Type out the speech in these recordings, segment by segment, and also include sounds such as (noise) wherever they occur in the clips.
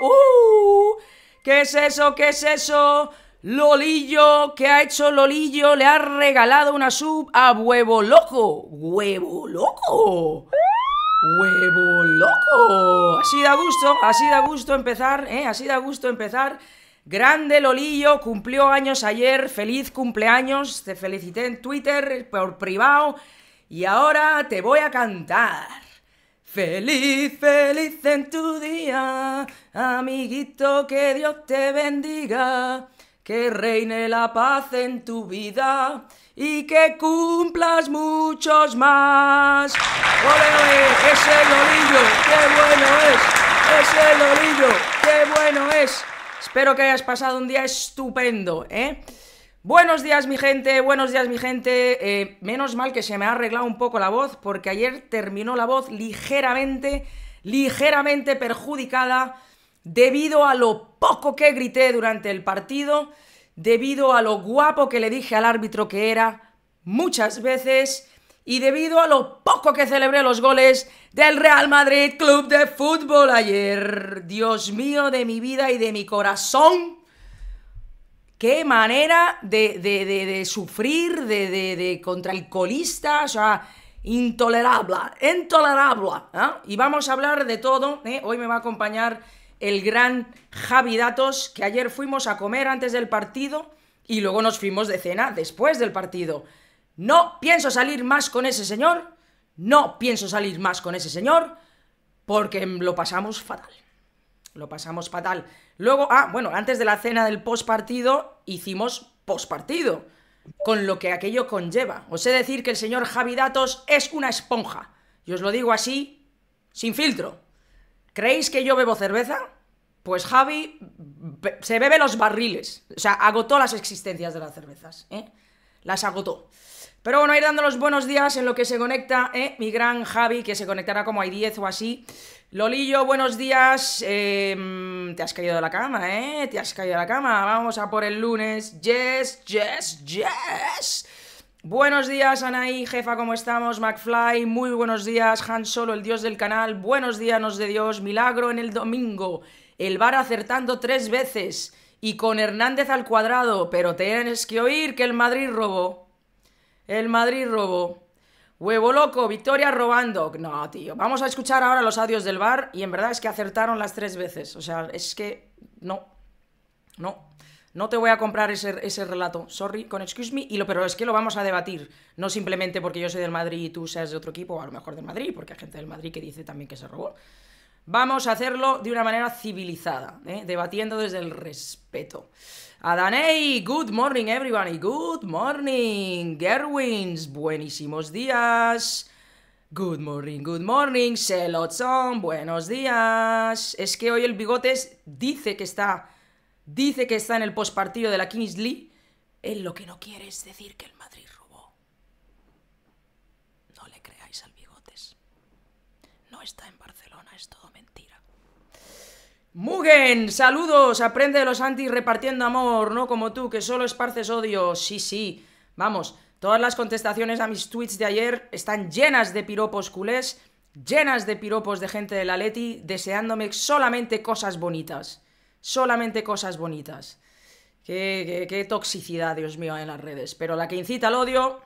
¡Uh! ¿Qué es eso? ¿Qué es eso? Lolillo, ¿qué ha hecho Lolillo? Le ha regalado una sub a Huevo Loco. ¡Huevo Loco! ¡Huevo Loco! Así da gusto, así da gusto empezar, ¿eh? Así da gusto empezar. Grande Lolillo, cumplió años ayer, feliz cumpleaños, te felicité en Twitter por privado y ahora te voy a cantar. Feliz, feliz en tu día, amiguito, que Dios te bendiga, que reine la paz en tu vida y que cumplas muchos más. ¡Ole, ¡Es ese ¡Qué bueno es! ese el ¡Qué bueno es! Espero que hayas pasado un día estupendo, ¿eh? Buenos días mi gente, buenos días mi gente. Eh, menos mal que se me ha arreglado un poco la voz porque ayer terminó la voz ligeramente, ligeramente perjudicada debido a lo poco que grité durante el partido, debido a lo guapo que le dije al árbitro que era muchas veces y debido a lo poco que celebré los goles del Real Madrid Club de Fútbol ayer. Dios mío de mi vida y de mi corazón qué manera de, de, de, sufrir, de, contra alcoholista, o sea, intolerable, intolerable. ¿ah? Y vamos a hablar de todo. ¿eh? Hoy me va a acompañar el gran Javi Datos, que ayer fuimos a comer antes del partido y luego nos fuimos de cena después del partido. No pienso salir más con ese señor, no pienso salir más con ese señor, porque lo pasamos fatal. Lo pasamos fatal. Luego, ah, bueno, antes de la cena del post partido hicimos post partido, con lo que aquello conlleva. Os he de decir que el señor Javi Datos es una esponja. Y os lo digo así, sin filtro. ¿Creéis que yo bebo cerveza? Pues Javi se bebe los barriles. O sea, agotó las existencias de las cervezas. ¿eh? Las agotó. Pero bueno, ir dando los buenos días en lo que se conecta ¿eh? mi gran Javi, que se conectará como hay 10 o así. Lolillo, buenos días. Em, te has caído de la cama, ¿eh? Te has caído de la cama. Vamos a por el lunes. Yes, yes, yes. Buenos días, Anaí, jefa, ¿cómo estamos? McFly, muy buenos días. Han Solo, el dios del canal. Buenos días, nos de Dios. Milagro en el domingo. El bar acertando tres veces. Y con Hernández al cuadrado. Pero tienes que oír que el Madrid robó. El Madrid robó. Huevo loco, Victoria robando. No, tío. Vamos a escuchar ahora los adios del bar y en verdad es que acertaron las tres veces. O sea, es que no. No. No te voy a comprar ese, relato. Sorry, con excuse me. Y lo, pero es que lo vamos a debatir. No simplemente porque yo soy del Madrid y tú seas de otro equipo, o a lo mejor del Madrid, porque hay gente del Madrid que dice también que se robó. Vamos a hacerlo de una manera civilizada, ¿eh? debatiendo desde el respeto. Adanei, good morning everybody, good morning. Gerwins, buenísimos días. Good morning, good morning. Selotson, buenos días. Es que hoy el Bigotes dice que está, dice que está en el postpartido de la Kingsley, Él lo que no quiere es decir que el Madrid robó. No le creáis al Bigotes. No está en Mugen, saludos, aprende de los antis repartiendo amor, no como tú, que solo esparces odio. Sí, sí, vamos, todas las contestaciones a mis tweets de ayer están llenas de piropos culés, llenas de piropos de gente de la Leti, deseándome solamente cosas bonitas. Solamente cosas bonitas. Qué, toxicidad, Dios mío, en las redes. Pero la que incita al odio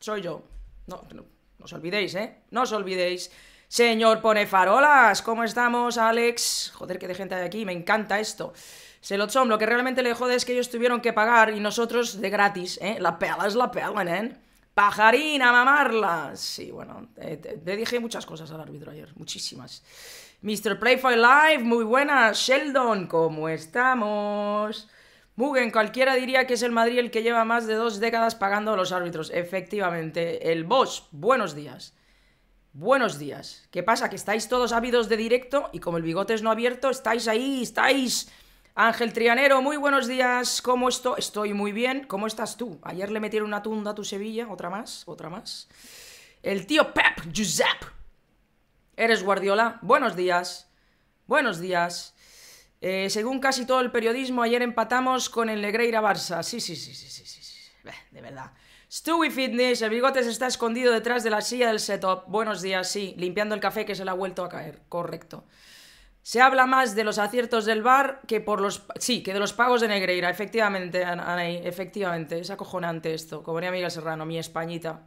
soy yo. No, no, no os olvidéis, ¿eh? No os olvidéis. Señor pone farolas, ¿cómo estamos, Alex? Joder, qué de gente hay aquí, me encanta esto. se lo que realmente le jode es que ellos tuvieron que pagar y nosotros de gratis, ¿eh? La pela es la pela, ¿eh? Pajarina, mamarla. Sí, bueno, eh, te, le dije muchas cosas al árbitro ayer, muchísimas. Mr. Playful Live, muy buenas. Sheldon, ¿cómo estamos? Mugen, cualquiera diría que es el Madrid el que lleva más de dos décadas pagando a los árbitros. Efectivamente, el boss, buenos días. Buenos días. ¿Qué pasa? Que estáis todos ávidos de directo y como el bigote es no abierto, estáis ahí, estáis. Ángel Trianero, muy buenos días. ¿Cómo esto? Estoy muy bien. ¿Cómo estás tú? Ayer le metieron una tunda a tu Sevilla, otra más, otra más. El tío Pep Giuseppe. ¿Eres Guardiola? Buenos días. Buenos días. Eh, según casi todo el periodismo, ayer empatamos con el Negreira Barça. Sí, sí, sí, sí, sí, sí. De verdad. Stewie Fitness, el bigote se está escondido detrás de la silla del setup. Buenos días, sí, limpiando el café que se le ha vuelto a caer. Correcto. Se habla más de los aciertos del bar que por los sí, que de los pagos de Negreira, efectivamente, Anaí, efectivamente, es acojonante esto, como Miguel Serrano, mi españita.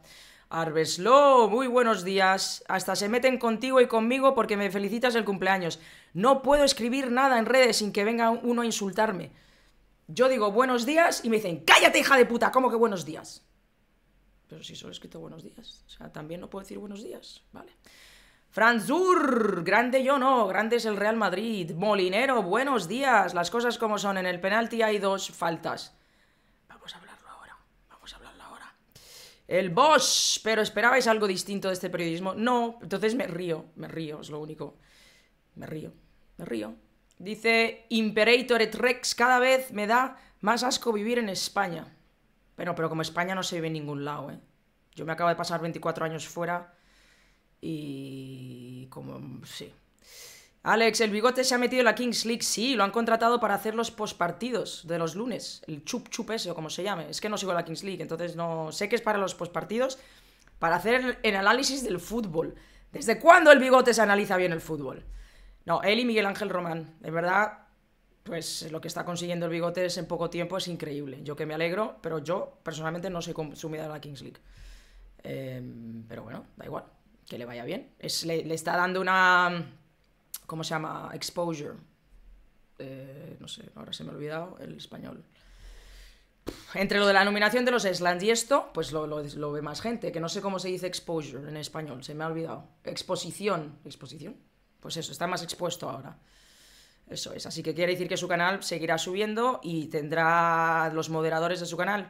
Arbeslo, muy buenos días. Hasta se meten contigo y conmigo porque me felicitas el cumpleaños. No puedo escribir nada en redes sin que venga uno a insultarme. Yo digo buenos días y me dicen, cállate hija de puta, ¿cómo que buenos días? Pero si solo he escrito buenos días. O sea, también no puedo decir buenos días. Vale. Franzur, grande yo no, grande es el Real Madrid. Molinero, buenos días. Las cosas como son, en el penalti hay dos faltas. Vamos a hablarlo ahora, vamos a hablarlo ahora. El Bosch, pero esperabais algo distinto de este periodismo. No, entonces me río, me río, es lo único. Me río, me río. Dice Imperator et Rex, cada vez me da más asco vivir en España. Bueno, pero como España no se vive en ningún lado, ¿eh? Yo me acabo de pasar 24 años fuera y... como... sí. Alex, el bigote se ha metido en la Kings League, sí, lo han contratado para hacer los pospartidos de los lunes, el chup chup ese o como se llame. Es que no sigo la Kings League, entonces no sé que es para los pospartidos, para hacer el, análisis del fútbol. ¿Desde cuándo el bigote se analiza bien el fútbol? No, él y Miguel Ángel Román, de verdad, pues lo que está consiguiendo el bigote es en poco tiempo es increíble. Yo que me alegro, pero yo personalmente no soy consumida de la Kings League. Em, pero bueno, da igual, que le vaya bien. le, está dando una. ¿Cómo se llama? Exposure. Eh, no sé, ahora se me ha olvidado el español. Entre lo de la nominación de los Slams y esto, pues lo, lo ve más gente, que no sé cómo se dice exposure en español, se me ha olvidado. Exposición. ¿Exposición? Pues eso, está más expuesto ahora. Eso es, así que quiere decir que su canal seguirá subiendo y tendrá los moderadores de su canal.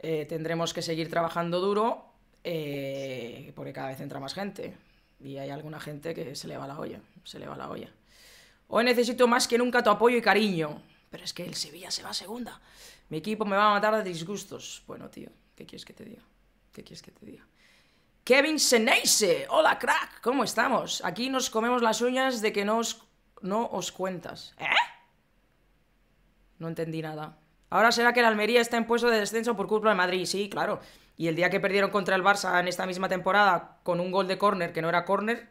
Eh, tendremos que seguir trabajando duro eh, porque cada vez entra más gente y hay alguna gente que se le va la olla, se le va la olla. Hoy necesito más que nunca tu apoyo y cariño, pero es que el Sevilla se va a segunda. Mi equipo me va a matar de disgustos. Bueno, tío, ¿qué quieres que te diga? ¿Qué quieres que te diga? Kevin Seneise, hola crack, ¿cómo estamos? Aquí nos comemos las uñas de que nos no os cuentas. ¿Eh? No entendí nada. Ahora será que el Almería está en puesto de descenso por culpa de Madrid, sí, claro. Y el día que perdieron contra el Barça en esta misma temporada con un gol de córner que no era córner,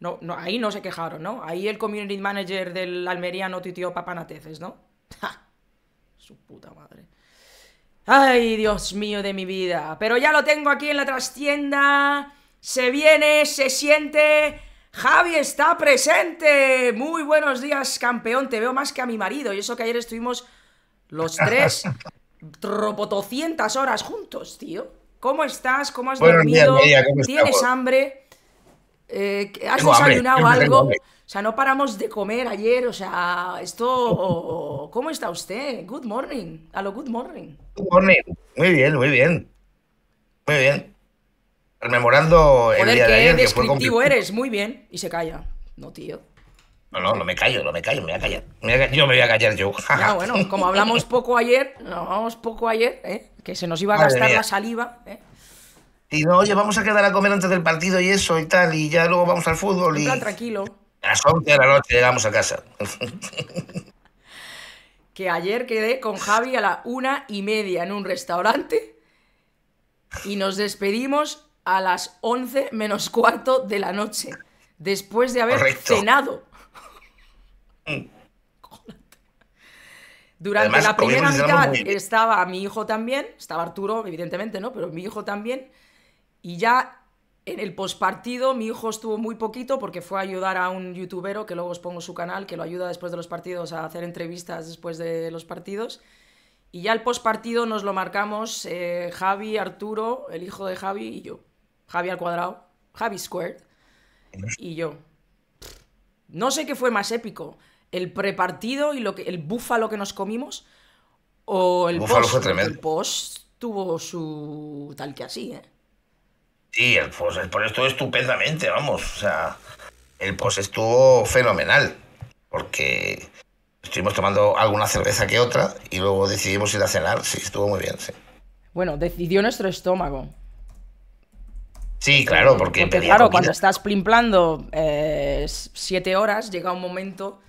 no, no, ahí no se quejaron, ¿no? Ahí el community manager del Almería no titió papanateces, ¿no? (laughs) Su puta madre. Ay, Dios mío de mi vida. Pero ya lo tengo aquí en la trastienda. Se viene, se siente. Javi está presente. Muy buenos días, campeón. Te veo más que a mi marido. Y eso que ayer estuvimos los (laughs) tres tropotocientas horas juntos, tío. ¿Cómo estás? ¿Cómo has dormido? ¿Tienes hambre? Eh, ¿Has desayunado algo? O sea, no paramos de comer ayer. O sea, esto. ¿Cómo está usted? Good morning. A lo good morning. Good morning. Muy bien, muy bien. Muy bien rememorando el día de ayer que eres, muy bien. Y se calla. No, tío. No, no, no me callo, no me callo, me voy a callar. yo me voy a callar yo. (laughs) ya, bueno, como hablamos poco ayer, hablamos poco ayer, ¿eh? que se nos iba a gastar la saliva. ¿eh? Y no, oye, vamos a quedar a comer antes del partido y eso y tal, y ya luego vamos al fútbol. En tranquilo. A las 11 de la noche llegamos a casa. (laughs) que ayer quedé con Javi a la una y media en un restaurante y nos despedimos a las 11 menos cuarto de la noche, después de haber cenado. Mm. (laughs) Durante la primera mitad estaba mi hijo también, estaba Arturo, evidentemente, ¿no? Pero mi hijo también. Y ya en el pospartido, mi hijo estuvo muy poquito porque fue a ayudar a un youtubero, que luego os pongo su canal, que lo ayuda después de los partidos a hacer entrevistas después de los partidos. Y ya el pospartido nos lo marcamos eh, Javi, Arturo, el hijo de Javi y yo. Javi al cuadrado, Javi Squared y yo. No sé qué fue más épico, el prepartido y lo que, el búfalo que nos comimos o el, post. El post tuvo su tal que así, ¿eh? Sí, el post, el estuvo estupendamente, vamos. O sea, el post estuvo fenomenal porque estuvimos tomando alguna cerveza que otra y luego decidimos ir a cenar. Sí, estuvo muy bien, sí. Bueno, decidió nuestro estómago. Sí, claro, porque, claro, cuando estás plimplando eh, siete horas, llega un momento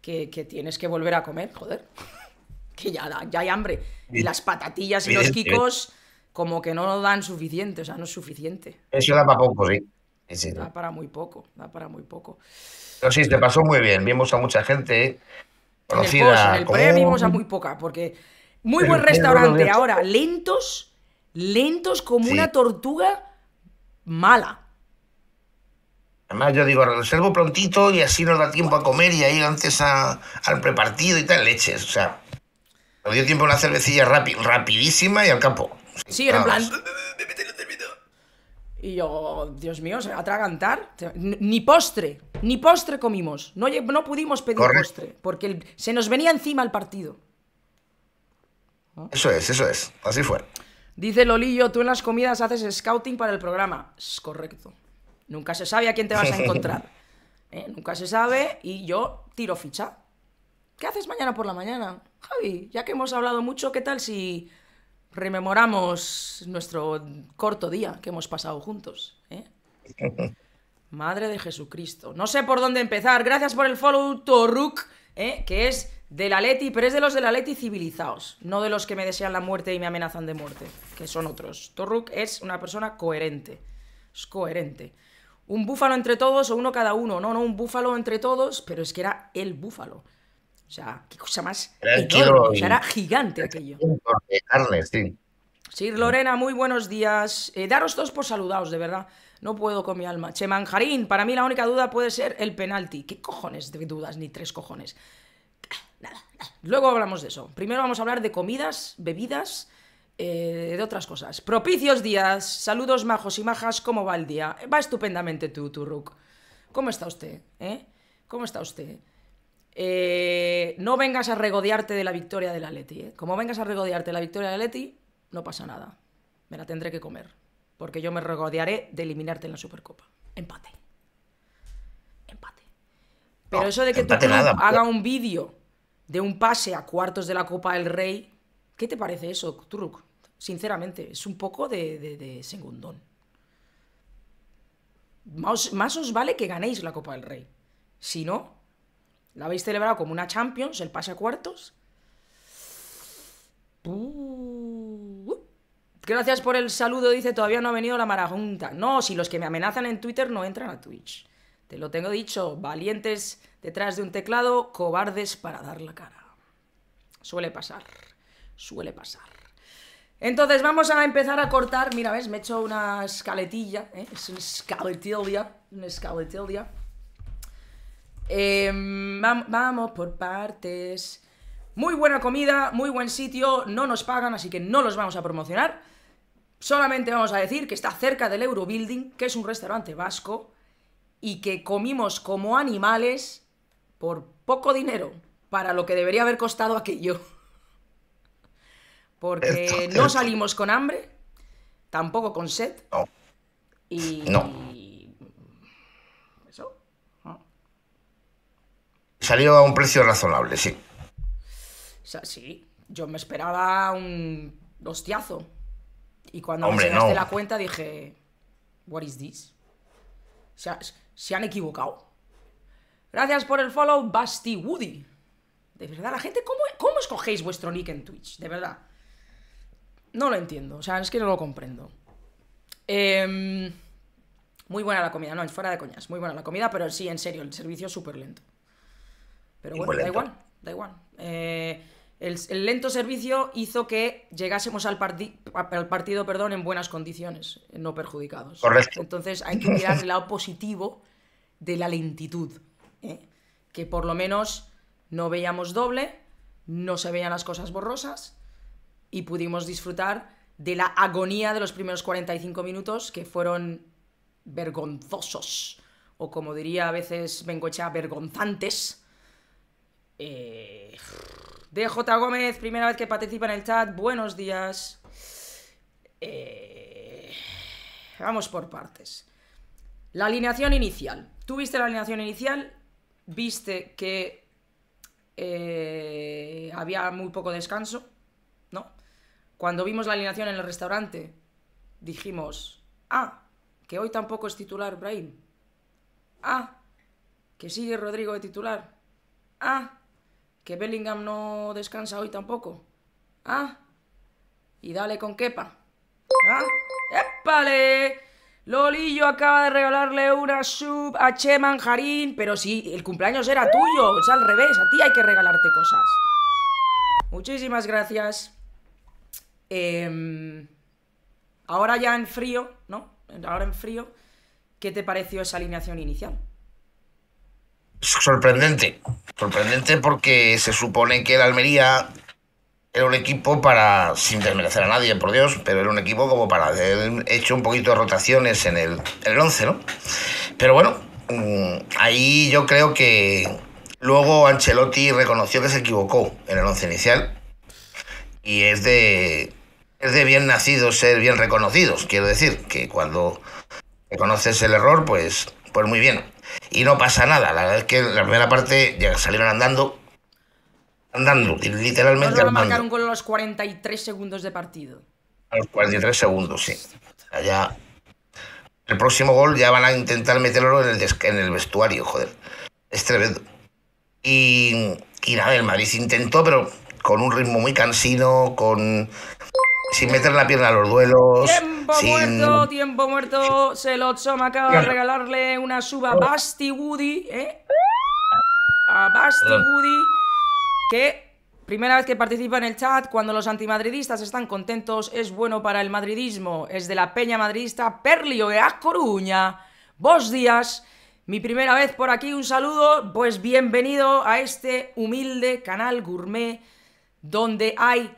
que, tienes que volver a comer, joder. (laughs) que ya, ya hay hambre. Y las patatillas y los quicos como que no dan suficiente, o sea, no es suficiente. Eso da para poco, sí. da para muy poco, da para muy poco. Pero sí, te pasó muy bien. Vimos a mucha gente conocida. el, vimos a muy poca, porque muy buen restaurante ahora, lentos, lentos como una tortuga mala. Además, yo digo, reservo prontito y así nos da tiempo a comer y ir antes al prepartido y tal, leches. O sea, nos dio tiempo a una cervecilla rapidísima y al campo. Sí, era en plan. Y yo, Dios mío, se a atragantar. Ni postre, ni postre comimos. No, no pudimos pedir postre porque se nos venía encima el partido. Eso es, eso es. Así fue. Dice Lolillo, tú en las comidas haces scouting para el programa. Es correcto. Nunca se sabe a quién te vas a (laughs) encontrar. ¿eh? Nunca se sabe y yo tiro ficha. ¿Qué haces mañana por la mañana? Javi, ya que hemos hablado mucho, ¿qué tal si rememoramos nuestro corto día que hemos pasado juntos? ¿eh? (laughs) Madre de Jesucristo. No sé por dónde empezar. Gracias por el follow, Torruk, ¿eh? que es la Leti, pero es de los de la Leti civilizados, no de los que me desean la muerte y me amenazan de muerte, que son otros. Torruk es una persona coherente. Es coherente. Un búfalo entre todos o uno cada uno. No, no, un búfalo entre todos, pero es que era el búfalo. O sea, qué cosa más. Era, gigante aquello. sí. Sir Lorena, muy buenos días. Eh, daros dos por saludados, de verdad. No puedo con mi alma. Che Manjarín, para mí la única duda puede ser el penalti. ¿Qué cojones de dudas? Ni tres cojones nada, Luego hablamos de eso. Primero vamos a hablar de comidas, bebidas, eh, de otras cosas. Propicios días, saludos majos y majas, ¿cómo va el día? Va estupendamente tú, Turruk. ¿Cómo está usted? Eh? ¿Cómo está usted? Eh, no vengas a regodearte de la victoria de la Atleti. Eh. Como vengas a regodearte de la victoria la Leti, no pasa nada. Me la tendré que comer. Porque yo me regodearé de eliminarte en la Supercopa. Empate. Empate. Pero eso de que tú haga un vídeo de un pase a cuartos de la Copa del Rey. ¿Qué te parece eso, Turuk? Sinceramente, es un poco de, segundón. Más, más, os vale que ganéis la Copa del Rey. Si no, la habéis celebrado como una Champions, el pase a cuartos. gracias por el saludo, dice, todavía no ha venido la marajunta. No, si los que me amenazan en Twitter no entran a Twitch. Te lo tengo dicho, valientes detrás de un teclado, cobardes para dar la cara. Suele pasar, suele pasar. Entonces vamos a empezar a cortar, mira, ¿ves? Me he hecho una escaletilla, ¿eh? es una escaletilla, una em, vamos por partes. Muy buena comida, muy buen sitio, no nos pagan, así que no los vamos a promocionar. Solamente vamos a decir que está cerca del Eurobuilding, que es un restaurante vasco, y que comimos como animales por poco dinero para lo que debería haber costado aquello. Porque no salimos con hambre, tampoco con sed. No. Y. Eso. Salió a un precio razonable, sí. sí. Yo me esperaba un hostiazo. Y cuando me llegaste la cuenta dije. What is this? se han equivocado. Gracias por el follow, Basti Woody. De verdad, la gente, ¿cómo, ¿cómo escogéis vuestro nick en Twitch? De verdad. No lo entiendo, o sea, es que no lo comprendo. Em, muy buena la comida, no, es fuera de coñas, muy buena la comida, pero sí, en serio, el servicio es súper lento. Pero bueno, da igual, da igual. Eh, el, lento servicio hizo que llegásemos al, partido, al, partido perdón, en buenas condiciones, no perjudicados. Entonces hay que mirar el lado positivo de la lentitud. ¿eh? que por lo menos no veíamos doble, no se veían las cosas borrosas y pudimos disfrutar de la agonía de los primeros 45 minutos que fueron vergonzosos o como diría a veces ya vergonzantes. Eh, de DJ Gómez, primera vez que participa en el chat, buenos días. Eh, vamos por partes. La alineación inicial. ¿Tuviste la alineación inicial? viste que eh, había muy poco descanso, ¿no? Cuando vimos la alineación en el restaurante, dijimos, ah, que hoy tampoco es titular Brahim. Ah, que sigue Rodrigo de titular. Ah, que Bellingham no descansa hoy tampoco. Ah, y dale con Kepa. Ah, ¡épale! Lolillo acaba de regalarle una sub a Che Manjarín, pero si el cumpleaños era tuyo, es al revés, a ti hay que regalarte cosas. Muchísimas gracias. Em, ahora ya en frío, ¿no? Ahora en frío, ¿qué te pareció esa alineación inicial? Sorprendente. Sorprendente porque se supone que la Almería era un equipo para, sin desmerecer a nadie, por Dios, pero era un equipo como para haber hecho un poquito de rotaciones en el, 11, ¿no? Pero bueno, mm, ahí yo creo que luego Ancelotti reconoció que se equivocó en el 11 inicial y es de, es de bien nacidos ser bien reconocidos, quiero decir, que cuando reconoces el error, pues, pues muy bien. Y no pasa nada, la verdad es que la primera parte ya salieron andando, andando, literalmente. Nos marcar un gol a los 43 segundos de partido. A los 43 segundos, sí. Allá. El próximo gol ya van a intentar meterlo en el, en el vestuario, joder. Es tremendo. Y, nada, el Madrid intentó, pero con un ritmo muy cansino, con sin meter la pierna a los duelos. Tiempo muerto, tiempo muerto. toma acaba de regalarle una suba a Basti Woody, ¿eh? A Basti Woody que primera vez que participa en el chat, cuando los antimadridistas están contentos, es bueno para el madridismo, es de la peña madridista Perlio de A Coruña. Vos días, mi primera vez por aquí, un saludo, pues bienvenido a este humilde canal gourmet donde hay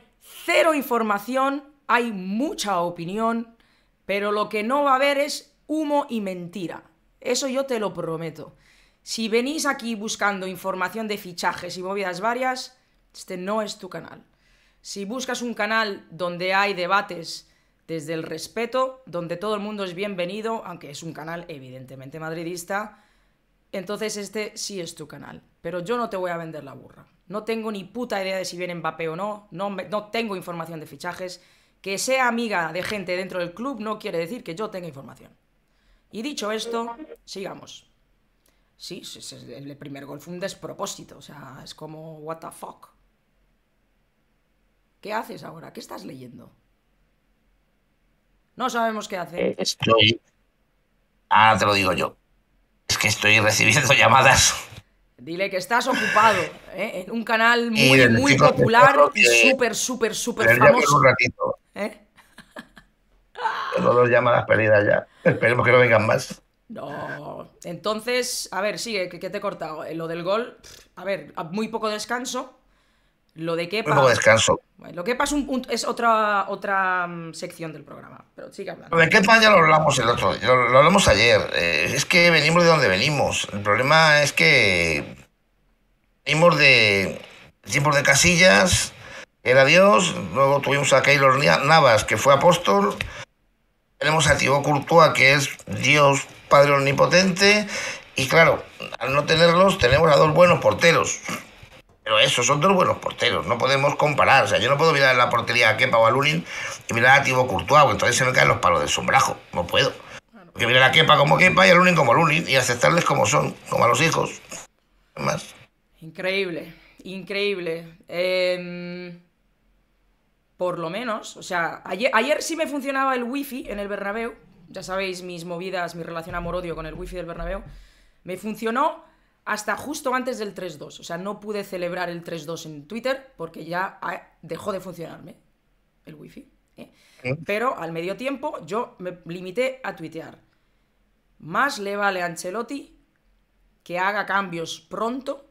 cero información, hay mucha opinión, pero lo que no va a haber es humo y mentira. Eso yo te lo prometo. Si venís aquí buscando información de fichajes y movidas varias, este no es tu canal. Si buscas un canal donde hay debates desde el respeto, donde todo el mundo es bienvenido, aunque es un canal evidentemente madridista, entonces este sí es tu canal. Pero yo no te voy a vender la burra. No tengo ni puta idea de si viene Mbappé o no, no, no tengo información de fichajes. Que sea amiga de gente dentro del club no quiere decir que yo tenga información. Y dicho esto, sigamos. Sí, el primer gol fue un despropósito, o sea, es como, what the fuck. ¿Qué haces ahora? ¿Qué estás leyendo? No sabemos qué hacer. Eh, estoy... Ah, te lo digo yo. Es que estoy recibiendo (laughs) llamadas. Dile que estás ocupado ¿eh? en un canal muy, muy popular y súper, súper, súper famoso. Un ratito. ¿eh? Tengo llamadas perdidas ya. Esperemos que no vengan más. No. Entonces, a ver, sigue, que, te he cortado. Eh, lo del gol, a ver, muy poco descanso. Lo de Kepa. Muy poco descanso. lo que pasa es, es, otra, otra mm, sección del programa, pero sigue hablando. Lo de Kepa ya lo hablamos el otro, lo, hablamos ayer. Eh, es que venimos de donde venimos. El problema es que venimos de tiempos de casillas, era Dios, luego tuvimos a Keylor Navas, que fue apóstol. Tenemos a Thibaut Courtois, que es Dios Padre Omnipotente. Y claro, al no tenerlos, tenemos a dos buenos porteros. Pero esos son dos buenos porteros, no podemos comparar. O sea, yo no puedo mirar la portería a Kepa o a y mirar a Tibo Courtois, entonces se me caen los palos del sombrajo. No puedo. Porque mirar a Kepa como Kepa y a Lunin como Lunin y aceptarles como son, como a los hijos. Más. Increíble, increíble. Em, por lo menos, o sea, ayer, ayer sí me funcionaba el wifi en el Bernabéu ya sabéis mis movidas, mi relación amor-odio con el wifi del Bernabéu, me funcionó hasta justo antes del 3-2. O sea, no pude celebrar el 3-2 en Twitter porque ya ah, dejó de funcionarme el wifi. ¿eh? Pero al medio tiempo yo me limité a tuitear. Más le vale a Ancelotti que haga cambios pronto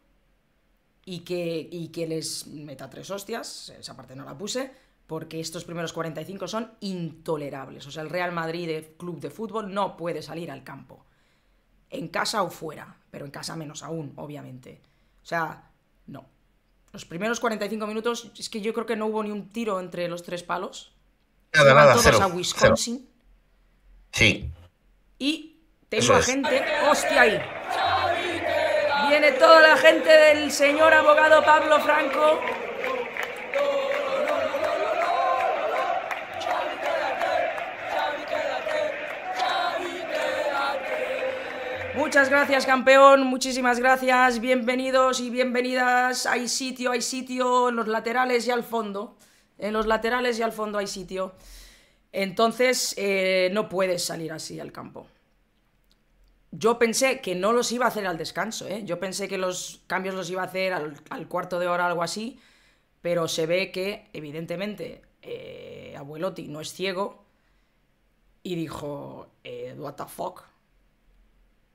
y que, y que les meta tres hostias, esa parte no la puse, porque estos primeros 45 son intolerables. O sea, el Real Madrid de club de fútbol no puede salir al campo. En casa o fuera, pero en casa menos aún, obviamente. O sea, no. Los primeros 45 minutos, es que yo creo que no hubo ni un tiro entre los tres palos. Nada, nada, todos a Wisconsin. Sí. Y tengo a gente. ¡Hostia ahí! Viene toda la gente del señor abogado Pablo Franco. muchas gracias, campeón. Muchísimas gracias. Bienvenidos y bienvenidas. Hay sitio, hay sitio en los laterales y al fondo. En los laterales y al fondo hay sitio. Entonces, eh, no puedes salir así al campo. Yo pensé que no los iba a hacer al descanso, ¿eh? Yo pensé que los cambios los iba a hacer al, cuarto de hora, algo así. Pero se ve que, evidentemente, eh, Abuelotti no es ciego. Y dijo, eh, what the fuck,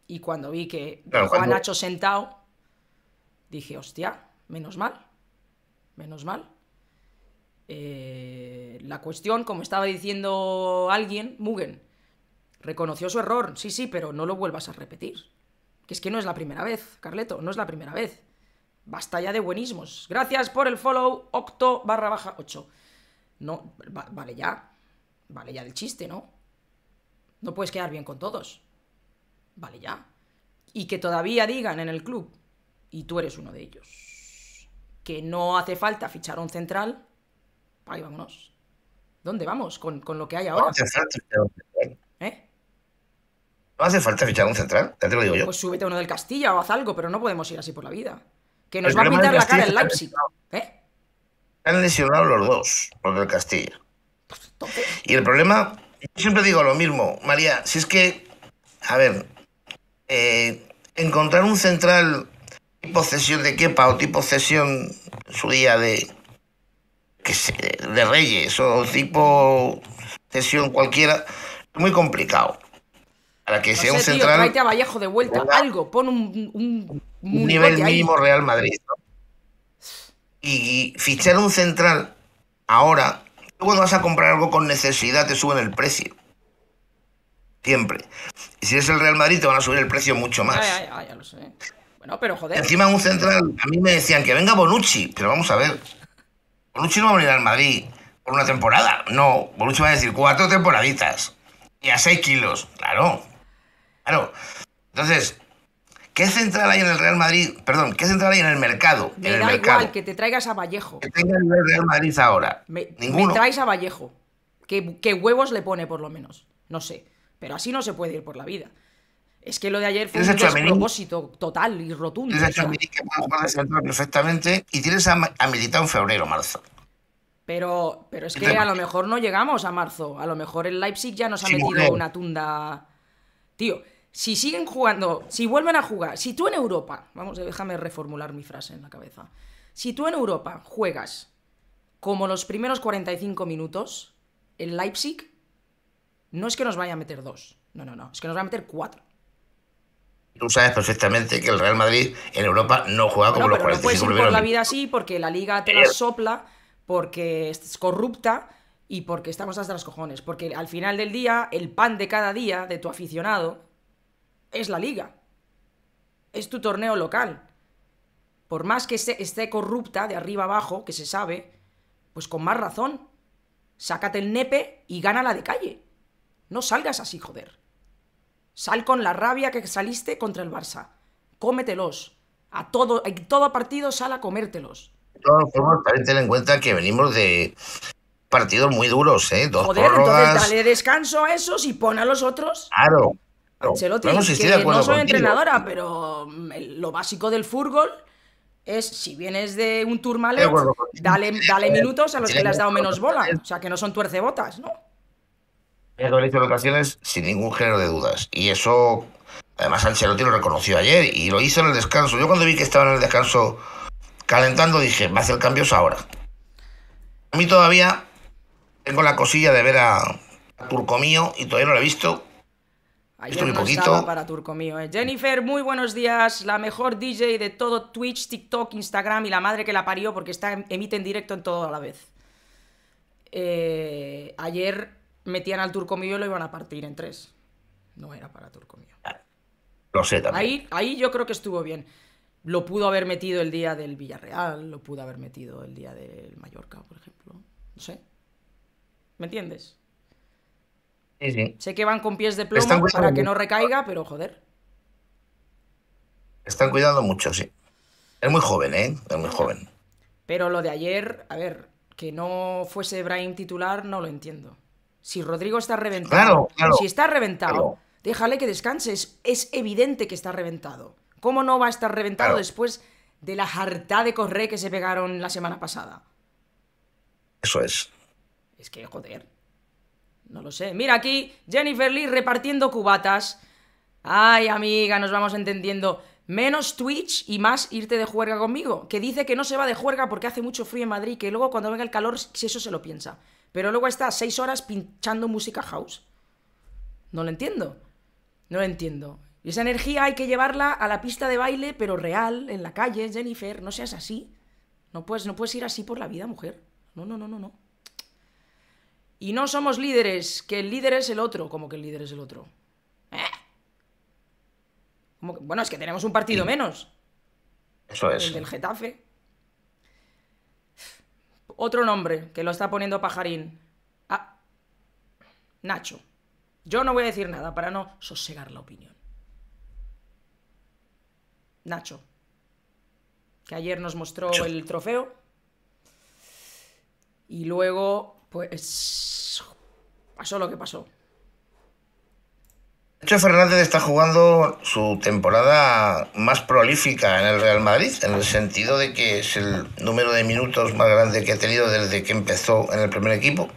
y cuando vi que Juan Nacho sentado, dije, hostia, menos mal, menos mal. Eh, la cuestión, como estaba diciendo alguien, Mugen, reconoció su error, sí, sí, pero no lo vuelvas a repetir. Que es que no es la primera vez, Carleto, no es la primera vez. Basta ya de buenismos. Gracias por el follow, octo barra baja 8. No, vale ya. Vale ya del chiste, ¿no? No puedes quedar bien con todos vale ya. Y que todavía digan en el club, y tú eres uno de ellos, que no hace falta fichar un central, ahí vámonos. ¿Dónde vamos? Con, lo que hay ahora. ¿Eh? No hace falta fichar un central. No hace falta fichar un central, ya te lo digo yo. Pues súbete uno del Castilla o haz algo, pero no podemos ir así por la vida. Que nos va a pintar la cara el Leipzig. ¿Eh? Han lesionado los dos, los del Castilla. Pues y el problema, yo siempre digo lo mismo, María, si es que, a ver, eh, encontrar un central tipo sesión de Kepa o tipo sesión su día de, que de Reyes o tipo sesión cualquiera, es muy complicado. Para que sea un central. de vuelta, algo, pon un, nivel mínimo Real Madrid. Y, y fichar un central ahora, tú cuando vas a comprar algo con necesidad te suben el precio siempre. Y si es el Real Madrid, te van a subir el precio mucho más. Bueno, pero joder. Encima un central, a mí me decían que venga Bonucci, pero vamos a ver. Bonucci no va a venir al Madrid por una temporada. No, Bonucci va a decir cuatro temporaditas y a seis kilos. Claro. Claro. Entonces, ¿Qué central hay en el Real Madrid? Perdón, ¿qué central hay en el mercado? Me igual que te traigas a Vallejo. Que tenga el Real Madrid ahora. Me, traes a Vallejo. ¿Qué, ¿Qué, huevos le pone, por lo menos? No sé. Pero así no se puede ir por la vida. Es que lo de ayer fue un propósito total y rotundo. perfectamente y tienes a, meditar en febrero marzo. Pero, pero es que a lo mejor no llegamos a marzo. A lo mejor el Leipzig ya nos ha metido una tunda. Tío, si siguen jugando, si vuelven a jugar, si tú en Europa, vamos, déjame reformular mi frase en la cabeza. Si tú en Europa juegas como los primeros 45 minutos, en Leipzig no es que nos vaya a meter dos, no, no, no, es que nos va a meter cuatro. Tú sabes perfectamente que el Real Madrid en Europa no juega como los por la vida así porque la liga te la sopla, porque es corrupta y porque estamos hasta las cojones. Porque al final del día, el pan de cada día de tu aficionado es la liga. Es tu torneo local. Por más que esté corrupta de arriba abajo, que se sabe, pues con más razón. Sácate el nepe y gana la de calle. No salgas así, joder. Sal con la rabia que saliste contra el Barça. Cómetelos. A todo, en todo partido sal a comértelos. De todas formas, ten en cuenta que venimos de partidos muy duros, ¿eh? Dos joder, entonces dale descanso a esos y pon a los otros. Claro. no, no soy entrenadora, pero mm, lo básico del fútbol es si vienes de un tour malo, dale, dale eh, minutos a los que le has dado menos bola. O sea, que no son tuercebotas, ¿no? Lo en ocasiones sin ningún género de dudas. Y eso, además, Ancelotti lo reconoció ayer y lo hizo en el descanso. Yo cuando vi que estaba en el descanso calentando dije, va a hacer cambios ahora. A mí todavía tengo la cosilla de ver a, Turco mío y todavía no lo he visto. Ayer poquito. para Turco ¿eh? Jennifer, muy buenos días. La mejor DJ de todo Twitch, TikTok, Instagram y la madre que la parió porque está, emite en directo en todo a la vez. Eh, ayer metían al turco mío y lo iban a partir en tres. No era para turco mío. Lo sé también. Ahí, ahí yo creo que estuvo bien. Lo pudo haber metido el día del Villarreal, lo pudo haber metido el día del Mallorca, por ejemplo. No sé. ¿Me entiendes? Sí, sí. Sé que van con pies de plomo para que no recaiga, pero joder. Están cuidando mucho, sí. Es muy joven, ¿eh? Es muy joven. Pero lo de ayer, a ver, que no fuese Brian titular, no lo entiendo. Si Rodrigo está reventado, si está reventado, déjale que descanse. Es, evidente que está reventado. ¿Cómo no va a estar reventado después de la jartá de correr que se pegaron la semana pasada? Eso es. Es que, joder. No lo sé. Mira aquí, Jennifer Lee repartiendo cubatas. Ay, amiga, nos vamos entendiendo. Menos Twitch y más irte de juerga conmigo. Que dice que no se va de juerga porque hace mucho frío en Madrid, que luego cuando venga el calor, si eso se lo piensa. Pero luego está seis horas pinchando música house. No lo entiendo. No lo entiendo. Y esa energía hay que llevarla a la pista de baile, pero real, en la calle, Jennifer, no seas así. No puedes, no puedes ir así por la vida, mujer. No, no, no, no, no. Y no somos líderes, que el líder es el otro, como que el líder es el otro. ¿Eh? bueno, es que tenemos un partido menos. Eso es. El del Getafe. Otro nombre que lo está poniendo Pajarín. Ah, Nacho. Yo no voy a decir nada para no sosegar la opinión. Nacho, que ayer nos mostró el trofeo. Y luego, pues, pasó lo que pasó. Nacho Fernández está jugando su temporada más prolífica en el Real Madrid, en el sentido de que es el número de minutos más grande que ha tenido desde que empezó en el primer equipo.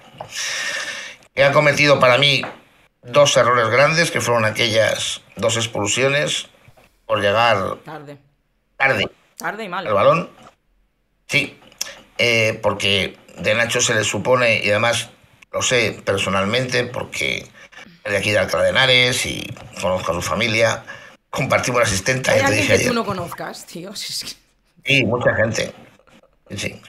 ha cometido para mí dos errores grandes, que fueron aquellas dos expulsiones por llegar tarde. Tarde. y mal. El balón. Sí, eh, porque de Nacho se le supone, y además lo sé personalmente, porque de aquí de Alcalá de Henares y conozco a su familia. Compartimos la asistenta. que tú no conozcas, tío. Sí, mucha gente.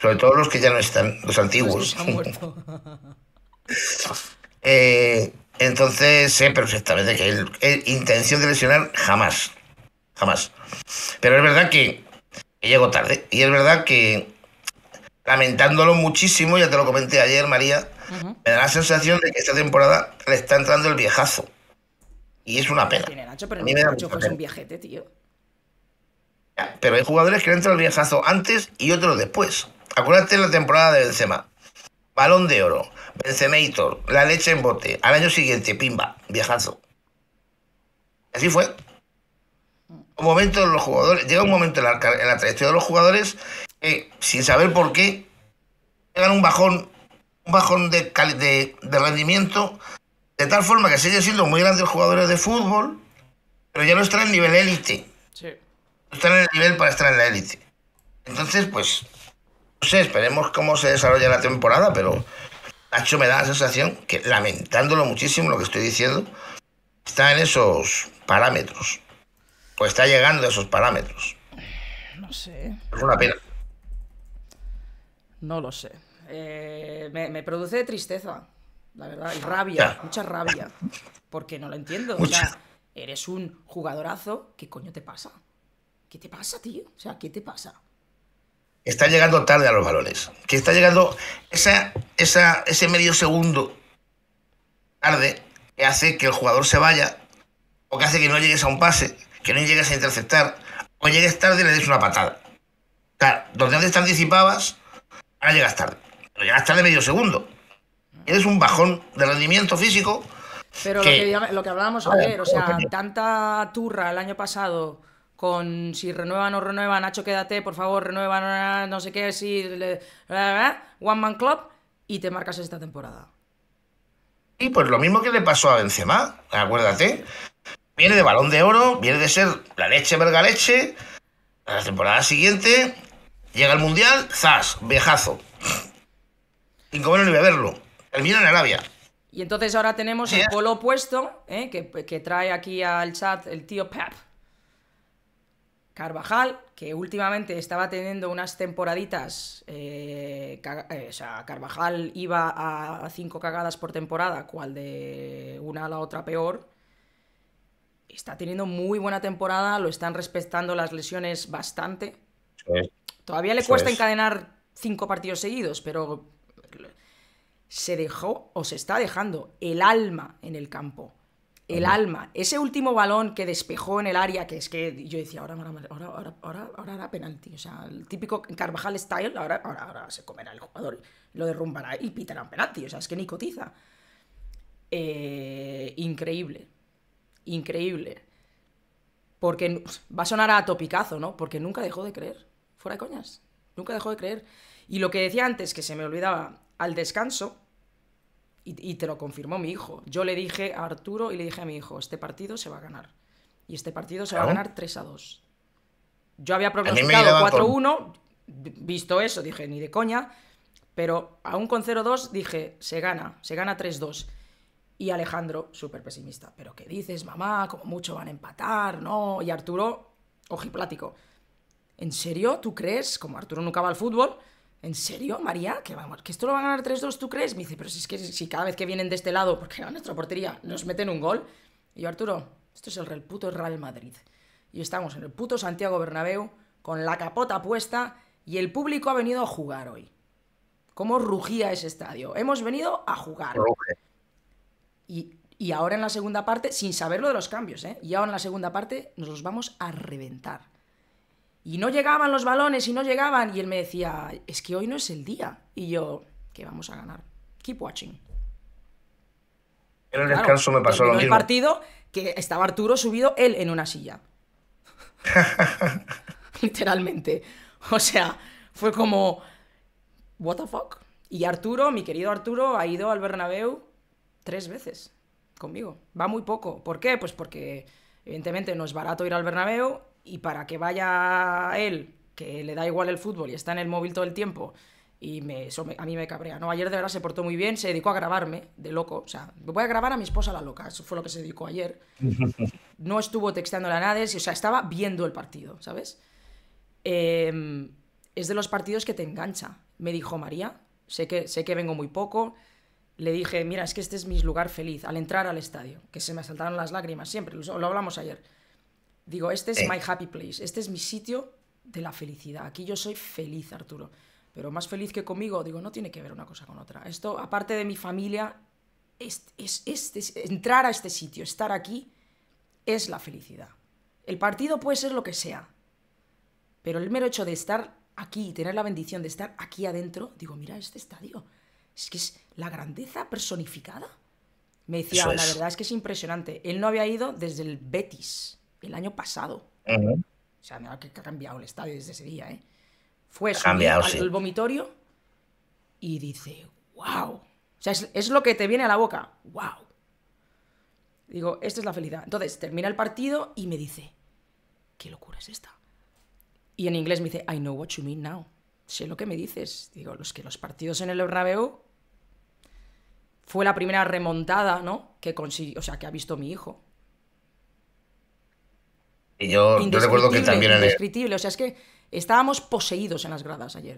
sobre todo los que ya no están, los antiguos. (laughs) (laughs) Eh, entonces sé perfectamente que él, intención de lesionar jamás, jamás. Pero es verdad que, que llego tarde y es verdad que lamentándolo muchísimo, ya te lo comenté ayer, María, me da la sensación de que esta temporada le está entrando el viejazo. Y es una pena. pero hay jugadores que le entran el viejazo antes y otros después. Acuérdate la temporada de Benzema. Balón de oro, Benzemaitor, la leche en bote. Al año siguiente, pimba, viejazo. Así fue. momento los jugadores, llega un momento en la, trayectoria de los jugadores que, sin saber por qué, llegan un bajón un bajón de, de, rendimiento, de tal forma que siguen siendo muy grandes jugadores de fútbol, pero ya no están en nivel élite. No están en el nivel para estar en la élite. Entonces, pues, no sé, esperemos cómo se desarrolla la temporada, pero Nacho me da la sensación que, lamentándolo muchísimo lo que estoy diciendo, está en esos parámetros. Pues está llegando a esos parámetros. No sé. Es una pena. No lo sé. Eh, me, produce tristeza, la verdad, y rabia, mucha rabia, porque no lo entiendo. O sea, eres un jugadorazo, ¿qué coño te pasa? ¿Qué te pasa, tío? O sea, ¿qué te pasa? Está llegando tarde a los balones. Que está llegando ese medio segundo tarde que hace que el jugador se vaya o que hace que no llegues a un pase, que no llegues a interceptar o llegues tarde y le des una patada. Claro, donde antes te anticipabas, ahora llegas tarde. Ya está de medio segundo. Eres un bajón de rendimiento físico. Pero Lo, que, hablábamos ayer o sea, tanta turra el año pasado con si renuevan o no renueva, Nacho quédate, por favor, renueva, no, sé qué, si... one Man Club y te marcas esta temporada. Y pues lo mismo que le pasó a Benzema, acuérdate. Viene de balón de oro, viene de ser la leche verga leche. la temporada siguiente llega el mundial, zas, viejazo sin a ni el mío en Arabia. Y entonces ahora tenemos el polo opuesto, ¿eh? que, trae aquí al chat el tío Pep. Carvajal, que últimamente estaba teniendo unas temporaditas, eh, eh, o sea, Carvajal iba a, cinco cagadas por temporada, cual de una a la otra peor, está teniendo muy buena temporada, lo están respetando las lesiones bastante. Todavía le cuesta encadenar cinco partidos seguidos, pero se dejó o se está dejando el alma en el campo. El alma. Ese último balón que despejó en el área, que es que yo decía, ahora, ahora, ahora, ahora, ahora era penalti. O sea, el típico Carvajal style, ahora, ahora, ahora se comerá el jugador, lo derrumbará y pitará un penalti. O sea, es que ni cotiza. Eh, increíble. Increíble. Porque va a sonar a topicazo, ¿no? Porque nunca dejó de creer. Fuera de coñas. Nunca dejó de creer. Y lo que decía antes, que se me olvidaba, al descanso, y, te lo confirmó mi hijo, yo le dije a Arturo y le dije a mi hijo, este partido se va a ganar. Y este partido se va a ganar 3 a 2. Yo había pronosticado 4-1, visto eso, dije, ni de coña, pero aún con 0-2 dije, se gana, se gana 3-2. Y Alejandro, súper pesimista, pero ¿qué dices, mamá? Como mucho van a empatar, ¿no? Y Arturo, plático, ¿En serio? ¿Tú crees? Como Arturo nunca va al fútbol, ¿En serio, María? Que vamos, que esto lo van a ganar 3-2, ¿tú crees? Me dice, pero si es que si cada vez que vienen de este lado, porque a nuestra portería nos meten un gol. Y yo, Arturo, esto es el, puto Real Madrid. Y estamos en el puto Santiago Bernabéu, con la capota puesta, y el público ha venido a jugar hoy. ¿Cómo rugía ese estadio? Hemos venido a jugar. Y, ahora en la segunda parte, sin saberlo de los cambios, ¿eh? Y ahora en la segunda parte nos los vamos a reventar. Y no llegaban los balones y no llegaban. Y él me decía, es que hoy no es el día. Y yo, que vamos a ganar. Keep watching. En el descanso me pasó lo mismo. el partido que estaba Arturo subido él en una silla. (laughs) Literalmente. O sea, fue como, what the fuck? Y Arturo, mi querido Arturo, ha ido al Bernabéu tres veces conmigo. Va muy poco. ¿Por qué? Pues porque evidentemente no es barato ir al Bernabéu y para que vaya él, que le da igual el fútbol y está en el móvil todo el tiempo, y me, a mí me cabrea. ¿no? Ayer de verdad se portó muy bien, se dedicó a grabarme, de loco. O sea, me voy a grabar a mi esposa la loca, eso fue lo que se dedicó ayer. (laughs) No estuvo texteándole a nadie, o sea, estaba viendo el partido, ¿sabes? Em, es de los partidos que te engancha. Me dijo María, sé que, sé que vengo muy poco. Le dije, mira, es que este es mi lugar feliz al entrar al estadio, que se me saltaron las lágrimas siempre, lo hablamos ayer Digo, este es my happy place, este es mi sitio de la felicidad. Aquí yo soy feliz, Arturo. Pero más feliz que conmigo, digo, no tiene que ver una cosa con otra. Esto, aparte de mi familia, es, es, entrar a este sitio, estar aquí, es la felicidad. El partido puede ser lo que sea, pero el mero hecho de estar aquí, y tener la bendición de estar aquí adentro, digo, mira este estadio, es que es la grandeza personificada. Me decía, la verdad es que es impresionante. Él no había ido desde el Betis el año pasado. O sea, mira que ha cambiado el estadio desde ese día, ¿eh? Fue cambiado, el vomitorio y dice, wow. O sea, es, lo que te viene a la boca, wow. Digo, esta es la felicidad. Entonces, termina el partido y me dice, ¿qué locura es esta? Y en inglés me dice, I know what you mean now. Sé lo que me dices. Digo, los que los partidos en el RABU fue la primera remontada, ¿no? Que o sea, que ha visto mi hijo yo, recuerdo que también era. o sea, es que estábamos poseídos en las gradas ayer.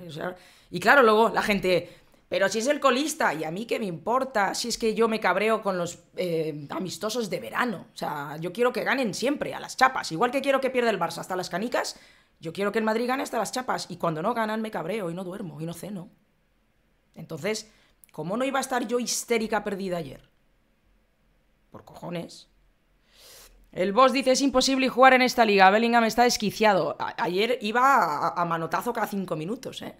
y claro, luego la gente, pero si es el colista, y a mí qué me importa, si es que yo me cabreo con los eh, amistosos de verano. O sea, yo quiero que ganen siempre a las chapas. Igual que quiero que pierda el Barça hasta las canicas, yo quiero que el Madrid gane hasta las chapas. Y cuando no ganan, me cabreo y no duermo y no ceno. Entonces, ¿cómo no iba a estar yo histérica perdida ayer? Por cojones. El boss dice, es imposible jugar en esta liga, Bellingham está desquiciado. ayer iba a, manotazo cada cinco minutos, ¿eh?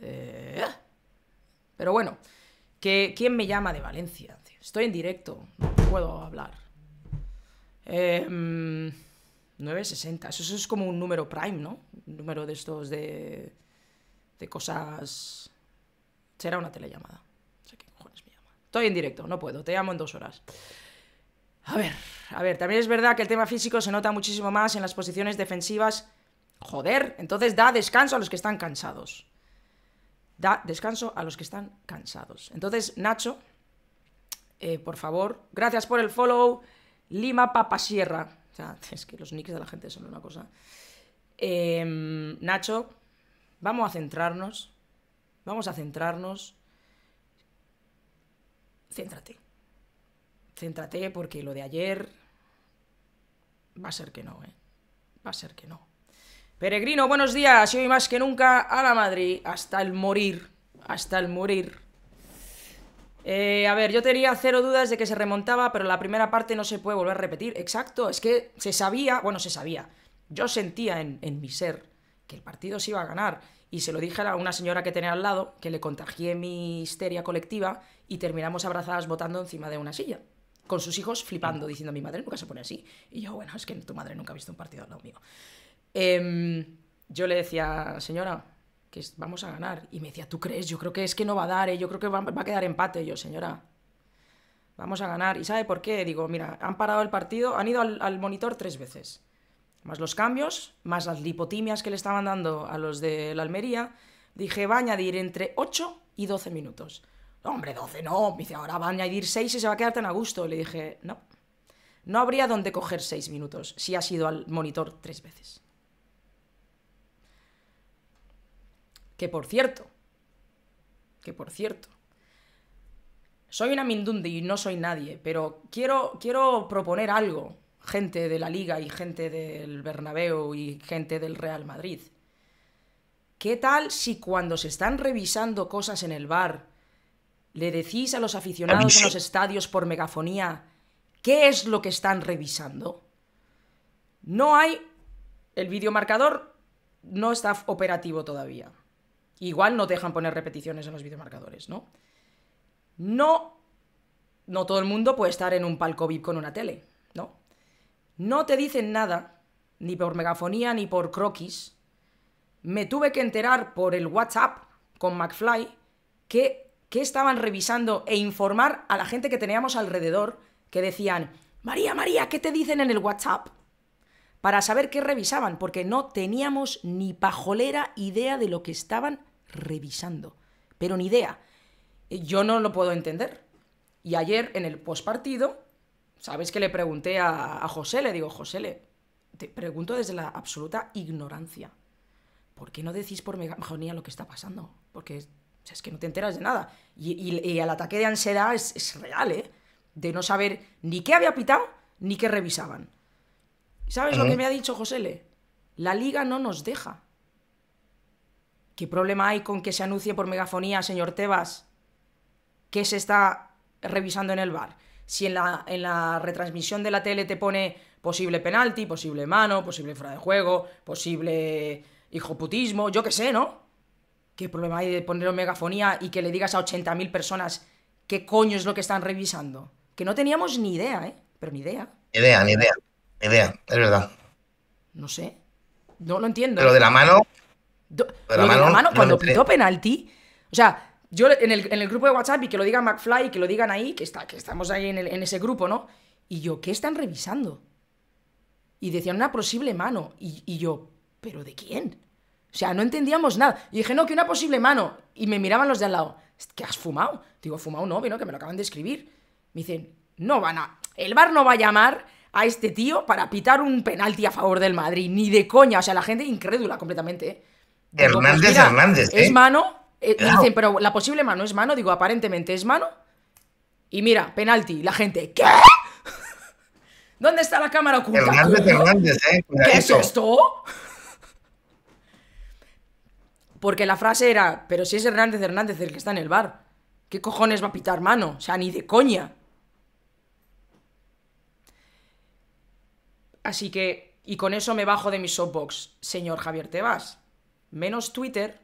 eh ah. Pero bueno, que, ¿quién me llama de Valencia? Estoy en directo, no puedo hablar. 960, em, eso, es como un número prime, ¿no? Un número de estos de, de cosas... Será una telellamada. Estoy en directo, no puedo, te llamo en dos horas. A ver, a ver, también es verdad que el tema físico se nota muchísimo más en las posiciones defensivas. Joder, entonces da descanso a los que están cansados. Da descanso a los que están cansados. Entonces, Nacho, eh, por favor, gracias por el follow. Lima Papasierra. O sea, (laughs) es que los nicks de la gente son una cosa. Em, Nacho, vamos a centrarnos. Vamos a centrarnos. Céntrate céntrate porque lo de ayer va a ser que no, ¿eh? Va a ser que no. Peregrino, buenos días. Y hoy más que nunca a la Madrid, hasta el morir, hasta el morir. Eh, a ver, yo tenía cero dudas de que se remontaba, pero la primera parte no se puede volver a repetir. Exacto, es que se sabía, bueno, se sabía. Yo sentía en, en mi ser que el partido se iba a ganar. Y se lo dije a una señora que tenía al lado, que le contagié mi histeria colectiva y terminamos abrazadas votando encima de una silla con sus hijos flipando, mm. diciendo, mi madre nunca se pone así. Y yo, bueno, es que tu madre nunca ha visto un partido al lado mío. Em, yo le decía, señora, que vamos a ganar. Y me decía, ¿tú crees? Yo creo que es que no va a dar, ¿eh? yo creo que va, a quedar empate. Y yo, señora, vamos a ganar. ¿Y sabe por qué? Digo, mira, han parado el partido, han ido al, al monitor tres veces. Más los cambios, más las lipotimias que le estaban dando a los de la Almería. Dije, va a añadir entre 8 y 12 minutos hombre, 12 no. Me dice, ahora va a añadir 6 y se va a quedar tan a gusto. Le dije, no. No habría donde coger 6 minutos si has ido al monitor tres veces. Que por cierto, que por cierto, soy una Mindundi y no soy nadie, pero quiero, quiero proponer algo, gente de la Liga y gente del Bernabéu y gente del Real Madrid. ¿Qué tal si cuando se están revisando cosas en el bar ¿Le decís a los aficionados en los estadios por megafonía qué es lo que están revisando? No hay... El videomarcador no está operativo todavía. Igual no dejan poner repeticiones en los videomarcadores, ¿no? No... No todo el mundo puede estar en un palco VIP con una tele, ¿no? No te dicen nada, ni por megafonía, ni por croquis. Me tuve que enterar por el WhatsApp con McFly que qué estaban revisando e informar a la gente que teníamos alrededor que decían, María, María, ¿qué te dicen en el WhatsApp? Para saber qué revisaban, porque no teníamos ni pajolera idea de lo que estaban revisando, pero ni idea. Yo no lo puedo entender. Y ayer en el pospartido, ¿sabes que le pregunté a, José? Le digo, José, le te pregunto desde la absoluta ignorancia. ¿Por qué no decís por megafonía lo que está pasando? Porque sea, es que no te enteras de nada. Y, el ataque de ansiedad es, real, ¿eh? De no saber ni qué había pitado ni qué revisaban. ¿Sabes lo que me ha dicho José Le? La liga no nos deja. ¿Qué problema hay con que se anuncie por megafonía, señor Tebas, que se está revisando en el bar? Si en la, en la retransmisión de la tele te pone posible penalti, posible mano, posible fuera de juego, posible hijoputismo, yo qué sé, ¿no? ¿Qué problema hay de poner megafonía y que le digas a 80.000 personas qué coño es lo que están revisando? Que no teníamos ni idea, ¿eh? Pero ni idea. idea, ni idea. idea, es verdad. No sé. No lo entiendo. ¿eh? Pero de la mano. de la mano, cuando pitó penalti. O sea, yo en el, grupo de WhatsApp y que lo diga McFly y que lo digan ahí, que, está, que estamos ahí en, ese grupo, ¿no? Y yo, ¿qué están revisando? Y decían una posible mano. Y, y yo, ¿pero de quién? O sea, no entendíamos nada. Y dije, no, que una posible mano. Y me miraban los de al lado. ¿Qué has fumado? Digo, fumado no, no, que me lo acaban de escribir. Me dicen, no van a. El bar no va a llamar a este tío para pitar un penalti a favor del Madrid. Ni de coña. O sea, la gente incrédula completamente. ¿eh? Pues Hernández Hernández. Es ¿eh? mano. Eh, dicen, pero la posible mano es mano. Digo, aparentemente es mano. Y mira, penalti. La gente, ¿qué? (laughs) ¿Dónde está la cámara oculta? Hernández (laughs) Hernández, ¿eh? ¿Qué es esto? Porque la frase era, pero si es Hernández Hernández el que está en el bar, ¿qué cojones va a pitar mano? O sea, ni de coña. Así que, y con eso me bajo de mi soapbox, señor Javier Tebas. Menos Twitter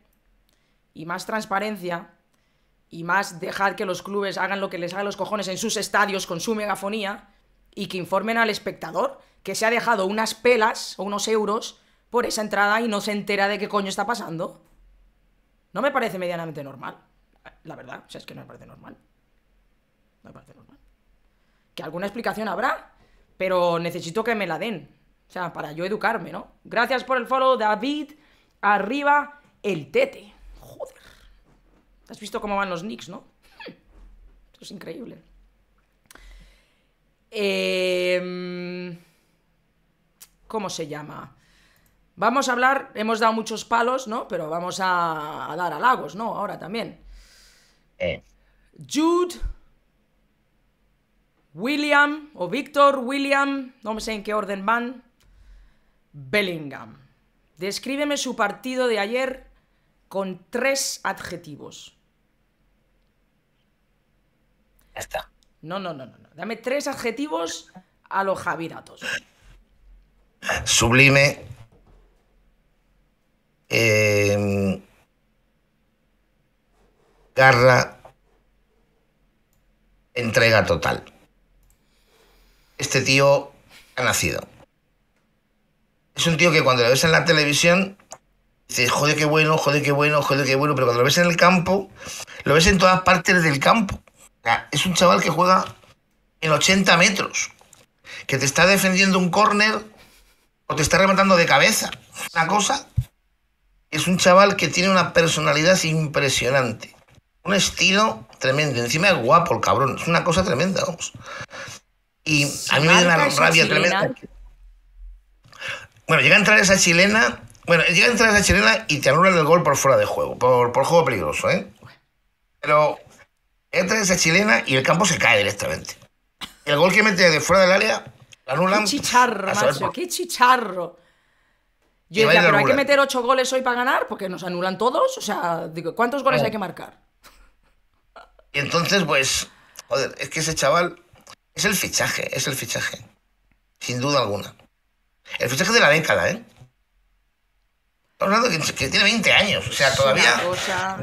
y más transparencia y más dejad que los clubes hagan lo que les haga los cojones en sus estadios con su megafonía y que informen al espectador que se ha dejado unas pelas o unos euros por esa entrada y no se entera de qué coño está pasando. No me parece medianamente normal. La verdad, o sea, es que no me parece normal. No me parece normal. Que alguna explicación habrá, pero necesito que me la den. O sea, para yo educarme, ¿no? Gracias por el follow, David. Arriba el tete. Joder. ¿Has visto cómo van los Knicks, no? (laughs) Esto es increíble. Em, ¿Cómo se llama? Vamos a hablar, hemos dado muchos palos, ¿no? Pero vamos a, a dar halagos, ¿no? Ahora también. Eh. Jude, William o Víctor, William, no sé en qué orden van. Bellingham. Descríbeme su partido de ayer con tres adjetivos. Ya está. No, no, no, no. Dame tres adjetivos a los Javiratos. Sublime, Em, garra, entrega total. Este tío ha nacido. Es un tío que cuando lo ves en la televisión, dices, joder, qué bueno, joder, qué bueno, joder, qué bueno, pero cuando lo ves en el campo, lo ves en todas partes del campo. es un chaval que juega en 80 metros, que te está defendiendo un córner o te está rematando de cabeza. Una cosa es un chaval que tiene una personalidad impresionante. Un estilo tremendo. Encima es guapo el cabrón. Es una cosa tremenda, vamos. Y a mí me da rabia tremenda. Bueno, llega a entrar esa chilena. Bueno, llega a entrar esa chilena y te anulan el gol por fuera de juego. Por, juego peligroso, ¿eh? Pero entra esa chilena y el campo se cae directamente. El gol que mete de fuera del área, anulan. Qué chicharro, macho, qué chicharro. Yo decía, pero hay que meter ocho goles hoy para ganar, porque nos anulan todos. O sea, digo, ¿cuántos goles oh. hay que marcar? Y entonces, pues, joder, es que ese chaval es el fichaje, es el fichaje. Sin duda alguna. El fichaje de la década, ¿eh? Hablando que, que tiene 20 años, o sea, todavía. Cosa...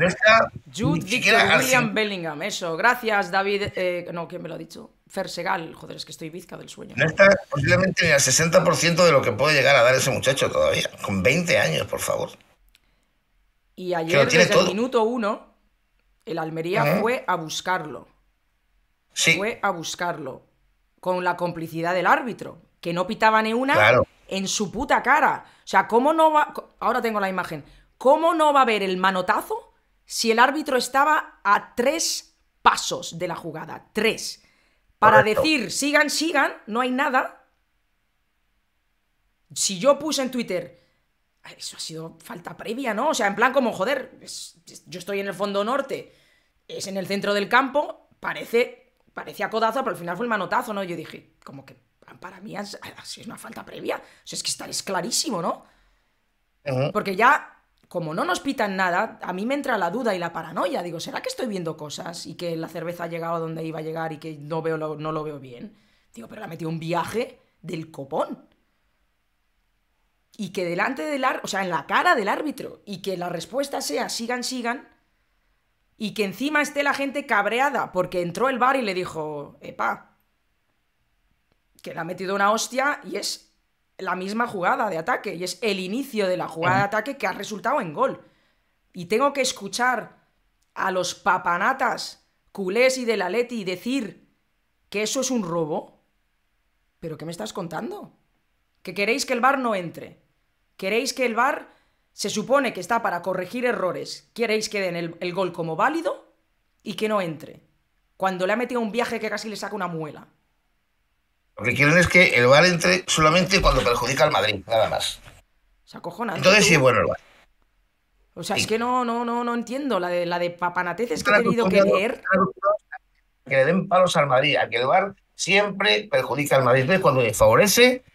Jude Victor William Bellingham, eso. Gracias, David. Eh, no, ¿quién me lo ha dicho? Fersegal, joder, es que estoy bizca del sueño. No está posiblemente ni al 60% de lo que puede llegar a dar ese muchacho todavía, con 20 años, por favor. Y ayer, desde el minuto uno, el Almería fue a buscarlo. Fue a buscarlo. Con la complicidad del árbitro, que no pitaba ni una en su puta cara. O sea, ¿cómo no va. Ahora tengo la imagen. ¿Cómo no va a haber el manotazo si el árbitro estaba a tres pasos de la jugada? Tres para decir sigan, sigan, no hay nada. Si yo puse en Twitter, eso ha sido falta previa, ¿no? O sea, en plan como, joder, yo estoy en el fondo norte, es en el centro del campo, parece, parecía codazo, pero al final fue el manotazo, ¿no? Yo dije, como que para mí es, es una falta previa. O sea, es que está, es clarísimo, ¿no? Porque ya como no nos pitan nada, a mí me entra la duda y la paranoia. Digo, ¿será que estoy viendo cosas y que la cerveza ha llegado a donde iba a llegar y que no, veo lo, no lo veo bien? Digo, pero la metió un viaje del copón. Y que delante del árbitro, o sea, en la cara del árbitro, y que la respuesta sea sigan, sigan, y que encima esté la gente cabreada porque entró el bar y le dijo, epa, que le ha metido una hostia y es la misma jugada de ataque y es el inicio de la jugada de em. ataque que ha resultado en gol. Y tengo que escuchar a los papanatas culés y del Leti decir que eso es un robo. ¿Pero qué me estás contando? Que queréis que el bar no entre. Queréis que el bar se supone que está para corregir errores. Queréis que den el gol como válido y que no entre. Cuando le ha metido un viaje que casi le saca una muela. Lo que quieren es que el VAR entre solamente cuando perjudica al Madrid, nada más. Se acojona. Entonces sí bueno el bar. O sea, es que no, no, no, no entiendo la de, la de papanateces que he tenido que leer. Que le den palos al Madrid, a que el VAR siempre perjudica al Madrid. Cuando le favorece,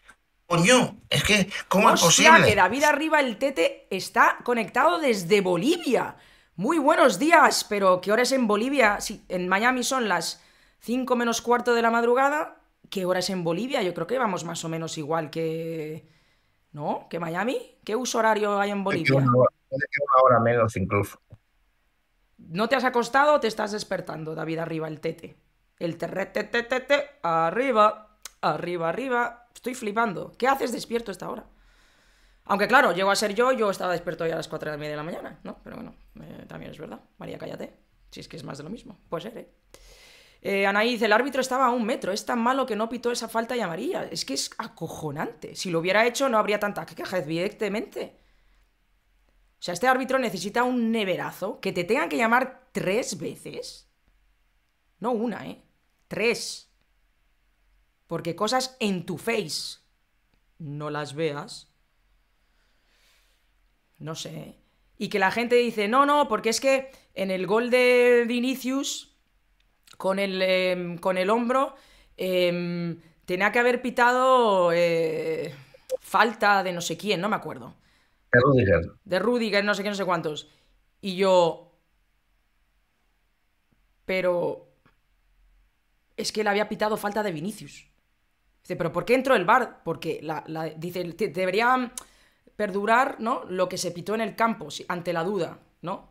coño, es que, ¿cómo es posible? que David arriba el Tete está conectado desde Bolivia. Muy buenos días, pero ¿qué hora es en Bolivia? Sí, en Miami son las 5 menos cuarto de la madrugada ¿Qué hora es en Bolivia? Yo creo que vamos más o menos igual que, ¿no? ¿Que Miami? ¿Qué uso horario hay en Bolivia? Una hora, hora menos incluso. ¿No te has acostado o te estás despertando, David? Arriba el tete. El terrete, tete, tete, arriba, arriba, arriba. Estoy flipando. ¿Qué haces despierto esta hora? Aunque claro, llego a ser yo, yo estaba despierto ya a las 4 de la media de la mañana, ¿no? Pero bueno, eh, también es verdad. María, cállate. Si es que es más de lo mismo. Puede ser, ¿eh? Eh, el árbitro estaba a un metro, es tan malo que no pitó esa falta y amarilla. Es que es acojonante. Si lo hubiera hecho no habría tanta queja, Directamente. O sea, este árbitro necesita un neverazo que te tengan que llamar tres veces. No una, ¿eh? Tres. Porque cosas en tu face no las veas. No sé. ¿eh? Y que la gente dice, no, no, porque es que en el gol de Vinicius Em, con el, hombro, em, tenía que haber pitado eh, falta de no sé quién, no me acuerdo. De Rudiger. De no sé qué, no sé cuántos. Y yo... Pero... Es que le había pitado falta de Vinicius. Dice, pero ¿por qué entró el bar Porque la, dice, debería perdurar ¿no? lo que se pitó en el campo, ante la duda, ¿no?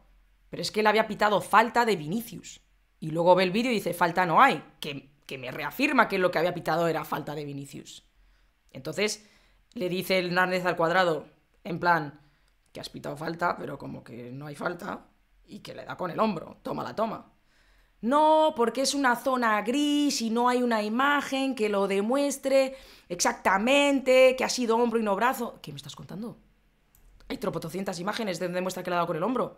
Pero es que le había pitado falta de Vinicius y luego ve el vídeo y dice falta no hay, que, me reafirma que lo que había pitado era falta de Vinicius. Entonces le dice el Narnez al cuadrado, en plan, que has pitado falta, pero como que no hay falta, y que le da con el hombro, toma la toma. No, porque es una zona gris y no hay una imagen que lo demuestre exactamente, que ha sido hombro y no brazo. ¿Qué me estás contando? Hay tropotocientas imágenes donde demuestra que le ha dado con el hombro.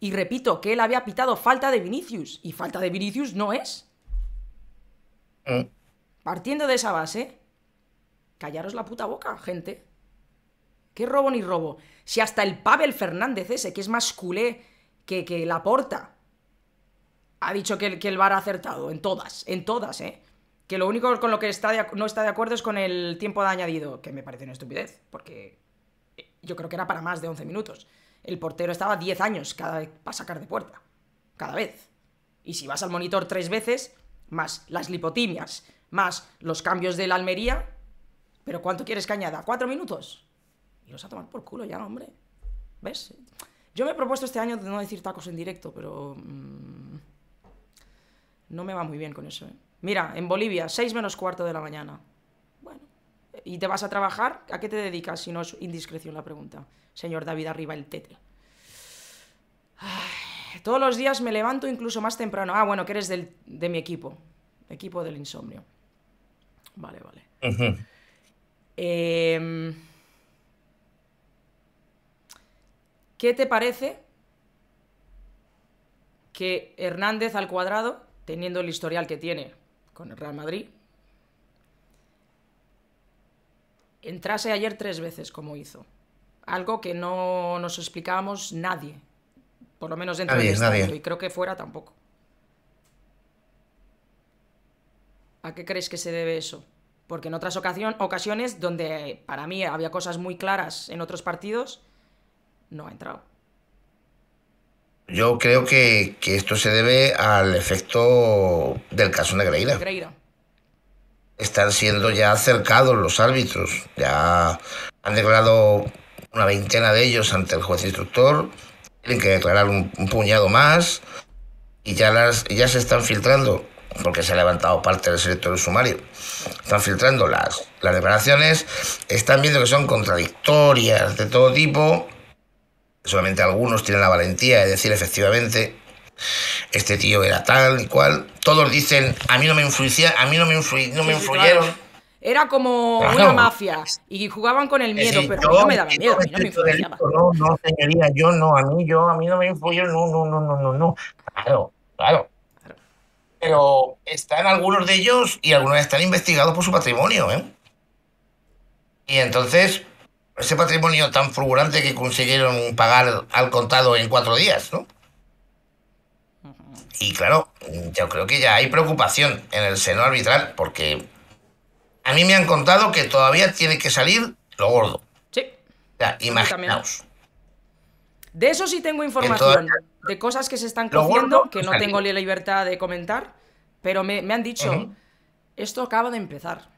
Y repito, que él había pitado falta de Vinicius. Y falta de Vinicius no es. Eh. Partiendo de esa base, callaros la puta boca, gente. ¿Qué robo ni robo? Si hasta el Pavel Fernández ese, que es más culé que, que la porta, ha dicho que el, que el VAR ha acertado. En todas, en todas, ¿eh? Que lo único con lo que no está de acuerdo es con el tiempo de añadido, que me parece una estupidez, porque eh, yo creo que era para más de 11 minutos el portero estaba 10 años cada vez para sacar de puerta. Cada vez. Y si vas al monitor tres veces, más las lipotimias, más los cambios de la Almería, ¿pero cuánto quieres que añada? ¿Cuatro minutos? Y los a tomar por culo ya, hombre. ¿Ves? Yo me he propuesto este año de no decir tacos en directo, pero. Mm, no me va muy bien con eso. ¿eh? Mira, en Bolivia, 6 menos cuarto de la mañana y te vas a trabajar, ¿a qué te dedicas? Si no es indiscreción la pregunta. Señor David, arriba el tete. todos los días me levanto incluso más temprano. Ah, bueno, que eres de mi equipo. Equipo del insomnio. Vale, vale. Em, ¿Qué te parece que Hernández al cuadrado, teniendo el historial que tiene con el Real Madrid, entrase ayer tres veces como hizo. Algo que no nos explicábamos nadie, por lo menos dentro del nadie. y creo que fuera tampoco. ¿A qué crees que se debe eso? Porque en otras ocasiones donde para mí había cosas muy claras en otros partidos, no ha entrado. Yo creo que, esto se debe al efecto del caso de Negreira están siendo ya acercados los árbitros. Ya han declarado una veintena de ellos ante el juez instructor, tienen que declarar un, puñado más y ya, las, ya se están filtrando, porque se ha levantado parte del sector del sumario, están filtrando las, las declaraciones, están viendo que son contradictorias de todo tipo, solamente algunos tienen la valentía de decir efectivamente este tío era tal y cual. Todos dicen, a mí no me influía, a mí no me, influyeron. Era como una mafia y jugaban con el eh, miedo, pero no me miedo, no me No, no, señoría, yo no, a mí yo, a mí no me influyeron no, no, no, no, no, no. Claro, claro. Pero están algunos de ellos y algunos están investigados por su patrimonio, ¿eh? Y entonces, ese patrimonio tan fulgurante que consiguieron pagar al contado en cuatro días, ¿no? Y claro, yo creo que ya hay preocupación en el seno arbitral, porque a mí me han contado que todavía tiene que salir lo gordo. Sí. O sea, imaginaos. De eso sí tengo información, de cosas que se están cogiendo, que no tengo la libertad de comentar, pero me, han dicho, esto acaba de empezar,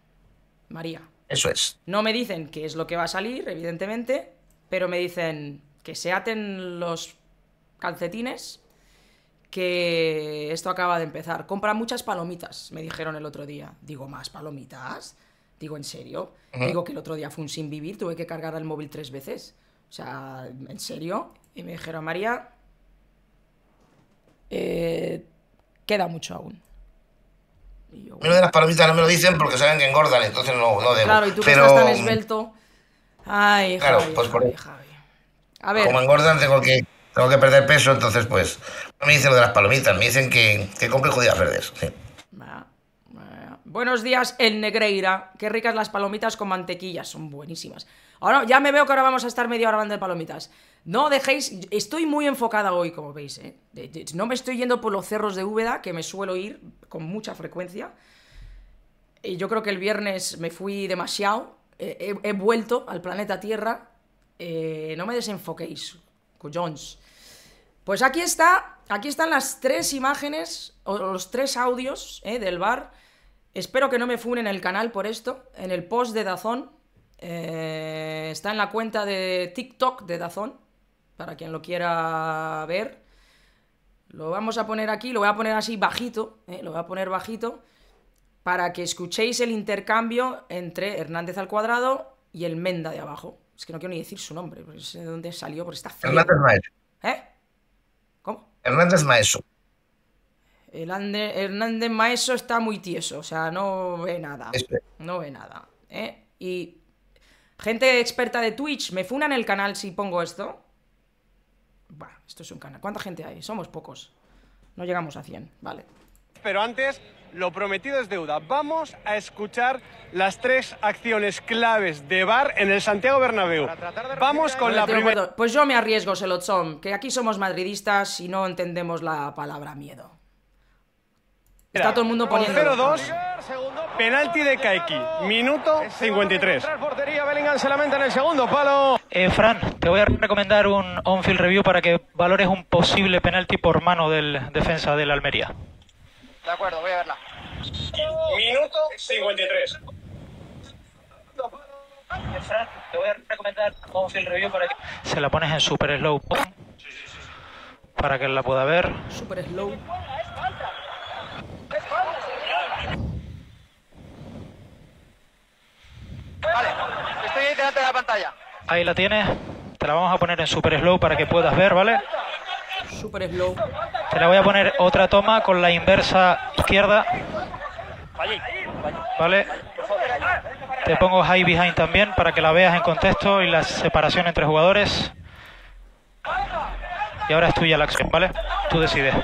María. Eso es. No me dicen qué es lo que va a salir, evidentemente, pero me dicen que se aten los calcetines que esto acaba de empezar. Compra muchas palomitas, me dijeron el otro día. Digo, ¿más palomitas? Digo, ¿en serio? Digo que el otro día fue un sin vivir, tuve que cargar el móvil tres veces. O sea, ¿en serio? Y me dijeron, María, eh, queda mucho aún. Y yo, de las palomitas no me lo dicen porque saben que engordan, entonces no, no debo. Claro, y tú que estás tan esbelto. Ay, Javi, claro, pues Javi, por... Javi. A ver. Como engordan, tengo que tengo que perder peso, entonces pues me dicen lo de las palomitas, me dicen que, que compre judías verdes. Buenos días, el Negreira. Qué ricas las palomitas con mantequillas, son buenísimas. Ahora ya me veo que ahora vamos a estar medio hora hablando de palomitas. No dejéis, estoy muy enfocada hoy, como veis. ¿eh? No me estoy yendo por los cerros de Úbeda, que me suelo ir con mucha frecuencia. Y eh, yo creo que el viernes me fui demasiado. Eh, he, vuelto al planeta Tierra. Eh, no me desenfoquéis pues aquí está, aquí están las tres imágenes, o los tres audios eh, del bar. Espero que no me funen el canal por esto. En el post de Dazón, eh, está en la cuenta de TikTok de Dazón, para quien lo quiera ver. Lo vamos a poner aquí, lo voy a poner así bajito, eh, lo voy a poner bajito, para que escuchéis el intercambio entre Hernández al cuadrado y el Menda de abajo. Es que no quiero ni decir su nombre, porque sé de dónde salió, por esta. feo. Hernández Maeso. ¿Eh? ¿Cómo? Hernández Maeso. El Hernández Maeso está muy tieso, o sea, no ve nada. Este. No ve nada. ¿eh? Y gente experta de Twitch, ¿me funan el canal si pongo esto? Bueno, esto es un canal. ¿Cuánta gente hay? Somos pocos. No llegamos a 100, vale. Pero antes, lo prometido es deuda. Vamos a escuchar las tres acciones claves de VAR en el Santiago Bernabéu. Vamos con la primera. Pues yo me arriesgo, Selotzom, que aquí somos madridistas y no entendemos la palabra miedo. Está todo el mundo poniendo. 0-2, penalti de Kaiki, minuto 53. se lamenta en el segundo palo. Eh, Fran, te voy a recomendar un on-field review para que valores un posible penalti por mano del defensa del Almería. De acuerdo, voy a verla. Minuto 53. te voy a recomendar film Review para que... Se la pones en super slow Sí, sí, sí, para que la pueda ver. Super slow. Vale, estoy ahí delante de la pantalla. Ahí la tienes. Te la vamos a poner en super slow para que puedas ver, ¿vale? Super slow. Te la voy a poner otra toma con la inversa izquierda. Vale. Te pongo high behind también para que la veas en contexto y la separación entre jugadores. Y ahora es tuya la acción, ¿vale? Tú decides.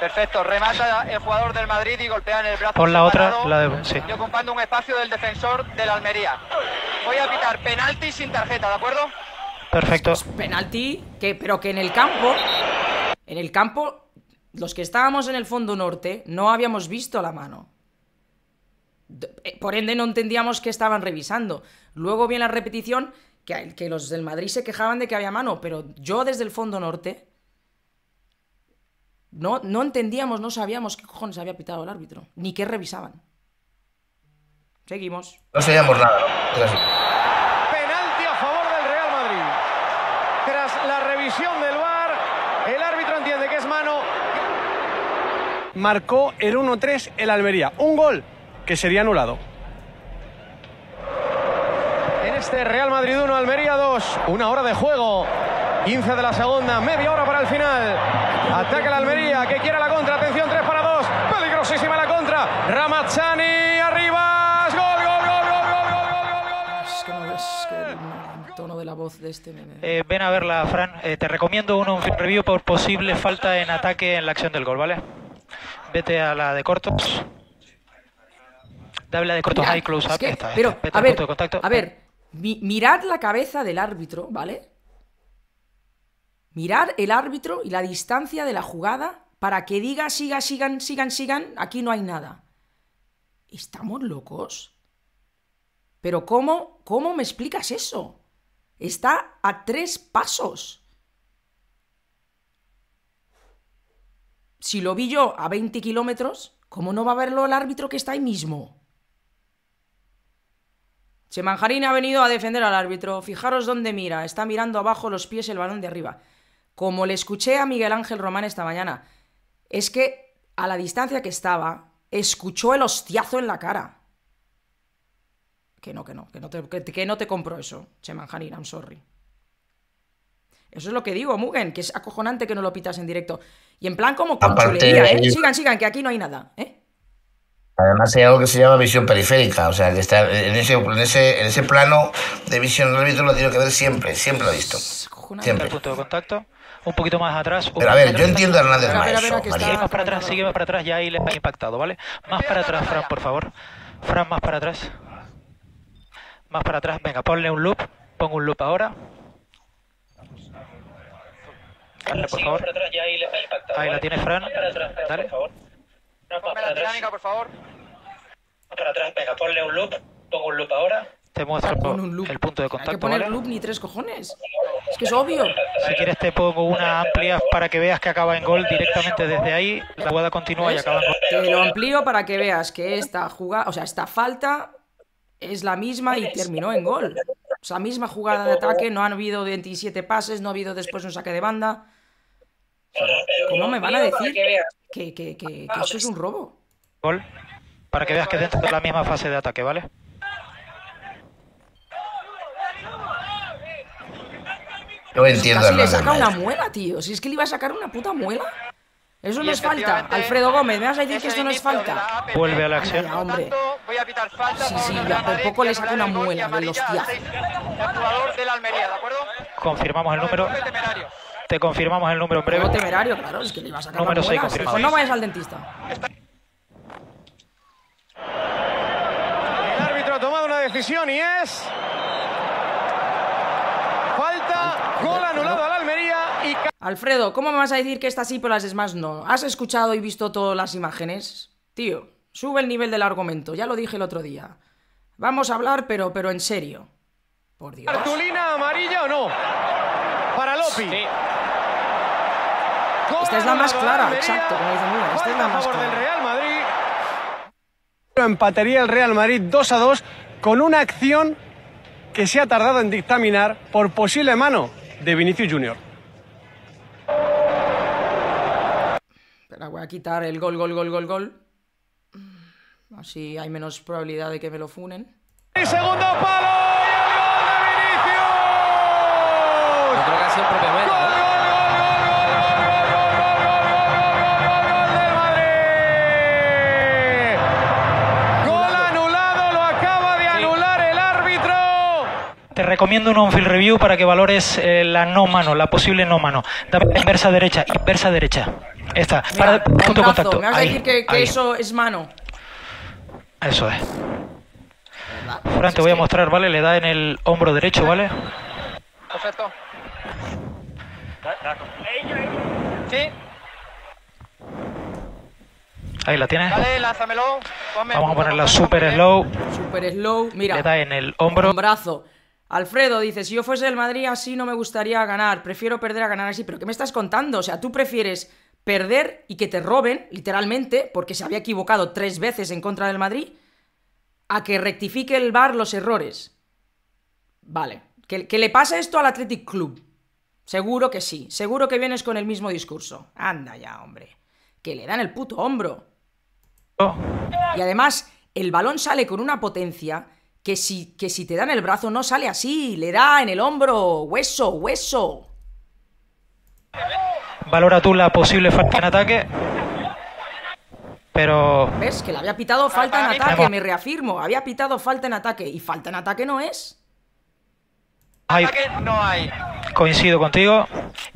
Perfecto, remata el jugador del Madrid y golpea en el brazo. por la otra, la de. Sí. Y ocupando un espacio del defensor del Almería. Voy a pitar penalti sin tarjeta, ¿de acuerdo? Perfecto. Pues penalti, pero que en el campo, en el campo, los que estábamos en el fondo norte no habíamos visto la mano. Eh, por ende no entendíamos que estaban revisando. Luego viene la repetición que, los del Madrid se quejaban de que había mano, pero yo desde el fondo norte no, entendíamos, no sabíamos qué cojones había pitado el árbitro, ni qué revisaban. Seguimos. No sabíamos nada, marcó el 1-3 el Almería. Un gol que sería anulado. En este Real Madrid 1, Almería 2, una hora de juego. 15 de la segunda, media hora para el final. Ataca el Almería, que quiere la contra. Atención, 3 para 2. Peligrosísima la contra. Ramazzani arriba. Gol, gol, gol, gol, gol, gol, gol, Es que no ves el tono de la voz de este eh, ven a verla, Fran. Eh, te recomiendo uno, un review por posible falta en ataque en la acción del gol, ¿vale? Vete a la de cortos. Dame la de cortos a ver, mirar a ver, mirad la cabeza del árbitro, ¿vale? Mirar el árbitro y la distancia de la jugada para que diga, siga, sigan, sigan, sigan, aquí no hay nada. ¿Estamos locos? Pero ¿cómo, cómo me explicas eso? Está a tres pasos. si lo vi yo a 20 kilómetros, ¿cómo no va a verlo el árbitro que está ahí mismo? Manjarín ha venido a defender al árbitro. Fijaros dónde mira. Está mirando abajo los pies el balón de arriba. Como le escuché a Miguel Ángel Román esta mañana, es que a la distancia que estaba, escuchó el hostiazo en la cara. Que no, que no, que no te, que, compro eso, Manjarín. I'm sorry. Eso es lo que digo, Mugen, que es acojonante que no lo pitas en directo. Y en plan como con chulería, ¿eh? Eh, Sigan, sigan, que aquí no hay nada, ¿eh? Además hay algo que se llama visión periférica, o sea, que está en ese, en ese, en ese plano de visión del árbitro lo tiene que ver siempre, siempre lo he visto. Siempre. El punto de contacto, un poquito más atrás. Pero a ver, yo entiendo a Hernández más Sigue más para atrás, sigue más para atrás, ya ahí le ha impactado, ¿vale? Más para atrás, Fran, por favor. Fran, más para atrás. Más para atrás, venga, ponle un loop, pongo un loop ahora. Ahí la tiene Fran. Dale. la dinámica, por favor. Para atrás, venga, ponle un loop. Pongo un loop ahora. Te muestro el punto de contacto. Hay que poner loop ni tres cojones. Es que es obvio. Si quieres te pongo una amplia para que veas que acaba en gol directamente desde ahí. La jugada continúa y acaba en gol. Te lo amplío para que veas que esta jugada, o sea, esta falta es la misma y terminó en gol. O sea, misma jugada de ataque, no han habido 27 pases, no ha habido después un saque de banda. ¿Cómo me van a decir que, que, que, ah, eso es un robo? Gol. Para que veas que dentro de la misma fase de ataque, ¿vale? No entiendo le saca una muela, tío. Si es que le iba a sacar una puta muela. Eso no es falta. Alfredo Gómez, me vas a decir que esto no es falta. Vuelve a la acción. hombre. Voy a pitar falta sí, sí, ya, por poco le saca una muela Confirmamos el número. Te confirmamos el número en breve. No temerario, claro, es que le a Número 6 No vayas al dentista. El árbitro ha tomado una decisión y es... Falta, gol anulado al Almería y... Alfredo, ¿cómo me vas a decir que esta sí pero las demás no? ¿Has escuchado y visto todas las imágenes? Tío, sube el nivel del argumento, ya lo dije el otro día. Vamos a hablar, pero, pero en serio. Por Dios. ¿Cartulina amarilla o no? Para Lopi. Sí. Esta es la más clara, exacto, como esta es la más clara. Real Madrid. el Real Madrid 2 a 2 con una acción que se ha tardado en dictaminar por posible mano de Vinicius Junior. Pero voy a quitar el gol, gol, gol, gol, gol. Así hay menos probabilidad de que me lo funen. Y segundo palo y el gol de Vinicius. que recomiendo un on-field review para que valores eh, la no mano, la posible no mano. inversa derecha, inversa derecha. Esta, para punto contacto. Me vas a decir que, eso es mano. Eso es. Fran, te voy a mostrar, ¿vale? Le da en el hombro derecho, ¿vale? Perfecto. Sí. Ahí la tienes. Vamos a ponerla super slow. Super slow. Mira. Le da en el hombro. brazo. Alfredo dice, si yo fuese del Madrid así no me gustaría ganar, prefiero perder a ganar así, pero ¿qué me estás contando? O sea, tú prefieres perder y que te roben, literalmente, porque se había equivocado tres veces en contra del Madrid, a que rectifique el VAR los errores. Vale, ¿Que, le pasa esto al Athletic Club? Seguro que sí, seguro que vienes con el mismo discurso. Anda ya, hombre, que le dan el puto hombro. Y además, el balón sale con una potencia que si, que si te dan el brazo no sale así, le da en el hombro, hueso, hueso. Valora tú la posible falta en ataque. Pero. ¿Ves? Que le había pitado falta en ataque, me reafirmo. Había pitado falta en ataque. ¿Y falta en ataque no es? No hay. Coincido contigo.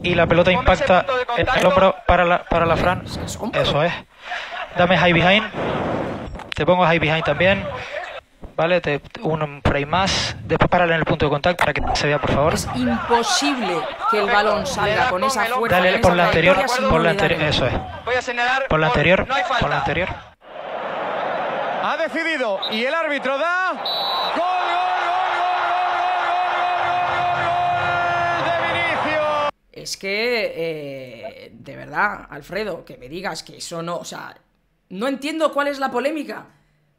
Y la pelota impacta en el hombro para la, para la Fran. Eso es. Dame high behind. Te pongo high behind también. ¿vale? Te, un frame más, después parale en el punto de contacto para que se vea, por favor. Es imposible que el balón salga con esa fuerza. Dale por la anterior, por la anterior, eso es. Voy a señalar por la anterior, no hay falta. por la anterior. Ha decidido y el árbitro da gol. es que, eh, de verdad, Alfredo, que me digas que eso no, o sea, no entiendo cuál es la polémica.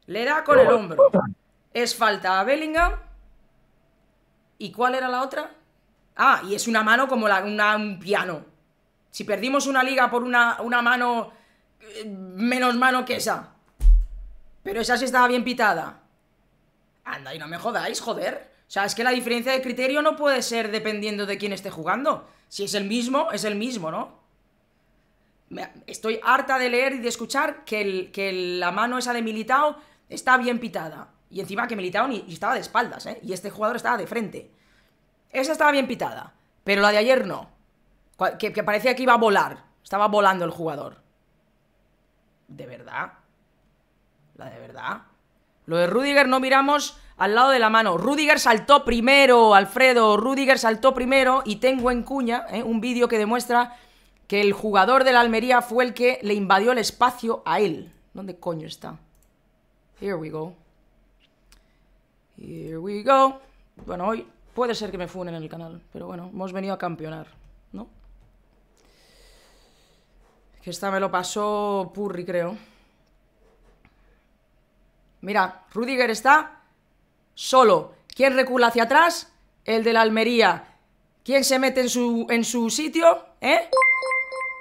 Le da con el hombro, es falta a Bellingham. ¿Y cuál era la otra? Ah, y es una mano como la, una, un piano. Si perdimos una liga por una, una mano eh, menos mano que esa. Pero esa sí estaba bien pitada. Anda, y no me jodáis, joder. O sea, es que la diferencia de criterio no puede ser dependiendo de quién esté jugando. Si es el mismo, es el mismo, ¿no? Estoy harta de leer y de escuchar que, que la mano esa de Militao está bien pitada. Y encima que militaron y estaba de espaldas, ¿eh? Y este jugador estaba de frente. Esa estaba bien pitada, pero la de ayer no. Que, parecía que iba a volar. Estaba volando el jugador. ¿De verdad? ¿La de verdad? Lo de Rudiger no miramos al lado de la mano. Rudiger saltó primero, Alfredo. Rudiger saltó primero y tengo en cuña ¿eh? un vídeo que demuestra que el jugador de la Almería fue el que le invadió el espacio a él. ¿Dónde coño está? Here we go. Here we go. Bueno, hoy puede ser que me funen en el canal, pero bueno, hemos venido a campeonar, ¿no? Que esta me lo pasó Purri, creo. Mira, Rudiger está solo. ¿Quién recula hacia atrás? El de la Almería. ¿Quién se mete en su, en su sitio? ¿Eh?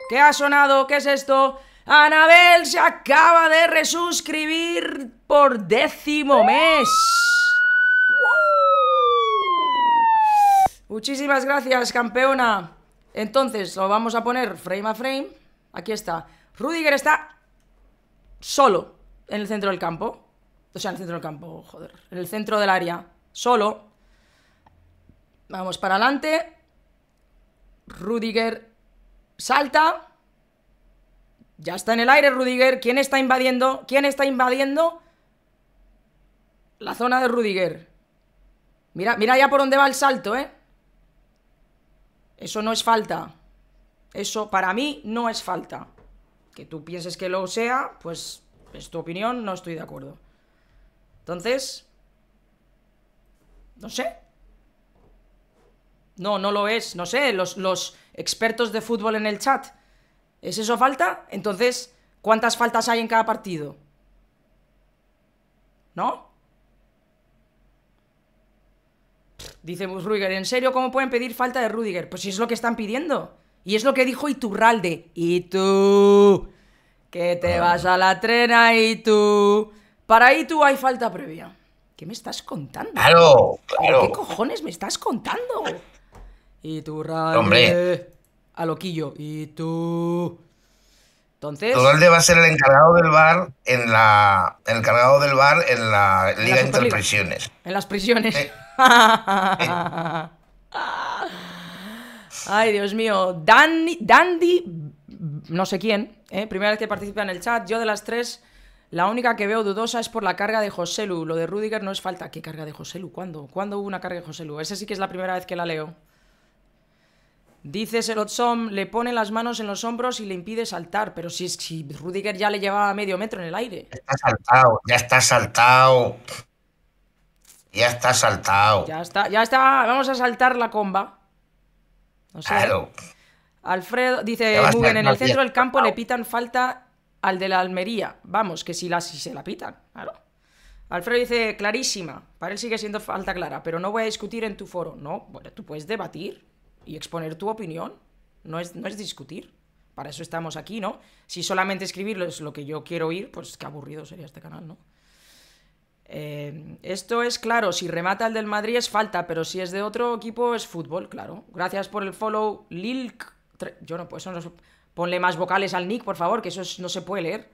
¿Qué ha sonado? ¿Qué es esto? Anabel se acaba de resuscribir por décimo mes. Muchísimas gracias, campeona. Entonces, lo vamos a poner frame a frame. Aquí está. Rudiger está solo en el centro del campo. O sea, en el centro del campo, joder. En el centro del área. Solo. Vamos para adelante. Rudiger salta. Ya está en el aire Rudiger. ¿Quién está invadiendo? ¿Quién está invadiendo? La zona de Rudiger. Mira, mira ya por dónde va el salto, ¿eh? Eso no es falta. Eso para mí no es falta. Que tú pienses que lo sea, pues es tu opinión, no estoy de acuerdo. Entonces, no sé. No, no lo es, no sé, los, los expertos de fútbol en el chat. ¿Es eso falta? Entonces, ¿cuántas faltas hay en cada partido? ¿No? Dice Rudiger, ¿en serio cómo pueden pedir falta de Rudiger? Pues si es lo que están pidiendo. Y es lo que dijo Iturralde. Y tú, que te ah. vas a la trena y tú. Para tú hay falta previa. ¿Qué me estás contando? Claro, ¿Qué cojones me estás contando? Iturralde. Hombre. A loquillo. Y tú. Entonces. Iturralde va a ser el encargado del bar en la. El encargado del bar en la Liga entre Interprisiones. En las prisiones. Eh, (laughs) Ay, Dios mío. Dandy, Dandy, no sé quién, ¿eh? primera vez que participa en el chat. Yo de las tres, la única que veo dudosa es por la carga de Joselu. Lo de Rudiger no es falta. ¿Qué carga de Joselu? ¿Cuándo? ¿Cuándo hubo una carga de Joselu? Esa sí que es la primera vez que la leo. Dice Serotsom, le pone las manos en los hombros y le impide saltar. Pero si, si Rudiger ya le llevaba medio metro en el aire. Ya está saltado, ya está saltado. Ya está saltado. Ya está, ya está. Vamos a saltar la comba. claro. Alfredo dice en el centro del campo le pitan falta al de la Almería. Vamos, que si, la, se la pitan, claro. Alfredo dice, clarísima. Para él sigue siendo falta clara, pero no voy a discutir en tu foro. No, bueno, tú puedes debatir y exponer tu opinión. No es, no es discutir. Para eso estamos aquí, ¿no? Si solamente escribirlo es lo que yo quiero oír, pues qué aburrido sería este canal, ¿no? Eh, esto es claro, si remata el del Madrid es falta, pero si es de otro equipo es fútbol, claro. Gracias por el follow, Lilk. Yo no puedo, ponle más vocales al Nick, por favor, que eso no se puede leer.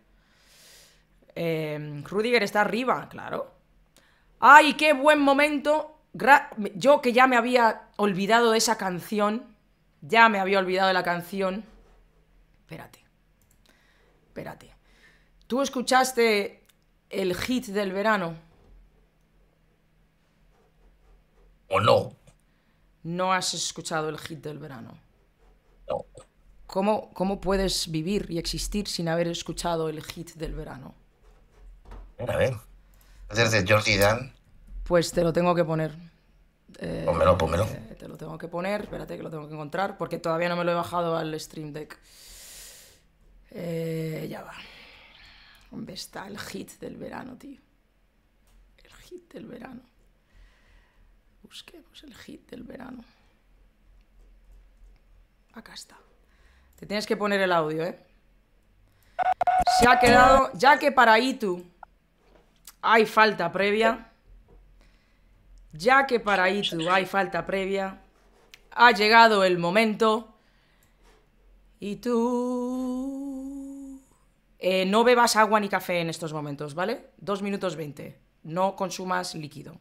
Eh, Rudiger está arriba, claro. ¡Ay, qué buen momento! yo que ya me había olvidado de esa canción. Ya me había olvidado de la canción. Espérate. Espérate. ¿Tú escuchaste el hit del verano? ¿O no? No has escuchado el hit del verano. No. ¿Cómo, puedes vivir y existir sin haber escuchado el hit del verano? A ver. ¿Es de Jordi Dan? Pues te lo tengo que poner. Eh, pónmelo, pónmelo. Eh, te lo tengo que poner, espérate que lo tengo que encontrar, porque todavía no me lo he bajado al Stream Deck. Eh, ya va. ¿Dónde está el hit del verano, tío? El hit del verano. Busquemos el hit del verano. Acá está. Te tienes que poner el audio, ¿eh? Se ha quedado, ya que para Itu hay falta previa, ya que para Itu hay falta previa, ha llegado el momento y tú... Eh, no bebas agua ni café en estos momentos, ¿vale? Dos minutos veinte No consumas líquido.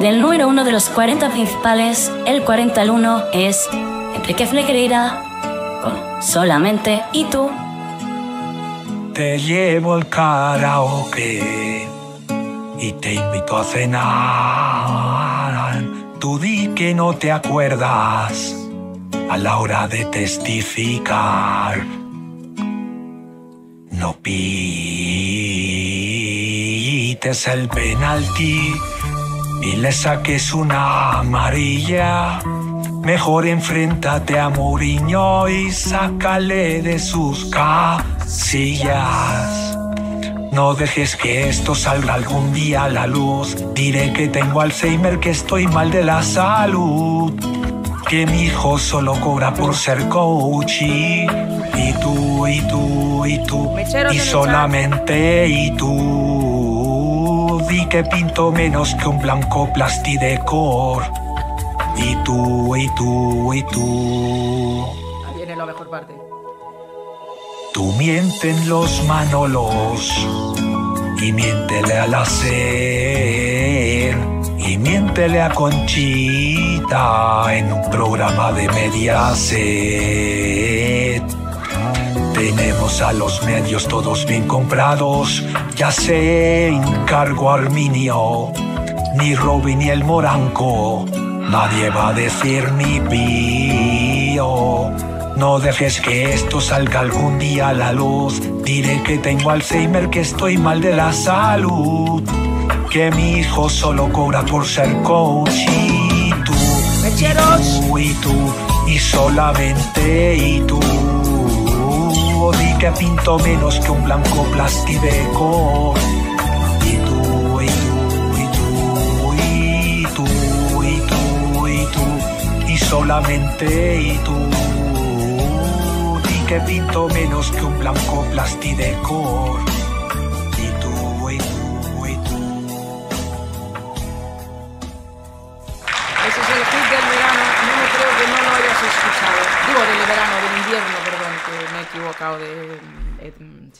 Del número uno de los 40 principales, el al uno, es Enrique Flegreira con Solamente y tú. Te llevo al karaoke y te invito a cenar. Tú di que no te acuerdas a la hora de testificar. No pites el penalti y le saques una amarilla. Mejor enfréntate a Mourinho y sácale de sus casillas. No dejes que esto salga algún día a la luz. Diré que tengo Alzheimer, que estoy mal de la salud. Que mi hijo solo cobra por ser coach. Y tú, y tú, y tú. y solamente y tú pinto menos que un blanco plastidecor. Y tú, y tú, y tú. Ahí viene la mejor parte. Tú mienten los manolos y miéntele a la ser y miéntele a Conchita en un programa de media tenemos a los medios todos bien comprados, ya se encargo Arminio, ni Robin ni el Moranco, nadie va a decir ni pío. No dejes que esto salga algún día a la luz. Diré que tengo Alzheimer, que estoy mal de la salud. Que mi hijo solo cobra por ser coach. tú, y tú, y tú, y solamente y tú. Y que pinto menos que un blanco plastidecor Y tú, y tú, y tú, y tú, y tú, y tú, y solamente y tú. di que pinto menos que un blanco plastidecor. Mm,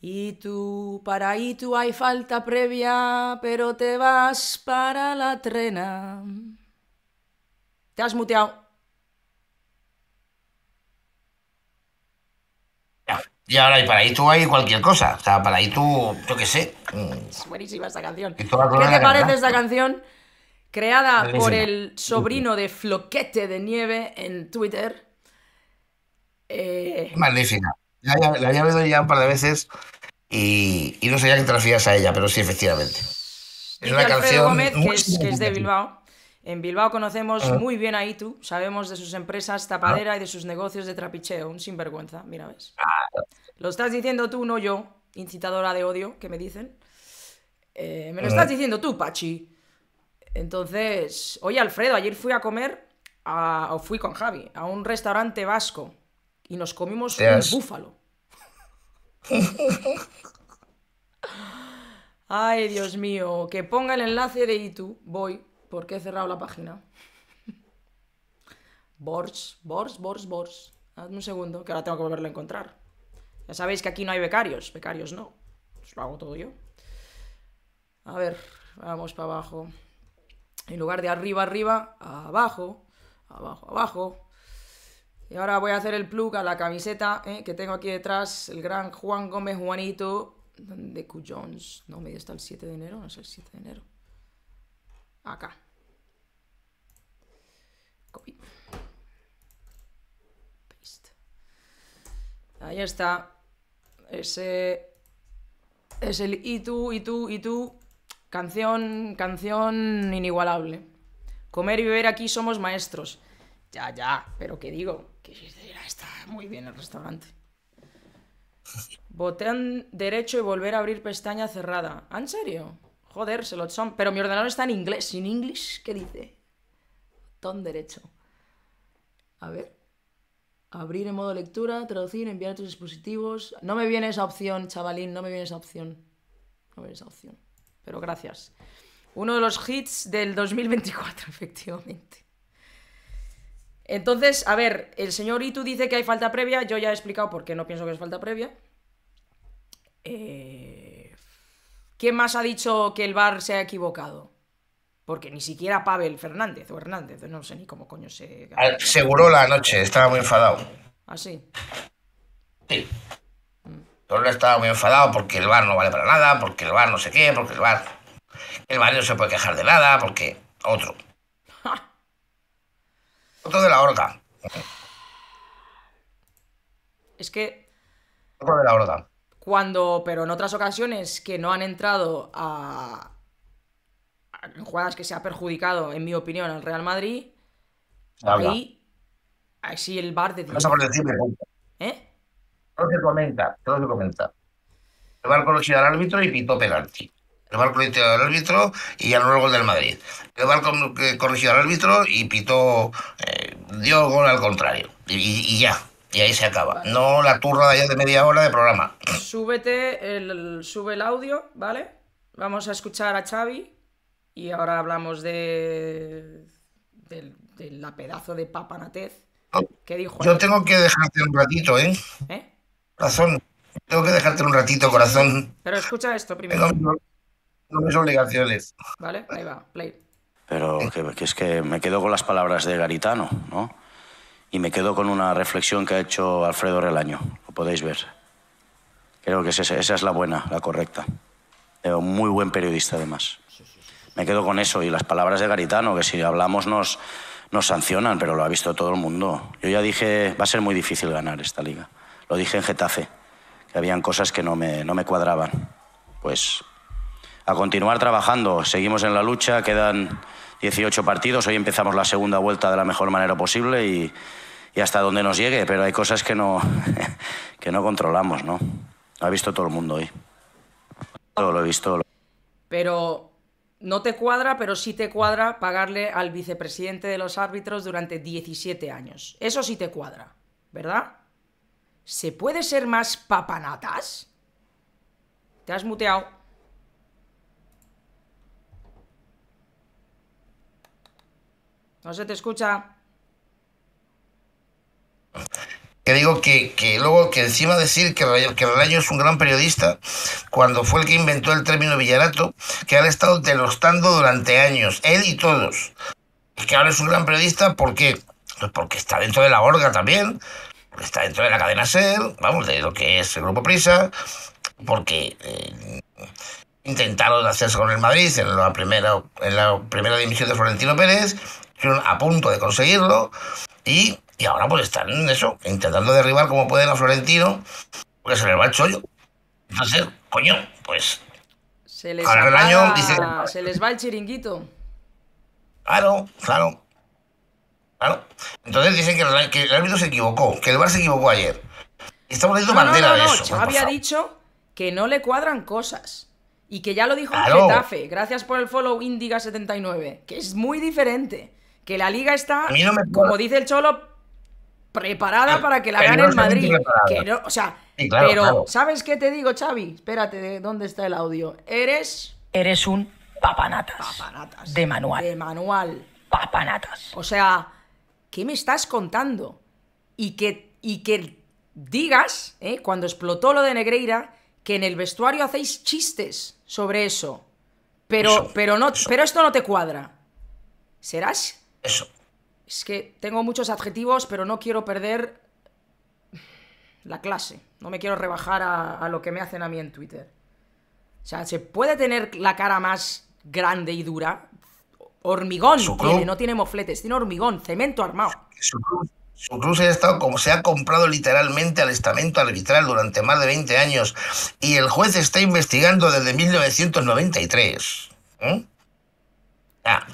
y tú, para y tú hay falta previa, pero te vas para la trena. Te has muteado. Y ahora, y para ahí tú hay cualquier cosa. O sea, para ahí tú, yo qué sé. Es buenísima esta canción. ¿Qué te parece esta canción? Creada por el sobrino de Floquete de Nieve en Twitter. Eh, Magnífica. La, había visto ya un par de veces y, no sabía que te refieras a ella, pero sí, efectivamente. Es una canción. que, es, de Bilbao. En Bilbao conocemos ah. muy bien a Itu, sabemos de sus empresas ah. tapadera y de sus negocios de trapicheo, un sinvergüenza, mira, ves. Ah. Lo estás diciendo tú, no yo, incitadora de odio, que me dicen. Eh, me lo estás diciendo tú, Pachi. Entonces, oye Alfredo, ayer fui a comer, o fui con Javi, a un restaurante vasco y nos comimos un búfalo. Ay, Dios mío, que ponga el enlace de Itu, voy, porque he cerrado la página. Bors, Bors, Bors, Bors. Hazme un segundo, que ahora tengo que volverlo a encontrar. Ya sabéis que aquí no hay becarios, becarios no. lo hago todo yo. A ver, vamos para abajo. En lugar de arriba, arriba, abajo, abajo, abajo. Y ahora voy a hacer el plug a la camiseta eh, que tengo aquí detrás, el gran Juan Gómez Juanito. de Jones? No, dio hasta el 7 de enero, no es el 7 de enero. Acá. Copy. Ahí está. Ese es el y tú, y tú, y tú. Canción, canción inigualable. Comer y beber aquí somos maestros. Ya, ya, pero ¿qué digo? está muy bien el restaurante. Botón derecho y volver a abrir pestaña cerrada. ¿Ah, ¿En serio? Joder, se lo son. Pero mi ordenador está en inglés. en inglés? ¿Qué dice? Botón derecho. A ver. Abrir en modo lectura, traducir, enviar a tus dispositivos. No me viene esa opción, chavalín, no me viene esa opción. No me viene esa opción. Pero gracias. Uno de los hits del 2024, (laughs) efectivamente. Entonces, a ver, el señor Itu dice que hay falta previa. Yo ya he explicado por qué no pienso que es falta previa. Eh, ¿Quién más ha dicho que el bar se ha equivocado? Porque ni siquiera Pavel Fernández o Hernández, no sé ni cómo coño se. Ah, seguro la noche, estaba muy enfadado. ¿Ah, sí? Sí. Solo estaba muy enfadado porque el bar no vale para nada, porque el bar no sé qué, porque el bar, El VAR no se puede quejar de nada, porque. Otro. Otro de la horda. Es que. de la Cuando, pero en otras ocasiones que no han entrado a. En jugadas que se ha perjudicado, en mi opinión, al Real Madrid. Ahí. Así el bar de. No se ¿Eh? Todo se comenta, todo se comenta. El bar conocido al árbitro y pitó penalti. El corrigió al árbitro y ya no el gol del Madrid. El VAR corrigió al árbitro y pitó, eh, dio gol al contrario. Y, ya, y ahí se acaba. No la turra de de media hora de programa. Súbete, el, sube el audio, ¿vale? Vamos a escuchar a Xavi y ahora hablamos de, de, la pedazo de papanatez que dijo. Yo tengo que dejarte un ratito, ¿eh? ¿Eh? Razón. Tengo que dejarte un ratito, corazón. Pero escucha esto primero no mis obligaciones. Vale, ahí va, play. Pero eh. que, es que me quedo con las palabras de Garitano, ¿no? Y me quedo con una reflexión que ha hecho Alfredo Relaño, lo podéis ver. Creo que esa, es la buena, la correcta. Un muy buen periodista, además. Me quedo con eso y las palabras de Garitano, que si hablamos nos, nos sancionan, pero lo ha visto todo el mundo. Yo ya dije, va a ser muy difícil ganar esta liga. Lo dije en Getafe, que habían cosas que no me, no me cuadraban. Pues a continuar trabajando. Seguimos en la lucha, quedan 18 partidos, hoy empezamos la segunda vuelta de la mejor manera posible y, hasta donde nos llegue, pero hay cosas que no, (laughs) que no controlamos, ¿no? Lo ha visto todo el mundo hoy. Todo lo he visto. Pero no te cuadra, pero sí te cuadra pagarle al vicepresidente de los árbitros durante 17 años. Eso sí te cuadra, ¿verdad? ¿Se puede ser más papanatas? Te has muteado. No se te escucha. Te digo que, que luego que encima decir que, que es un gran periodista, cuando fue el que inventó el término villarato, que ha estado delostando durante años, él y todos. Que ahora es un gran periodista, ¿por qué? Pues porque está dentro de la orga también, está dentro de la cadena SER, vamos, de lo que es el Grupo Prisa, porque eh, intentaron hacerse con el Madrid en la primera, en la primera dimisión de Florentino Pérez, estuvieron a punto de conseguirlo y, y ahora pues están eso, intentando derribar como pueden a Florentino, porque se les va el chollo. Entonces, coño, pues se les, ahora el año dice, se les va el chiringuito. Claro, claro. Claro. Entonces dicen que el, que árbitro se equivocó, que el bar se equivocó ayer. Estamos leyendo no, bandera no, no, de eso. había dicho que no le cuadran cosas. Y que ya lo dijo Getafe, gracias por el follow Indiga79, que es muy diferente que la liga está, como dice el Cholo, preparada para que la gane el Madrid. o sea, pero ¿sabes qué te digo, Xavi? Espérate, ¿de dónde está el audio? Eres... Eres un papanatas. Papanatas. De manual. De manual. Papanatas. O sea, ¿qué me estás contando? Y que, y que digas, eh, cuando explotó lo de Negreira, que en el vestuario hacéis chistes sobre eso. Pero, pero, no, eso. pero esto no te cuadra. ¿Serás eso. Es que tengo muchos adjetivos, pero no quiero perder la clase. No me quiero rebajar a, lo que me hacen a mí en Twitter. O sea, se puede tener la cara más grande y dura. Hormigón no tiene mofletes, tiene hormigón, cemento armado. Su cruz se ha estado como se ha comprado literalmente al estamento arbitral durante más de 20 años y el juez está investigando desde 1993. ¿eh? Ah.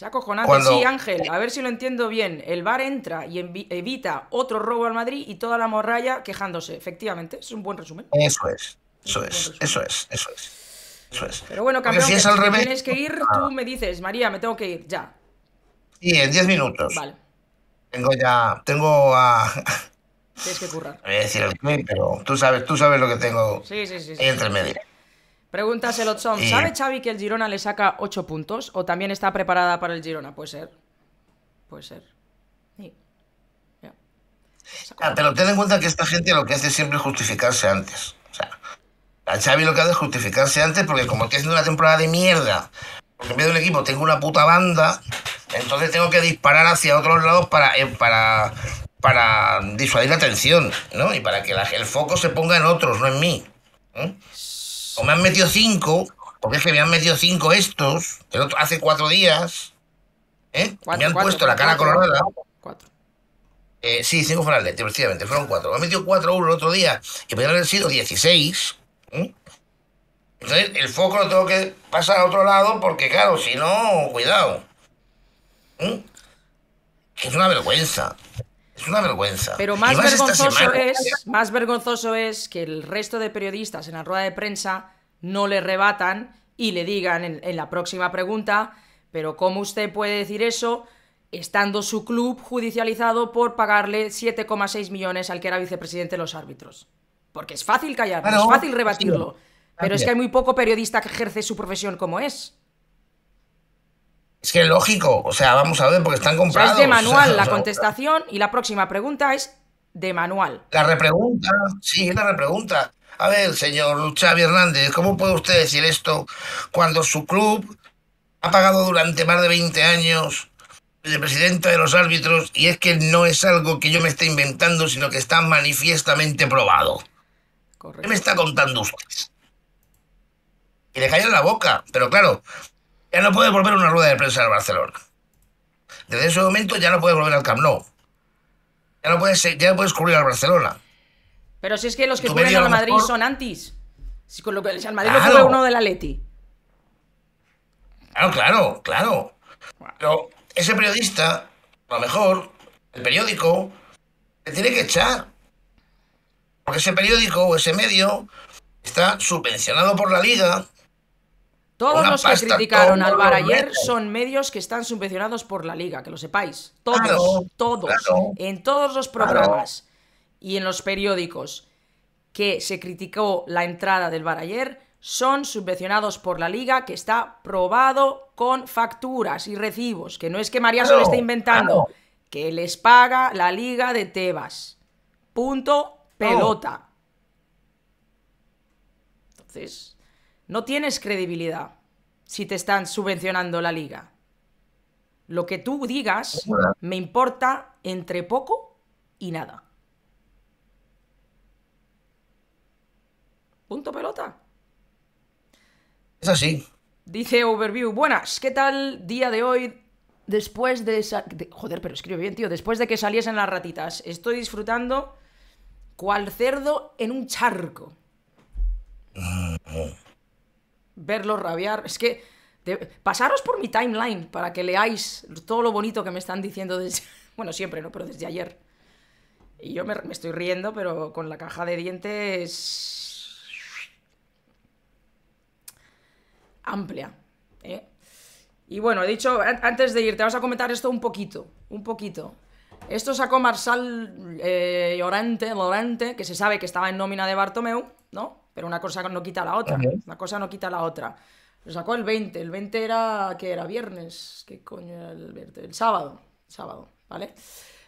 Se acojonante. Sí, Ángel, a ver si lo entiendo bien. El bar entra y evita otro robo al Madrid y toda la morralla quejándose. Efectivamente, es un buen resumen. Eso es, eso es, eso es, eso es. Pero bueno, campeón, si tienes que ir, tú me dices, María, me tengo que ir, ya. Sí, en 10 minutos. Vale. Tengo ya, tengo a... Tienes que currar. (laughs) Voy a decir el clip, pero tú sabes, tú sabes lo que tengo sí, sí, sí, entre medias. Pregunta Selotson, pues, eh, ¿sabe Xavi que el Girona le saca 8 puntos? ¿O también está preparada para el Girona? Puede ser. Puede ser. Sí. pero ten en cuenta que esta gente lo que hace siempre es justificarse antes. O sea, a Xavi lo que hace es justificarse antes porque como estoy haciendo una temporada de mierda, porque en vez de un equipo tengo una puta banda, entonces tengo que disparar hacia otros lados para, eh, para, para disuadir la atención, ¿no? Y para que el foco se ponga en otros, no en mí. ¿eh? O me han metido cinco, porque es que me han metido cinco estos, el otro, hace cuatro días. ¿eh? me han puesto la cara colorada. Cuatro. Eh, sí, cinco fueron precisamente, fueron cuatro. Me han metido cuatro uno el otro día, y podrían haber sido 16. ¿eh? Entonces, el foco lo tengo que pasar a otro lado, porque claro, si no, cuidado. ¿eh? Es una vergüenza. Es una vergüenza. Pero más vergonzoso, es, más vergonzoso es que el resto de periodistas en la rueda de prensa no le rebatan y le digan en, la próxima pregunta, pero ¿cómo usted puede decir eso estando su club judicializado por pagarle 7,6 millones al que era vicepresidente de los árbitros? Porque es fácil callar, es fácil rebatirlo, pero es que hay muy poco periodista que ejerce su profesión como es. Es que es lógico, o sea, vamos a ver, porque están comprados. es de manual la contestación y la próxima pregunta es de manual. La repregunta, sí, es la repregunta. A ver, señor Xavi Hernández, ¿cómo puede usted decir esto cuando su club ha pagado durante más de 20 años el presidente de los árbitros y es que no es algo que yo me esté inventando, sino que está manifiestamente probado? ¿Qué me está contando usted? Y le en la boca, pero claro, ya no puede volver una rueda de prensa al Barcelona. Desde ese momento ya no puede volver al Camp Nou. Ya no puede ya no puedes cubrir al Barcelona. Pero si es que los que cubren al Madrid son antes. Si con lo que al Madrid lo lo uno del Atleti. Claro, claro, claro. Pero ese periodista, a lo mejor, el periódico, le tiene que echar. Porque ese periódico o ese medio está subvencionado por la liga, todos los que criticaron al Bar ayer son medios que están subvencionados por la liga, que lo sepáis. Todos, todos, en todos los programas y en los periódicos que se criticó la entrada del Bar ayer son subvencionados por la liga, que está probado con facturas y recibos, que no es que María se lo esté inventando, que les paga la liga de Tebas. Punto pelota. Entonces, no tienes credibilidad si te están subvencionando la liga. Lo que tú digas me importa entre poco y nada. Punto pelota. Es así. Dice Overview, buenas, ¿qué tal día de hoy después de, Joder, pero escribe bien, tío, después de que saliesen las ratitas. Estoy disfrutando cual cerdo en un charco. Ah, ah. Verlo, rabiar. Es que pasaros por mi timeline para que leáis todo lo bonito que me están diciendo desde... (laughs) Bueno, siempre, ¿no? Pero desde ayer. Y yo me, estoy riendo, pero con la caja de dientes... Amplia. ¿eh? Y bueno, he dicho, antes de ir, te vas a comentar esto un poquito, un poquito. Esto sacó Marsal eh, Llorente, que se sabe que estaba en nómina de Bartomeu, ¿no? pero una cosa no quita la otra. Una cosa no quita la otra. Lo sacó el 20. El 20 era, que era? Viernes. ¿Qué coño era el 20? El sábado. Sábado, ¿vale?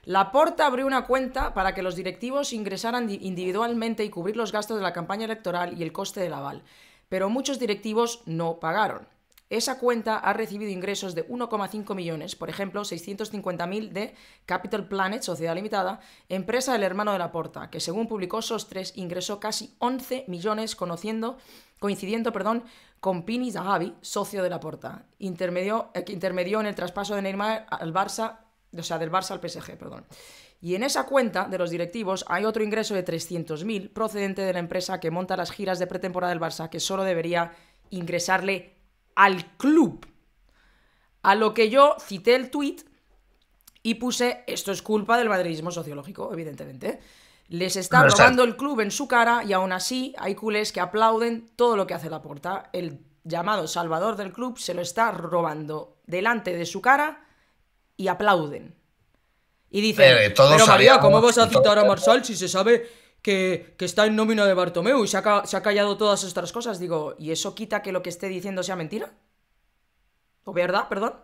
La Porta abrió una cuenta para que los directivos ingresaran individualmente y cubrir los gastos de la campaña electoral y el coste del aval, pero muchos directivos no pagaron. Esa cuenta ha recibido ingresos de 1,5 millones, por ejemplo, 650.000 de Capital Planet, Sociedad Limitada, empresa del hermano de la Porta, que según publicó Sostres ingresó casi 11 millones conociendo, coincidiendo perdón, con Pini Zahavi, socio de la Porta, eh, que intermedió en el traspaso de Neymar al Barça, o sea, del Barça al PSG, perdón. Y en esa cuenta de los directivos hay otro ingreso de 300.000 procedente de la empresa que monta las giras de pretemporada del Barça, que solo debería ingresarle al club. A lo que yo cité el tweet y puse, esto es culpa del madridismo sociológico, evidentemente. Les está robando el club en su cara y aún así hay culés que aplauden todo lo que hace la porta. El llamado salvador del club se lo está robando delante de su cara y aplauden. Y dicen, eh, María, ¿cómo vas a citar a Marsal si se sabe que, está en nómina de Bartomeu y se ha, se ha callado todas estas cosas. Digo, ¿y eso quita que lo que esté diciendo sea mentira? ¿O verdad, perdón?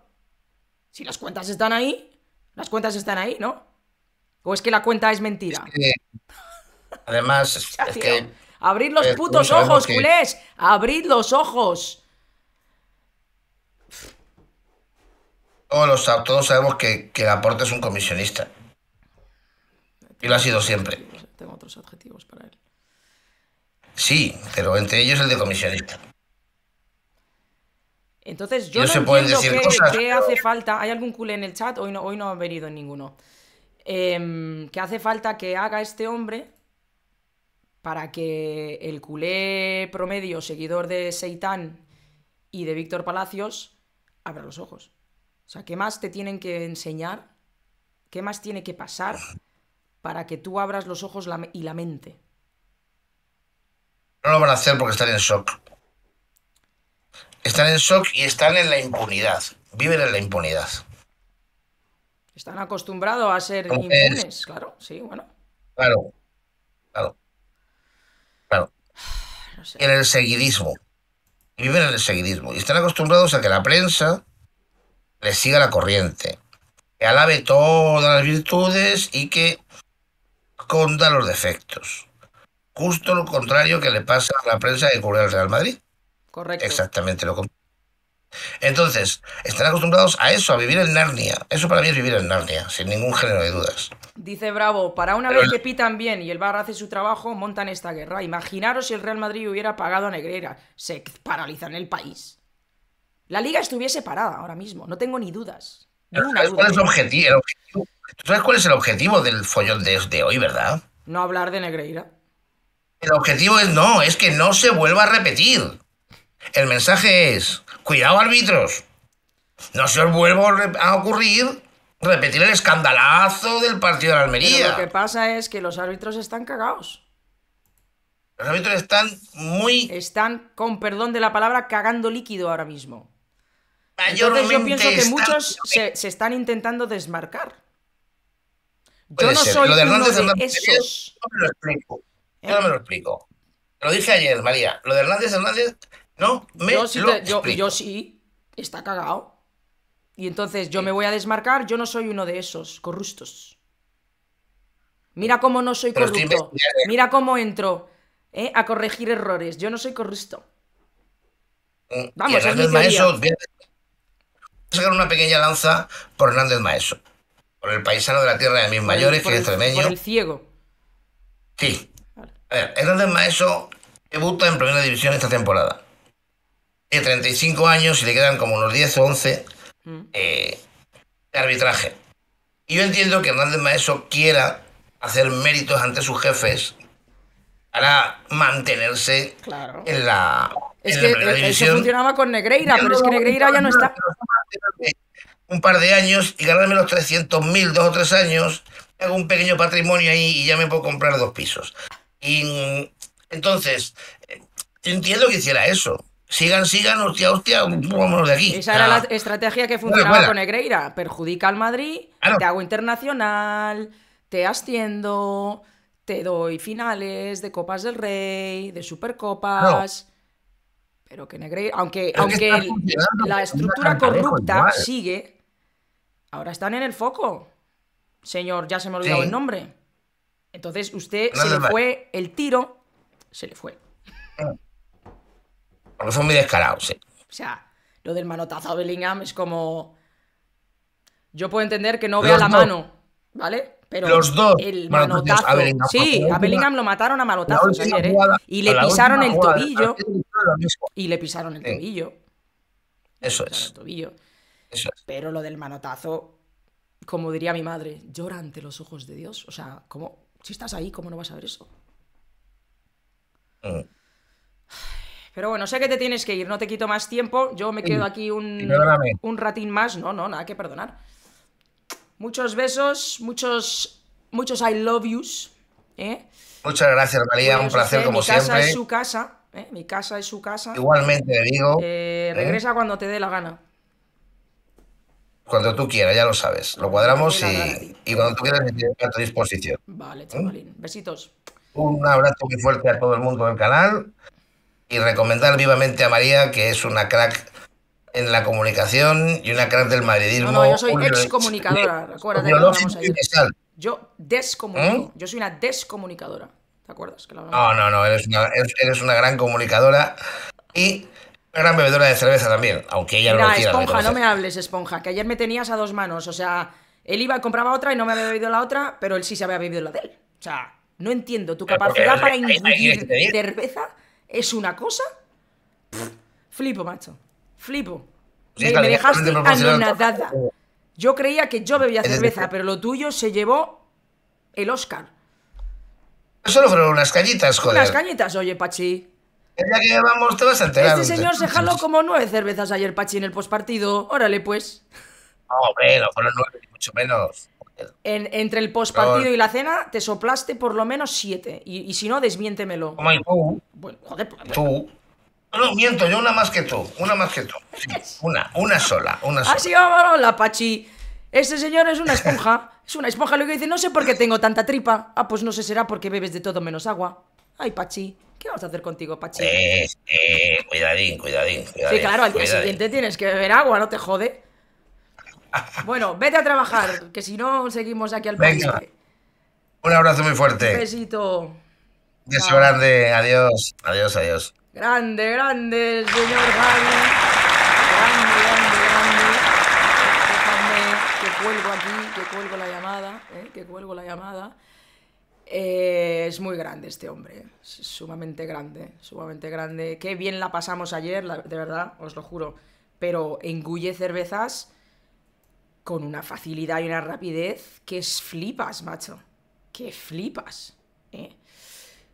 Si las cuentas están ahí, las cuentas están ahí, ¿no? ¿O es que la cuenta es mentira? además, (laughs) es, Abrid los putos ojos, culés. Abrid los ojos. Todos, todos sabemos que, que Laporte es un comisionista. Y lo ha sido siempre. Tengo otros adjetivos para él. Sí, pero entre ellos el de comisionista. Entonces, yo no, no se pueden decir qué, qué hace falta. ¿Hay algún culé en el chat? Hoy no, hoy no ha venido ninguno. Em, ¿Qué hace falta que haga este hombre para que el culé promedio, seguidor de Seitán y de Víctor Palacios, abra los ojos. O sea, ¿qué más te tienen que enseñar? ¿Qué más tiene que pasar para que tú abras los ojos y la mente. No lo van a hacer porque están en shock. Están en shock y están en la impunidad. Viven en la impunidad. Están acostumbrados a ser impunes, claro, sí, bueno. Claro, claro. Claro. (sighs) En el seguidismo. Viven en el seguidismo. Y están acostumbrados a que la prensa les siga la corriente. Que alabe todas las virtudes y que Conda los defectos. Justo lo contrario que le pasa a la prensa de cubre al Real Madrid. Correcto. Exactamente lo contrario. Entonces, están acostumbrados a eso, a vivir en Narnia. Eso para mí es vivir en Narnia, sin ningún género de dudas. Dice Bravo, para una vez que pitan bien y el Barra hace su trabajo, montan esta guerra. Imaginaros si el Real Madrid hubiera pagado a Negrera. Se paralizan el país. La liga estuviese parada ahora mismo, no tengo ni dudas. ¿eh? ¿Tú sabes cuál es el objetivo del follón de, hoy, verdad? No hablar de Negreira. El objetivo es no, es que no se vuelva a repetir. El mensaje es, cuidado árbitros, no se os vuelva a ocurrir repetir el escandalazo del partido de la Almería. lo que pasa es que los árbitros están cagados. Los árbitros están muy... Están, con perdón de la palabra, cagando líquido ahora mismo. Entonces yo pienso que muchos se, están intentando desmarcar. Yo no soy uno de esos. Yo me lo explico. no me lo explico. Eh. lo dije ayer, María. Lo de Hernández Hernández no me yo sí yo, sí. Está cagado. Y entonces yo me voy a desmarcar. Yo no soy uno de esos corruptos. Mira cómo no soy corrupto. Mira cómo entro eh, a corregir errores. Yo no soy corrupto. Mm, Vamos, a mi sacar una pequeña lanza por Hernández Maeso, por el paisano de la tierra de mis mayores, que es extremeño. Por el ciego. Sí. A ver, Hernández Maeso debuta en primera división esta temporada. Tiene 35 años y le quedan como unos 10 o 11 mm. eh, de arbitraje. Y yo entiendo que Hernández Maeso quiera hacer méritos ante sus jefes para mantenerse en la. Es que eso funcionaba con Negreira, pero es que Negreira ya no está. Un par de años y ganarme los 300.000, dos o tres años, hago un pequeño patrimonio ahí y ya me puedo comprar dos pisos. Y mm, entonces, eh, entiendo que hiciera eso. Sigan, sigan, hostia, hostia, vámonos de aquí. Esa era ah. la estrategia que funcionaba con Negreira. Perjudica al Madrid, te hago internacional, te asciendo, te doy finales de Copas del Rey, de Supercopas. Pero que negre... aunque, aunque la estructura corrupta sigue, ahora están en el foco. Señor, ya se me ha olvidado el nombre. Entonces, usted se le fue el tiro, se le fue. Mm. Porque fue muy descarado, sí. O sea, lo del manotazo a Bellingham es como. Yo puedo entender que no vea la mano, ¿vale? los dos. El pues, manotazo. sí, a Bellingham lo mataron a malotazos ¿eh? y, le pisaron el tobillo, y le pisaron el tobillo. Eso es. Eso Pero lo del manotazo, como diría mi madre, llora ante los ojos de Dios. O sea, cómo, si estás ahí, ¿cómo no vas a ver eso? Mm. Pero bueno, sé que te tienes que ir, no te quito más tiempo. Yo me quedo aquí un, un ratín más. No, no, nada que perdonar. Muchos besos, muchos, muchos I love yous. ¿eh? Muchas gracias, María, un placer como siempre. Mi casa es su casa, ¿eh? mi casa es su casa. Igualmente digo. Eh, regresa cuando te dé la gana. Cuando tú quieras, ya lo sabes. Lo cuadramos y, cuando tú quieras a tu disposición. Vale, chavalín. Besitos. Un abrazo muy fuerte a todo el mundo del canal y recomendar vivamente a María, que es una crack en la comunicación y una crack del madridismo. No, no, yo soy ¿eh? excomunicadora, acuérdate Yo descomunico, ¿Mm? yo soy una descomunicadora, ¿te acuerdas? no, no, no, eres una, gran comunicadora y una gran bebedora de cerveza también, aunque ella no lo esponja, no me hables, esponja, que ayer me tenías a dos manos, o sea, él iba y compraba otra y no me había bebido la otra, pero él sí se había bebido la de él. O sea, no entiendo, tu capacidad para ingerir este cerveza es una cosa... flipo, macho. Flipo. me, dejaste anonadada. Yo creía que yo bebía cerveza, pero lo tuyo se llevó el Oscar. Solo fueron unas cañitas, joder. Unas cañitas, oye, Pachi. que Este señor se jaló como nueve cervezas ayer, Pachi, en el pospartido. Órale, pues. No, pero fueron nueve, mucho menos. entre el postpartido y la cena te soplaste por lo menos siete. Y, si no, desmiéntemelo. hay? tú. Bueno, joder, pues, tú. No, miento, yo una más que tú, una más que tú. (laughs) una, una sola, una sola. Así ah, la Pachi. Ese señor es una esponja, (laughs) es una esponja. lo que dice, no sé por qué tengo tanta tripa. Ah, pues no sé, será porque bebes de todo menos agua. Ay, Pachi, ¿qué vamos a hacer contigo, Pachi? Eh, eh, cuidadín, cuidadín, cuidadín. Sí, claro, al día siguiente tienes que beber agua, no te jode. (laughs) Bueno, vete a trabajar, que si no seguimos aquí al país. Un abrazo muy fuerte. Un besito. Un adiós, adiós, adiós. Grande, grande señor Javi. Grande, grande, grande. Déjame que cuelgo aquí, que cuelgo la llamada, ¿eh? que cuelgo la llamada. Eh, es muy grande este hombre, ¿eh? sumamente grande, sumamente grande. Qué bien la pasamos ayer, de verdad, os lo juro. Pero engulle cervezas con una facilidad y una rapidez que es flipas, macho. Que flipas. ¿eh?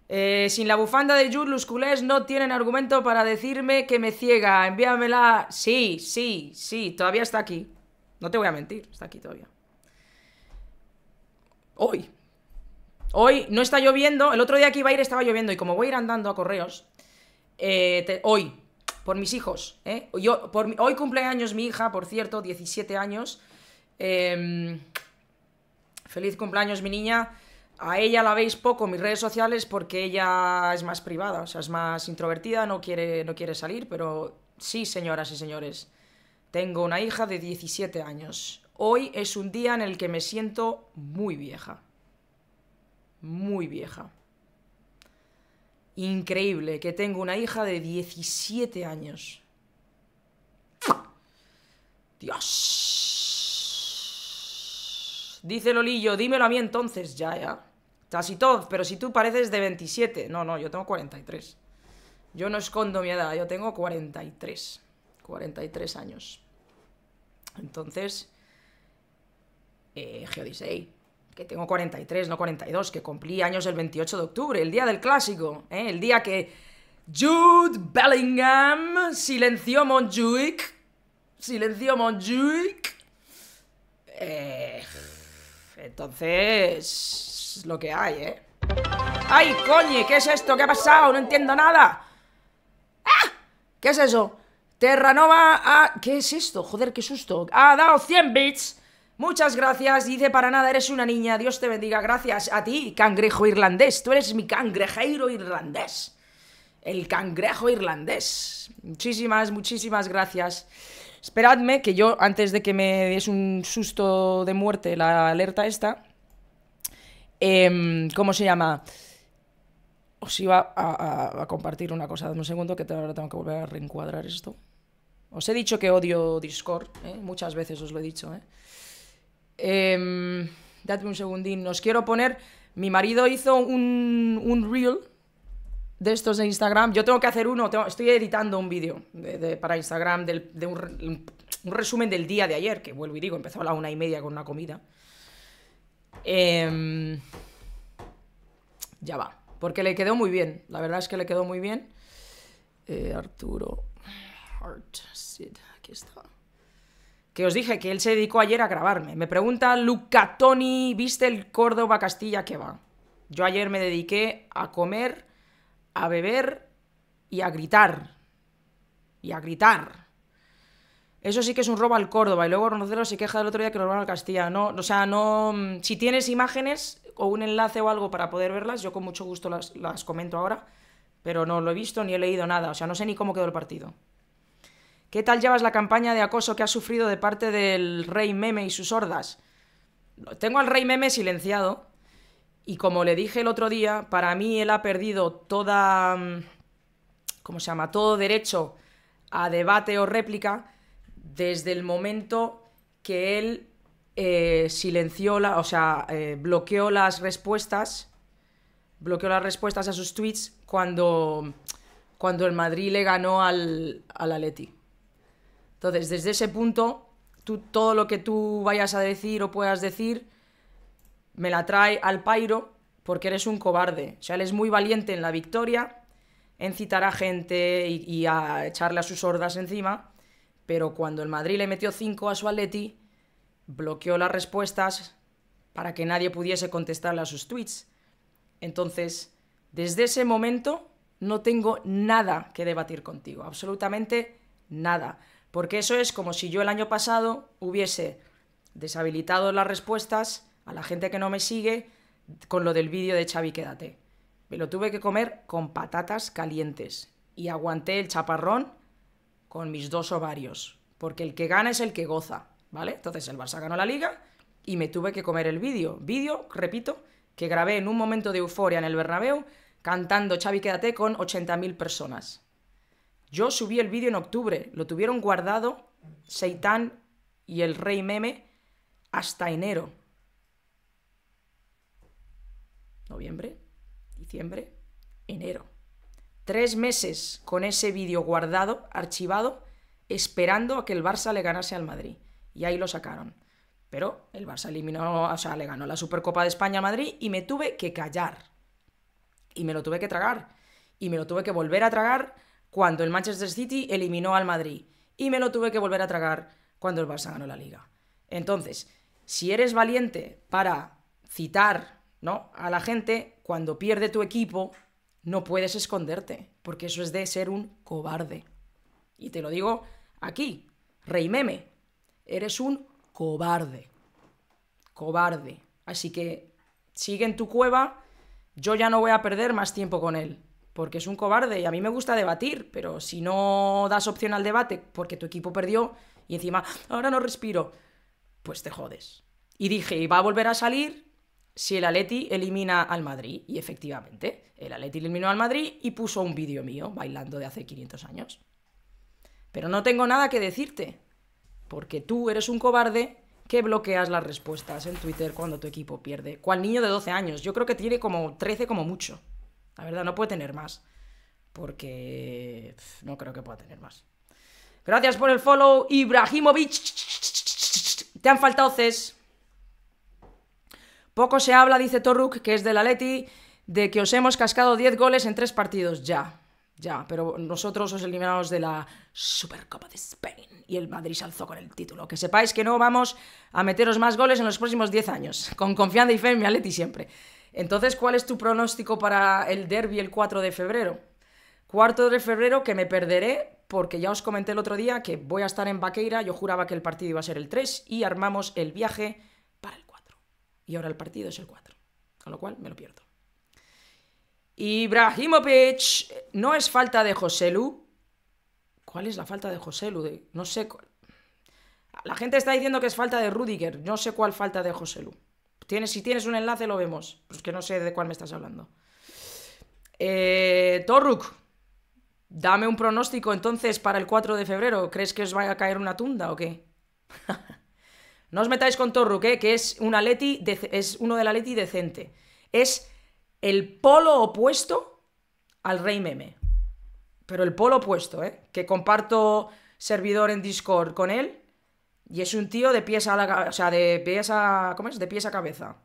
Eh, sin la bufanda de Jules, los culés no tienen argumento para decirme que me ciega. Envíamela. Sí, sí, sí, todavía está aquí. No te voy a mentir, está aquí todavía. Hoy. Hoy no está lloviendo. El otro día aquí iba a ir estaba lloviendo. Y como voy a ir andando a correos, eh, hoy, por mis hijos. Eh, yo, hoy cumpleaños mi hija, por cierto, 17 años. Em, feliz cumpleaños mi niña. A ella la veis poco en mis redes sociales porque ella es más privada, o sea, es más introvertida, no quiere, no quiere salir, pero sí, señoras y señores, tengo una hija de 17 años. Hoy es un día en el que me siento muy vieja. Muy vieja. Increíble que tengo una hija de 17 años. Dios. Dice Lolillo, dímelo a mí entonces, ya, ya. Casi todos, pero si tú pareces de 27. No, no, yo tengo 43. Yo no escondo mi edad, yo tengo 43. 43 años. Entonces, eh, Geodisei, que tengo 43, no 42, que cumplí años el 28 de octubre, el día del clásico, ¿eh? el día que Jude Bellingham silenció monjuic silenció monjuic Eh, entonces, es lo que hay, ¿eh? ¡Ay, coño! ¿Qué es esto? ¿Qué ha pasado? No entiendo nada. ¡Ah! ¿Qué es eso? Terranova a... Ah, ¿Qué es esto? Joder, qué susto. Ha dado 100 bits. Muchas gracias. Dice, para nada, eres una niña. Dios te bendiga. Gracias a ti, cangrejo irlandés. Tú eres mi cangrejeiro irlandés. El cangrejo irlandés. Muchísimas, muchísimas gracias. Esperadme que yo, antes de que me des un susto de muerte la alerta esta, Em, ¿Cómo se llama? Os iba a, a, compartir una cosa. Dame un segundo que ahora tengo que volver a reencuadrar esto. Os he dicho que odio Discord, ¿eh? muchas veces os lo he dicho. ¿eh? Em, dadme un segundín, os quiero poner... Mi marido hizo un, un, reel de estos de Instagram. Yo tengo que hacer uno, estoy editando un vídeo para Instagram de un, un, resumen del día de ayer, que vuelvo y digo, empezó a la una y media con una comida. Em, ya va. Porque le quedó muy bien. La verdad es que le quedó muy bien. Eh, Arturo. Art. Aquí está. Que os dije que él se dedicó ayer a grabarme. Me pregunta Luca Toni, ¿viste el Córdoba Castilla que va? Yo ayer me dediqué a comer, a beber y a gritar. Y a gritar. Eso sí que es un robo al Córdoba. Y luego Roncero se queja del otro día que nos van al Castilla. No, o sea, no. Mm, si tienes imágenes o un enlace o algo para poder verlas, yo con mucho gusto las, las comento ahora. Pero no lo he visto ni he leído nada. O sea, no sé ni cómo quedó el partido. ¿Qué tal llevas la campaña de acoso que has sufrido de parte del rey meme y sus hordas? Tengo al rey meme silenciado. Y como le dije el otro día, para mí él ha perdido toda. Mm, ¿Cómo se llama? Todo derecho a debate o réplica desde el momento que él eh, silenció, o sea, eh, bloqueó las respuestas, bloqueó las respuestas a sus tweets cuando, cuando el Madrid le ganó al, al Atleti. Entonces, desde ese punto, tú, todo lo que tú vayas a decir o puedas decir, me la trae al pairo porque eres un cobarde. O sea, él es muy valiente en la victoria, en citar a gente y, y a echarle a sus hordas encima pero cuando el Madrid le metió 5 a su Atleti, bloqueó las respuestas para que nadie pudiese contestarle a sus tweets. Entonces, desde ese momento no tengo nada que debatir contigo, absolutamente nada, porque eso es como si yo el año pasado hubiese deshabilitado las respuestas a la gente que no me sigue con lo del vídeo de Xavi Quédate. Me lo tuve que comer con patatas calientes y aguanté el chaparrón con mis dos ovarios, porque el que gana es el que goza, ¿vale? Entonces el Barça ganó la liga y me tuve que comer el vídeo. Vídeo, repito, que grabé en un momento de euforia en el Bernabéu cantando Chavi quédate con 80.000 personas. Yo subí el vídeo en octubre, lo tuvieron guardado Seitán y el Rey Meme hasta enero. Noviembre, diciembre, enero tres meses con ese vídeo guardado, archivado, esperando a que el Barça le ganase al Madrid. Y ahí lo sacaron. Pero el Barça eliminó, o sea, le ganó la Supercopa de España a Madrid y me tuve que callar. Y me lo tuve que tragar. Y me lo tuve que volver a tragar cuando el Manchester City eliminó al Madrid. Y me lo tuve que volver a tragar cuando el Barça ganó la liga. Entonces, si eres valiente para citar ¿no? a la gente cuando pierde tu equipo, no puedes esconderte, porque eso es de ser un cobarde. Y te lo digo aquí, rey meme, eres un cobarde. Cobarde. Así que sigue en tu cueva, yo ya no voy a perder más tiempo con él, porque es un cobarde y a mí me gusta debatir, pero si no das opción al debate porque tu equipo perdió y encima ah, ahora no respiro, pues te jodes. Y dije, y va a volver a salir si el Aleti elimina al Madrid. Y efectivamente, el Aleti eliminó al Madrid y puso un vídeo mío bailando de hace 500 años. Pero no tengo nada que decirte, porque tú eres un cobarde que bloqueas las respuestas en Twitter cuando tu equipo pierde. ¿Cuál niño de 12 años, yo creo que tiene como 13 como mucho. La verdad, no puede tener más, porque no creo que pueda tener más. Gracias por el follow, Ibrahimovic. Te han faltado ces. Poco se habla, dice Torruk, que es del Atleti, de que os hemos cascado 10 goles en 3 partidos. Ya, ya, pero nosotros os eliminamos de la Supercopa de España y el Madrid se alzó con el título. Que sepáis que no vamos a meteros más goles en los próximos 10 años. (laughs) Con confianza y fe en mi Atleti siempre. Entonces, ¿cuál es tu pronóstico para el derby el 4 de febrero? 4 de febrero que me perderé porque ya os comenté el otro día que voy a estar en Baqueira. yo juraba que el partido iba a ser el 3 y armamos el viaje y ahora el partido es el 4, con lo cual me lo pierdo. Ibrahimovic, no es falta de Joselu. ¿Cuál es la falta de Joselu? No sé. Cuál. La gente está diciendo que es falta de Rudiger. No sé cuál falta de Joselu. Tienes, si tienes un enlace lo vemos. pues que no sé de cuál me estás hablando. Eh, Torruk, dame un pronóstico entonces para el 4 de febrero. ¿Crees que os vaya a caer una tunda o qué? (laughs) No os metáis con Torruque, que es, un de, es uno del Atleti decente. Es el polo opuesto al Rey Meme. Pero el polo opuesto, ¿eh? Que comparto servidor en Discord con él. Y es un tío de pies a la o sea, de pies ¿cómo es? De pies a cabeza.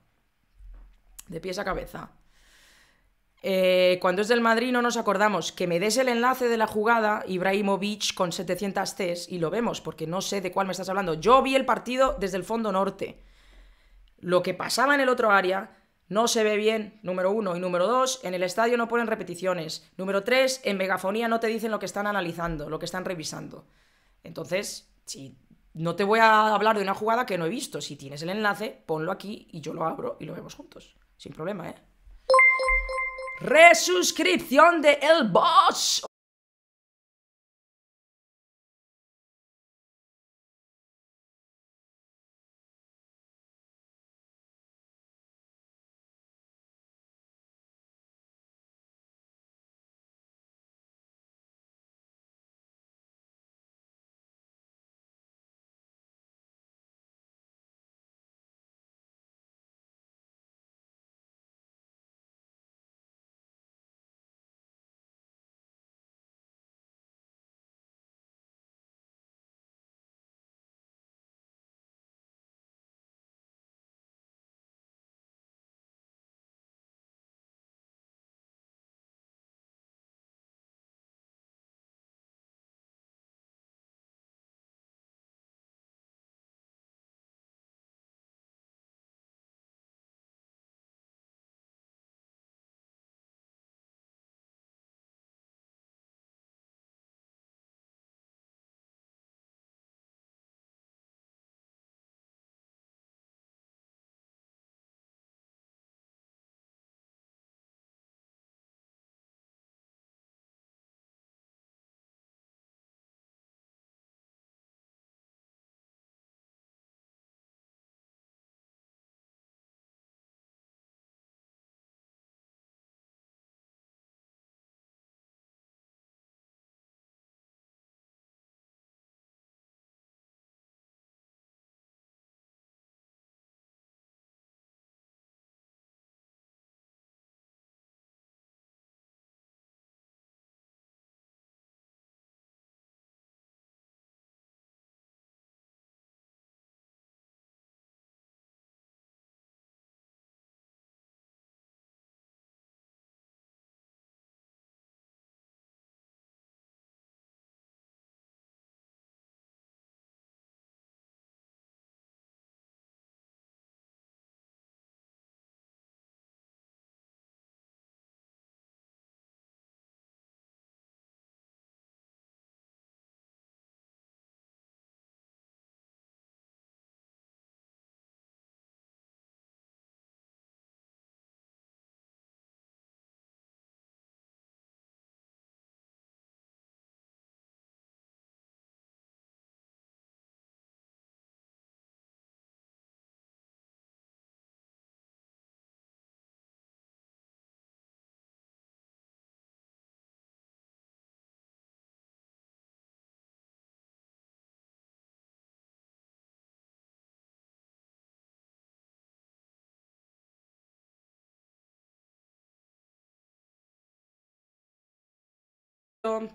De pies a cabeza. Eh, cuando es del Madrid no nos acordamos que me des el enlace de la jugada Ibrahimovic con 700 Cs y lo vemos porque no sé de cuál me estás hablando. Yo vi el partido desde el fondo norte. Lo que pasaba en el otro área no se ve bien, número uno. Y número dos, en el estadio no ponen repeticiones. Número tres, en megafonía no te dicen lo que están analizando, lo que están revisando. Entonces, si no te voy a hablar de una jugada que no he visto. Si tienes el enlace, ponlo aquí y yo lo abro y lo vemos juntos. Sin problema, ¿eh? resuscripción de El Bosch!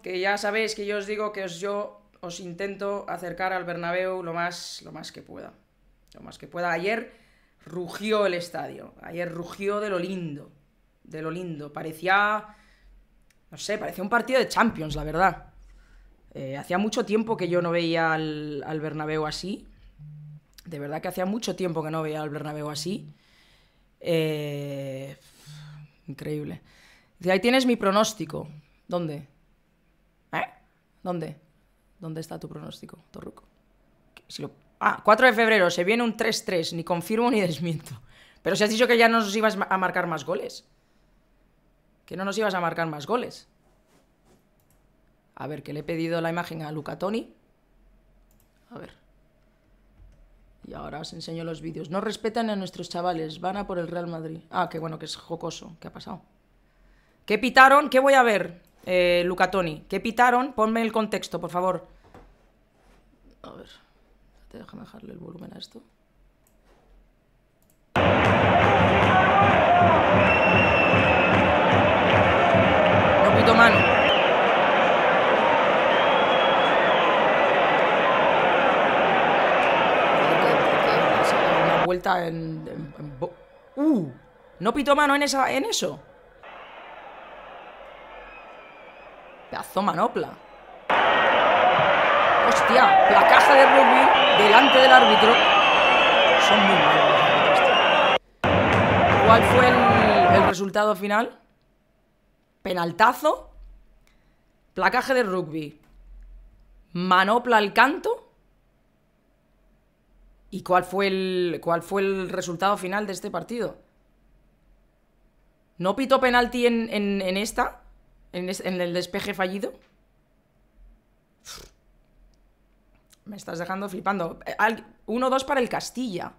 que ya sabéis que yo os digo que os, yo os intento acercar al Bernabéu lo más, lo más que pueda. Lo más que pueda. Ayer rugió el estadio, ayer rugió de lo lindo, de lo lindo. Parecía, no sé, parecía un partido de Champions, la verdad. Eh, hacía mucho tiempo que yo no veía al, al Bernabéu así. De verdad que hacía mucho tiempo que no veía al Bernabéu así. Eh, increíble. De ahí tienes mi pronóstico. ¿Dónde? ¿Dónde? ¿Dónde está tu pronóstico, Torruco? Ah, 4 de febrero, se viene un 3-3, ni confirmo ni (laughs) desmiento. Pero si has dicho que ya no nos ibas a marcar más goles. Que no nos ibas a marcar más goles. A ver, que le he pedido la imagen a Luca Toni. A ver. Y ahora os enseño los vídeos. No respetan a nuestros chavales, van a por el Real Madrid. Ah, qué bueno, que es jocoso. ¿Qué ha pasado? ¿Qué pitaron? ¿Qué voy a ver? eh, Luca Toni, ¿qué pitaron, ponme el contexto, por favor. A ver, déjame dejarle el volumen a esto. No pito mano. vuelta en, ¡Uh! no pito mano en esa en eso Pedazo manopla. Hostia, la de rugby delante del árbitro. Son muy malos los ¿Cuál fue el, resultado final? Penaltazo. Placaje de rugby. Manopla al canto. ¿Y cuál fue el cuál fue el resultado final de este partido? ¿No pitó penalti en, en, en esta? en, el despeje fallido. Me estás dejando flipando. 1-2 eh, para el Castilla.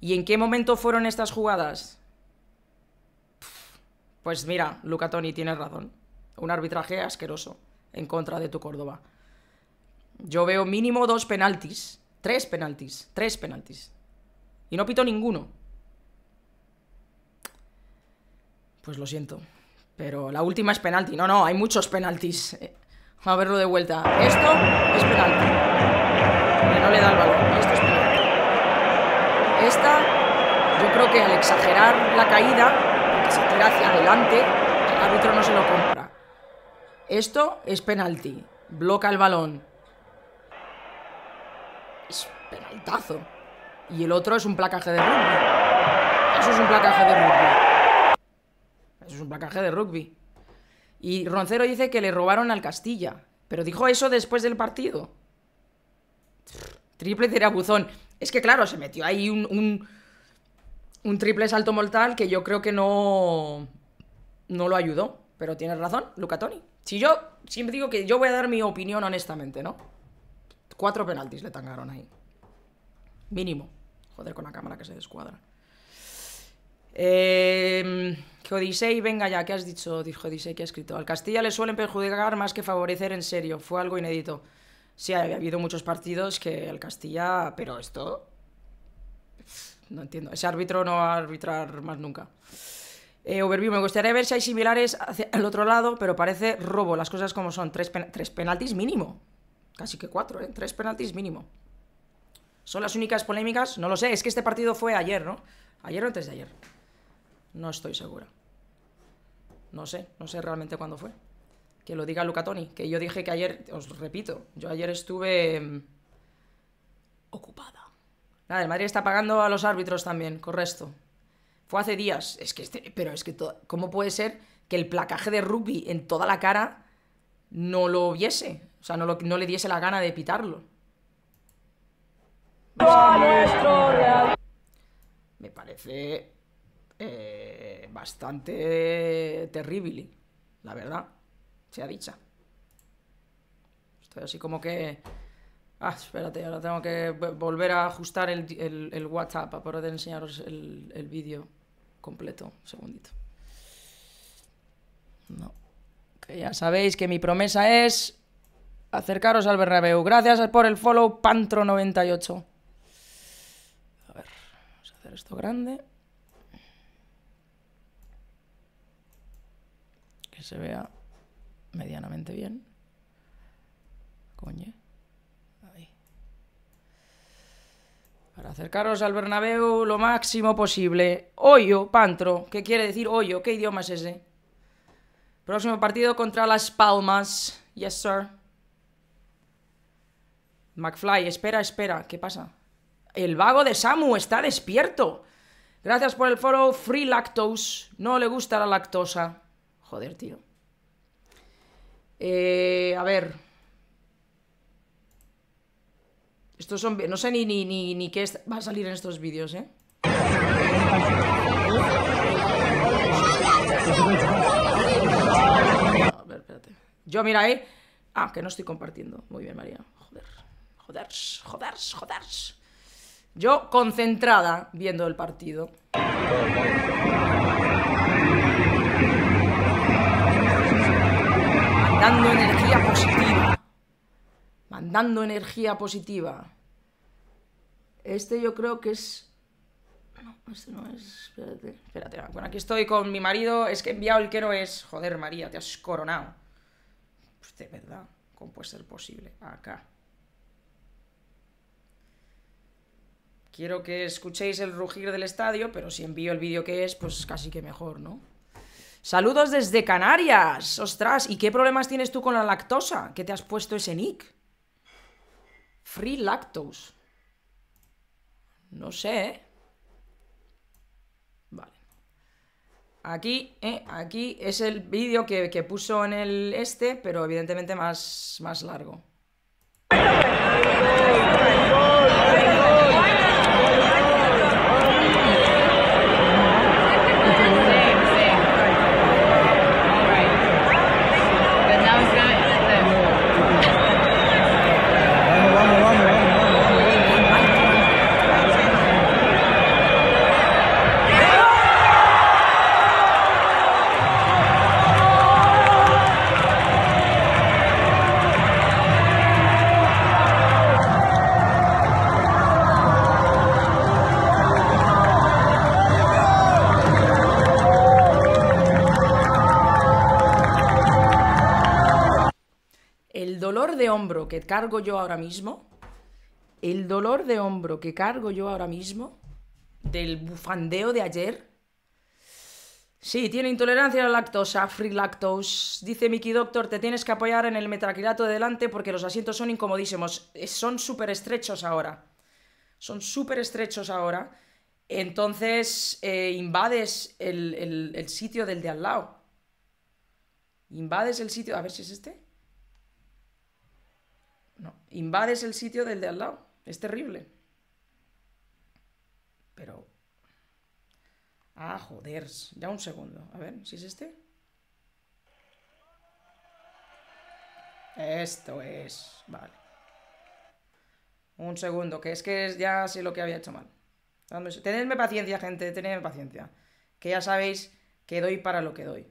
¿Y en qué momento fueron estas jugadas? Pues mira, Luca Toni, tienes razón. Un arbitraje asqueroso en contra de tu Córdoba. Yo veo mínimo dos penaltis. Tres penaltis. Tres penaltis. Y no pito ninguno. Pues lo siento. Pero la última es penalti. No, no, hay muchos penaltis. Eh, a verlo de vuelta. Esto es penalti. no le da el balón. Esto es penalti. Esta, yo creo que al exagerar la caída, que se tira hacia adelante, el árbitro no se lo compra. Esto es penalti. Bloca el balón. Es penaltazo. Y el otro es un placaje de rugby. Eso es un placaje de rugby es un placaje de rugby. Y Roncero dice que le robaron al Castilla. Pero dijo eso después del partido. Triple tirabuzón Es que claro, se metió ahí un, un, triple salto mortal que yo creo que no, no lo ayudó. Pero tienes razón, Luca Toni. Si yo siempre digo que yo voy a dar mi opinión honestamente, ¿no? Cuatro penaltis le tangaron ahí. Mínimo. Joder con la cámara que se descuadra. Eh, Jodisei, venga ya, ¿qué has dicho? Dijo Jodisei, ¿qué ha escrito? Al Castilla le suelen perjudicar más que favorecer en serio, fue algo inédito. Sí, ha habido muchos partidos que al Castilla, pero esto... No entiendo, ese árbitro no va a arbitrar más nunca. Eh, Overview, me gustaría ver si hay similares Al otro lado, pero parece robo, las cosas como son. Tres, tres penaltis mínimo. Casi que cuatro, ¿eh? Tres penaltis mínimo. ¿Son las únicas polémicas? No lo sé, es que este partido fue ayer, ¿no? Ayer o antes de ayer. No estoy segura. No sé, no sé realmente cuándo fue. Que lo diga Luca Toni, que yo dije que ayer, os repito, yo ayer estuve em, ocupada. Nada, el Madrid está pagando a los árbitros también, correcto. Fue hace días, es que este, pero es que ¿cómo puede ser que el placaje de rugby en toda la cara no lo viese? O sea, no, no le diese la gana de pitarlo. Me parece eh, bastante terrible, la verdad, ha dicha. Estoy así como que... Ah, espérate, ahora tengo que volver a ajustar el, WhatsApp para poder enseñaros el, vídeo completo. Un segundito. No. Que ya sabéis que mi promesa es acercaros al bernabeu. Gracias por el follow, Pantro98. A ver, vamos a hacer esto grande. que se vea medianamente bien. Coño. Ahí. Para acercaros al Bernabéu lo máximo posible. Hoyo, Pantro. ¿Qué quiere decir hoyo? ¿Qué idioma es ese? Próximo partido contra Las Palmas. Yes, sir. McFly, espera, espera. ¿Qué pasa? El vago de Samu está despierto. Gracias por el foro Free Lactose. No le gusta la lactosa. Joder, tío. Eh, a ver. Estos son. No sé ni, ni, ni, qué va a salir en estos vídeos, ¿eh? A ver, espérate. Yo, mira, ¿eh? Ah, que no estoy compartiendo. Muy bien, María. Joder. Joder, joder, joder. Yo concentrada viendo el partido. mandando energía positiva. Mandando energía positiva. Este yo creo que es... No, este no es... Espérate, espérate. Bueno, aquí estoy con mi marido. Es que he enviado el que no es... Joder, María, te has coronado. Pues de verdad, ¿cómo puede ser posible? Acá. Quiero que escuchéis el rugir del estadio, pero si envío el vídeo que es, pues casi que mejor, ¿no? Saludos desde Canarias. Ostras, ¿y qué problemas tienes tú con la lactosa? ¿Qué te has puesto ese nick? Free lactose. No sé, ¿eh? Vale. Aquí, eh, aquí es el vídeo que, que, puso en el este, pero evidentemente más, más largo. cargo yo ahora mismo, el dolor de hombro que cargo yo ahora mismo, del bufandeo de ayer. Sí, tiene intolerancia a la lactosa, free lactose. Dice Mickey Doctor, te tienes que apoyar en el metraquilato de delante porque los asientos son incomodísimos. Son súper estrechos ahora. Son súper estrechos ahora. Entonces eh, invades el sitio del de al lado. Invades el sitio. A ver si es este. Invades el sitio del de al lado. Es terrible. Pero... Ah, joder. Ya un segundo. A ver, si es este. Esto es... Vale. Un segundo, que es que ya sé lo que había hecho mal. Tenedme paciencia, gente, tenedme paciencia. Que ya sabéis que doy para lo que doy.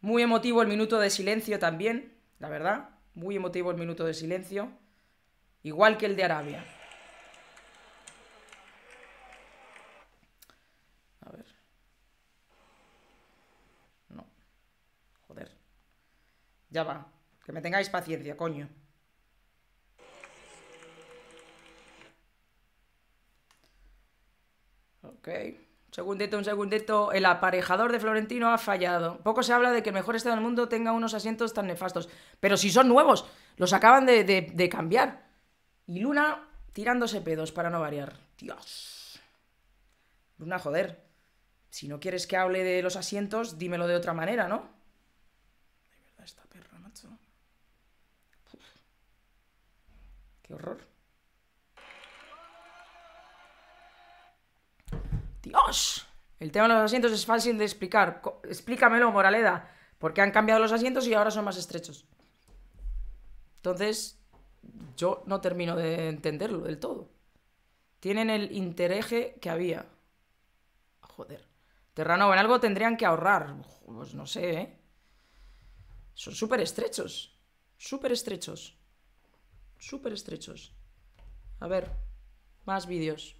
Muy emotivo el minuto de silencio también la verdad. Muy emotivo el minuto de silencio. Igual que el de Arabia. A ver. No. Joder. Ya va. Que me tengáis paciencia, coño. Ok. Segundito, un segundito, el aparejador de Florentino ha fallado. Poco se habla de que el mejor estado del mundo tenga unos asientos tan nefastos. Pero si son nuevos, los acaban de, cambiar. Y Luna tirándose pedos para no variar. Dios. Luna, joder. Si no quieres que hable de los asientos, dímelo de otra manera, ¿no? De verdad, esta perra, macho. Qué horror. Dios, el tema de los asientos es fácil de explicar. explícamelo, Moraleda, porque han cambiado los asientos y ahora son más estrechos. Entonces, yo no termino de entenderlo del todo. Tienen el intereje que había. Joder. Terranova, en algo tendrían que ahorrar. Pues no sé, ¿eh? Son súper estrechos. Súper estrechos. Súper estrechos. A ver, más vídeos.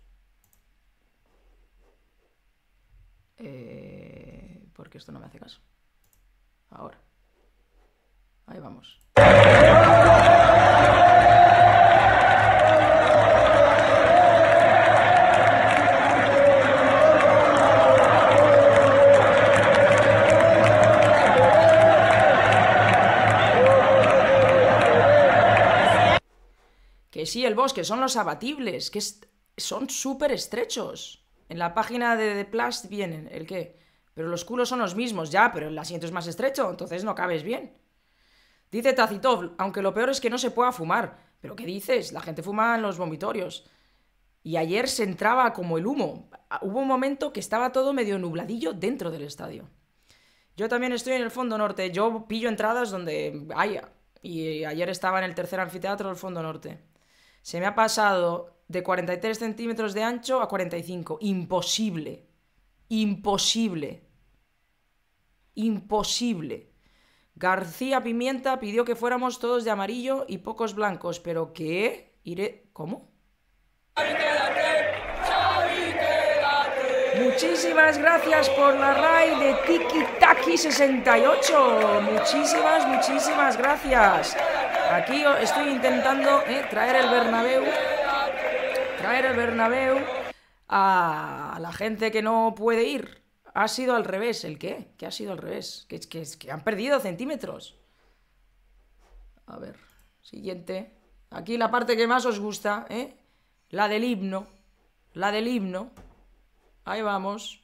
Eh, porque esto no me hace caso. Ahora. Ahí vamos. Que sí, el bosque, son los abatibles, que son súper estrechos. En la página de The Plus vienen el qué. Pero los culos son los mismos, ya, pero el asiento es más estrecho, entonces no cabes bien. Dice Tacitov, aunque lo peor es que no se pueda fumar. ¿Pero qué dices? La gente fuma en los vomitorios. Y ayer se entraba como el humo. Hubo un momento que estaba todo medio nubladillo dentro del estadio. Yo también estoy en el fondo norte. Yo pillo entradas donde haya. Y ayer estaba en el tercer anfiteatro del fondo norte. Se me ha pasado de 43 centímetros de ancho a 45. Imposible. Imposible. Imposible. García Pimienta pidió que fuéramos todos de amarillo y pocos blancos, pero ¿qué? Iré. ¿Cómo? Muchísimas gracias por la raid de Tiki Taki 68. Muchísimas, muchísimas gracias. Aquí estoy intentando eh, traer el Bernabéu caer el Bernabéu a la gente que no puede ir. Ha sido al revés. ¿El qué? que ha sido al revés? Que, que, que han perdido centímetros. A ver, siguiente. Aquí la parte que más os gusta, ¿eh? La del himno. La del himno. Ahí vamos.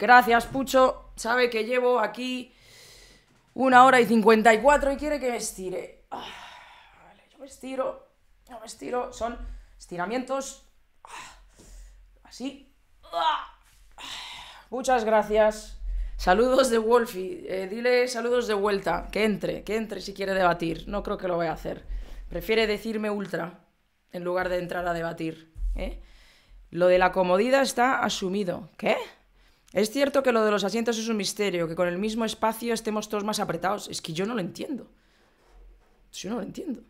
Gracias, Pucho. Sabe que llevo aquí una hora y 54 y quiere que me estire. Ah, vale, yo me estiro, yo me estiro. Son estiramientos ah, así. Ah, muchas gracias. Saludos de Wolfie. Eh, dile saludos de vuelta. Que entre, que entre si quiere debatir. No creo que lo vaya a hacer. Prefiere decirme ultra en lugar de entrar a debatir. ¿eh? Lo de la comodidad está asumido. ¿Qué? Es cierto que lo de los asientos es un misterio, que con el mismo espacio estemos todos más apretados. Es que yo no lo entiendo. Yo no lo entiendo.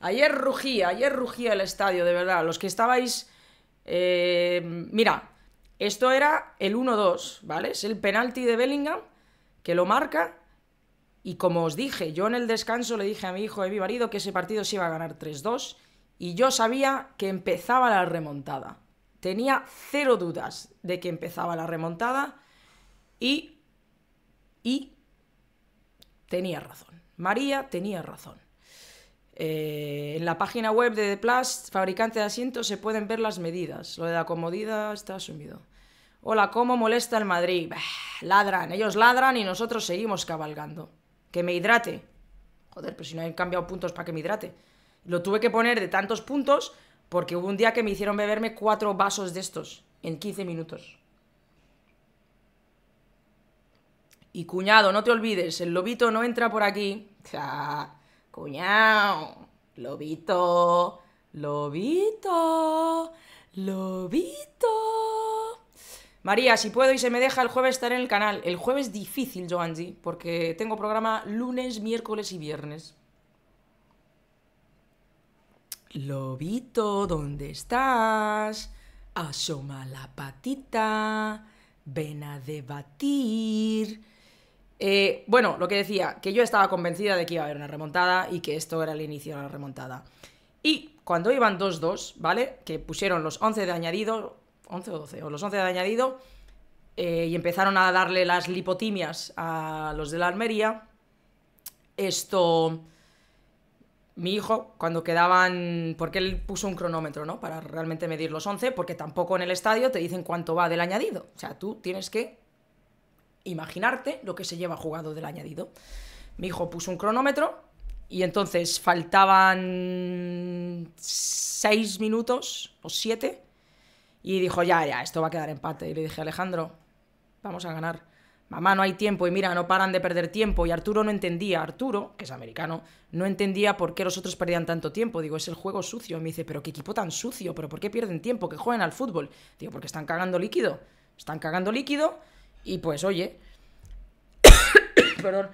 Ayer rugía, ayer rugía el estadio, de verdad. Los que estabais... Eh, mira, esto era el 1-2, ¿vale? Es el penalti de Bellingham que lo marca. Y como os dije, yo en el descanso le dije a mi hijo, a mi marido, que ese partido se iba a ganar 3-2 y yo sabía que empezaba la remontada. Tenía cero dudas de que empezaba la remontada y, y tenía razón. María tenía razón. Eh, en la página web de The Plus, fabricante de asientos, se pueden ver las medidas. Lo de la comodidad está asumido. Hola, ¿cómo molesta el Madrid? ladran, ellos ladran y nosotros seguimos cabalgando. Que me hidrate. Joder, pero si no han cambiado puntos para que me hidrate. Lo tuve que poner de tantos puntos porque hubo un día que me hicieron beberme cuatro vasos de estos en 15 minutos. Y cuñado, no te olvides, el lobito no entra por aquí. cuñado, lobito, lobito, lobito. María, si puedo y se me deja el jueves estar en el canal. El jueves difícil, Joanji, porque tengo programa lunes, miércoles y viernes. Lobito, ¿dónde estás? Asoma la patita, ven a debatir. Eh, bueno, lo que decía, que yo estaba convencida de que iba a haber una remontada y que esto era el inicio de la remontada. Y cuando iban 2-2, ¿vale? Que pusieron los 11 de añadido, 11 o 12, o los 11 de añadido, eh, y empezaron a darle las lipotimias a los de la Almería. Esto mi hijo, cuando quedaban, porque él puso un cronómetro, ¿no? Para realmente medir los 11, porque tampoco en el estadio te dicen cuánto va del añadido. O sea, tú tienes que imaginarte lo que se lleva jugado del añadido. Mi hijo puso un cronómetro y entonces faltaban 6 minutos o 7 y dijo, ya, ya, esto va a quedar empate. Y le dije, Alejandro, vamos a ganar mamá, no hay tiempo, y mira, no paran de perder tiempo, y Arturo no entendía, Arturo, que es americano, no entendía por qué los otros perdían tanto tiempo, digo, es el juego sucio, me dice, pero qué equipo tan sucio, pero por qué pierden tiempo, que juegan al fútbol, digo, porque están cagando líquido, están cagando líquido, y pues oye, (coughs) perdón,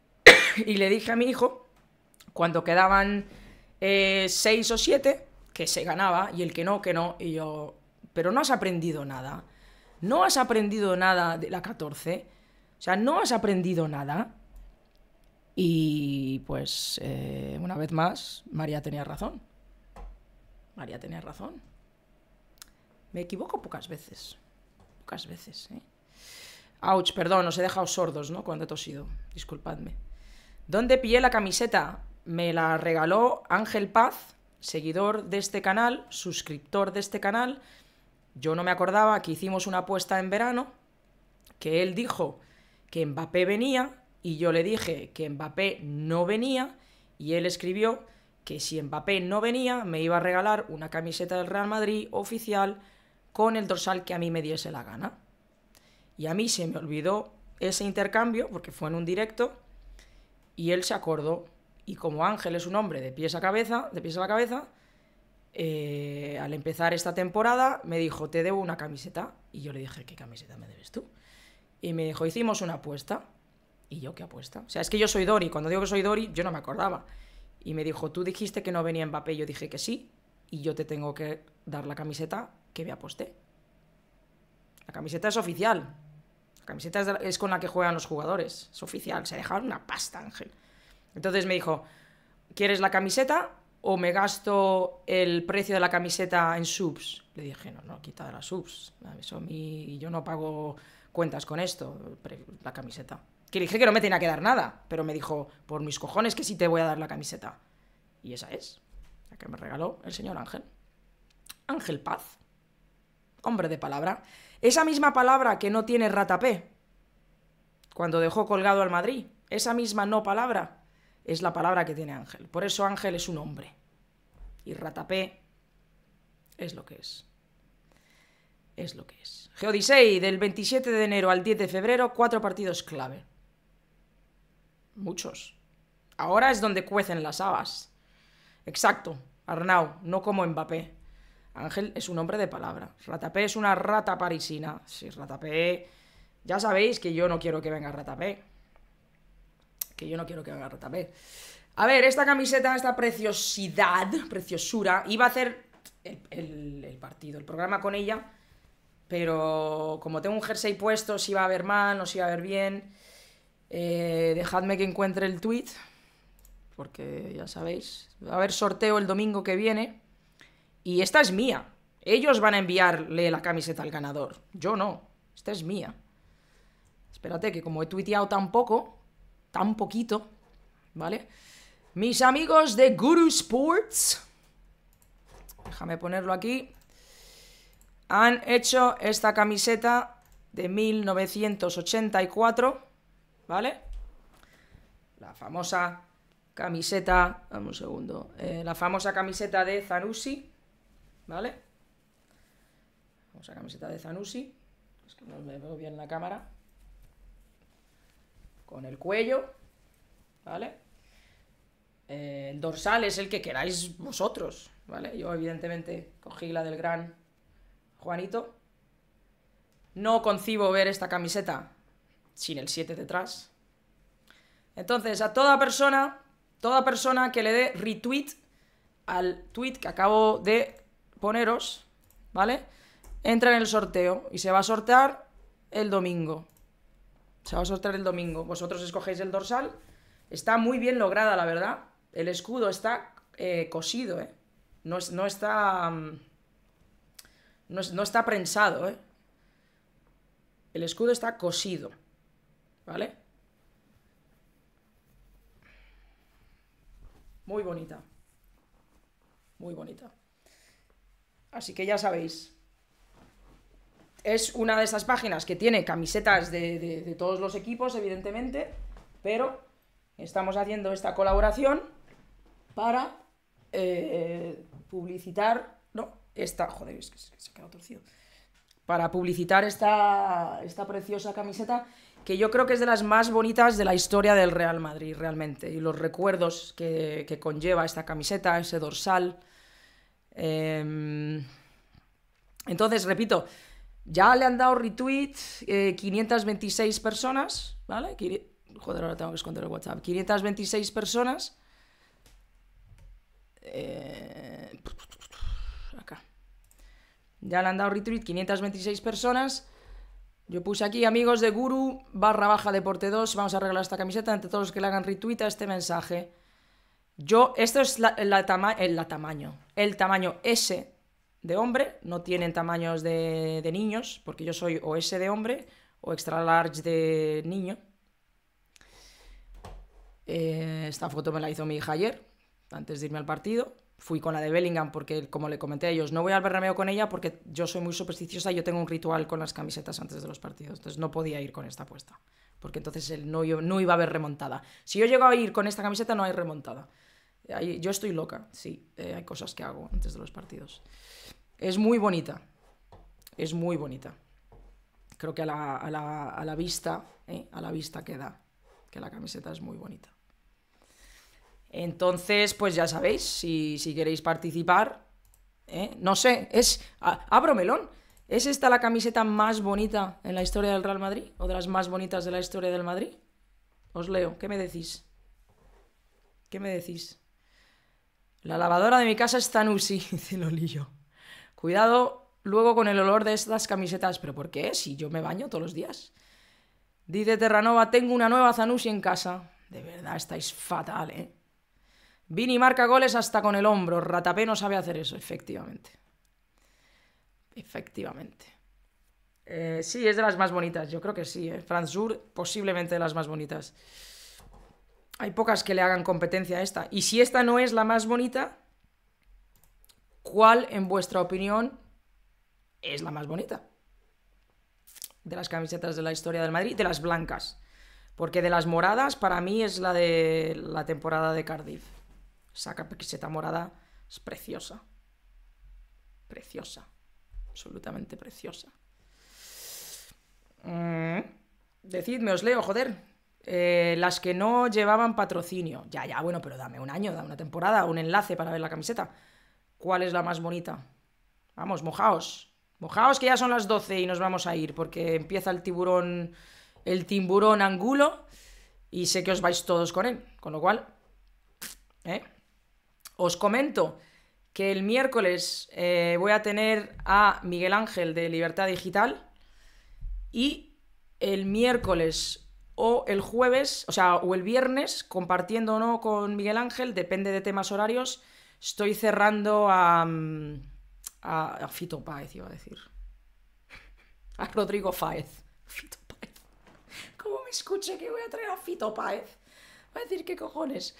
(coughs) y le dije a mi hijo, cuando quedaban eh, seis o siete, que se ganaba, y el que no, que no, y yo, pero no has aprendido nada no has aprendido nada de la 14, o sea, no has aprendido nada. Y pues, eh, una vez más, María tenía razón. María tenía razón. Me equivoco pocas veces. Pocas veces, ¿eh? Ouch, perdón, os he dejado sordos, ¿no? Cuando he tosido. Disculpadme. ¿Dónde pillé la camiseta? Me la regaló Ángel Paz, seguidor de este canal, suscriptor de este canal yo no me acordaba que hicimos una apuesta en verano, que él dijo que Mbappé venía y yo le dije que Mbappé no venía y él escribió que si Mbappé no venía me iba a regalar una camiseta del Real Madrid oficial con el dorsal que a mí me diese la gana. Y a mí se me olvidó ese intercambio porque fue en un directo y él se acordó y como Ángel es un hombre de pies a cabeza, de pies a la cabeza, eh, al empezar esta temporada, me dijo, te debo una camiseta. Y yo le dije, ¿qué camiseta me debes tú? Y me dijo, hicimos una apuesta. Y yo, ¿qué apuesta? O sea, es que yo soy Dori. Cuando digo que soy Dori, yo no me acordaba. Y me dijo, tú dijiste que no venía Mbappé. Yo dije que sí. Y yo te tengo que dar la camiseta que me aposté. La camiseta es oficial. La camiseta es, es con la que juegan los jugadores. Es oficial. Se dejaron una pasta, Ángel. Entonces me dijo, ¿quieres la camiseta? o me gasto el precio de la camiseta en subs. Le dije, no, no, quita de las subs. Eso yo no pago cuentas con esto, la camiseta. Que le dije que no me tenía que dar nada, pero me dijo, por mis cojones que sí te voy a dar la camiseta. Y esa es, la que me regaló el señor Ángel. Ángel Paz, hombre de palabra. Esa misma palabra que no tiene ratapé, cuando dejó colgado al Madrid. Esa misma no palabra es la palabra que tiene ángel. Por eso ángel es un hombre. Y ratapé es lo que es. Es lo que es. Geodisei, del 27 de enero al 10 de febrero, cuatro partidos clave. Muchos. Ahora es donde cuecen las habas. Exacto, Arnau, no como Mbappé. Ángel es un hombre de palabra. Ratapé es una rata parisina. Si Ratapé... Ya sabéis que yo no quiero que venga Ratapé que yo no quiero que haga también. A ver, esta camiseta, esta preciosidad, preciosura, iba a hacer el, partido, el programa con ella, pero como tengo un jersey puesto, si va a ver mal, no si va a ver bien, eh, dejadme que encuentre el tweet, porque ya sabéis, va a haber sorteo el domingo que viene, y esta es mía. Ellos van a enviarle la camiseta al ganador, yo no, esta es mía. Espérate, que como he tuiteado tampoco tan poquito, ¿vale? Mis amigos de Guru Sports, déjame ponerlo aquí, han hecho esta camiseta de 1984, ¿vale? La famosa camiseta, dame un segundo, eh, la famosa camiseta de Zanussi, ¿vale? La famosa camiseta de Zanussi, es que no me veo bien la cámara con el cuello, ¿vale? Eh, el dorsal es el que queráis vosotros, ¿vale? Yo evidentemente cogí la del gran Juanito. No concibo ver esta camiseta sin el 7 detrás. Entonces, a toda persona, toda persona que le dé retweet al tweet que acabo de poneros, ¿vale? Entra en el sorteo y se va a sortear el domingo. Se va a soltar el domingo. Vosotros escogéis el dorsal. Está muy bien lograda, la verdad. El escudo está eh, cosido, eh. No, está... Mm, no, está prensado, eh. El escudo está cosido, ¿vale? Muy bonita. Muy bonita. Así que ya sabéis, es una de esas páginas que tiene camisetas de, todos los equipos, evidentemente, pero estamos haciendo esta colaboración para eh, publicitar. No, esta. Joder, es que se, ha torcido. Para publicitar esta, preciosa camiseta que yo creo que es de las más bonitas de la historia del Real Madrid, realmente. Y los recuerdos que, conlleva esta camiseta, ese dorsal. Em, entonces, repito, ya le han dado retweet 526 eh, personas, ¿vale? Joder, ahora tengo que esconder el WhatsApp. 526 personas. Eh, acá. Ya le han dado retweet 526 personas. Yo puse aquí, amigos de Guru, barra baja deporte 2, vamos a arreglar esta camiseta ante todos los que le hagan retweet a este mensaje. Yo, esto es la, la tamaño, el tamaño S de hombre, no tienen tamaños de, niños, porque yo soy o S de hombre o extra large de niño. Eh, esta foto me la hizo mi hija ayer, antes de irme al partido. Fui con la de Bellingham porque, como le comenté a ellos, no voy al Bernabéu con ella porque yo soy muy supersticiosa y yo tengo un ritual con las camisetas antes de los partidos. Entonces no podía ir con esta apuesta, porque entonces no, no iba a haber remontada. Si yo llego a ir con esta camiseta no hay remontada. Yo estoy loca, sí, eh, hay cosas que hago antes de los partidos. Es muy bonita, es muy bonita. Creo que a la, a eh, a la vista, que a la vista queda, que la camiseta es muy bonita. Entonces, pues ya sabéis, si, queréis participar, eh, no sé, es, abro melón, ¿es esta la camiseta más bonita en la historia del Real Madrid? ¿O de las más bonitas de la historia del Madrid? Os leo, ¿qué me decís? ¿Qué me decís? La lavadora de mi casa está en UCI, (laughs) dice Lolillo. Cuidado luego con el olor de estas camisetas. ¿Pero por qué? Si yo me baño todos los días. Dice Terranova, tengo una nueva Zanussi en casa. De verdad, estáis fatal, ¿eh? Vini marca goles hasta con el hombro. Ratapé no sabe hacer eso, efectivamente. Efectivamente. Eh, sí, es de las más bonitas, yo creo que sí. ¿eh? Franzur, posiblemente de las más bonitas. Hay pocas que le hagan competencia a esta. Y si esta no es la más bonita, ¿Cuál, en vuestra opinión, es la más bonita? De las camisetas de la historia del Madrid, de las blancas. Porque de las moradas, para mí es la de la temporada de Cardiff. Esa camiseta morada es preciosa. Preciosa. Absolutamente preciosa. Mm. Decidme, os leo, joder. Eh, las que no llevaban patrocinio. Ya, ya, bueno, pero dame un año, dame una temporada, un enlace para ver la camiseta. ¿Cuál es la más bonita? Vamos, mojaos. Mojaos que ya son las 12 y nos vamos a ir porque empieza el tiburón, el tiburón angulo y sé que os vais todos con él. Con lo cual, ¿eh? os comento que el miércoles eh, voy a tener a Miguel Ángel de Libertad Digital y el miércoles o el jueves, o sea, o el viernes, compartiendo o no con Miguel Ángel, depende de temas horarios, Estoy cerrando mm, a, a, Fito Páez, iba a decir. A Rodrigo Fáez. Fito Páez. ¿Cómo me escuche que voy a traer a Fito Páez? Voy a decir qué cojones.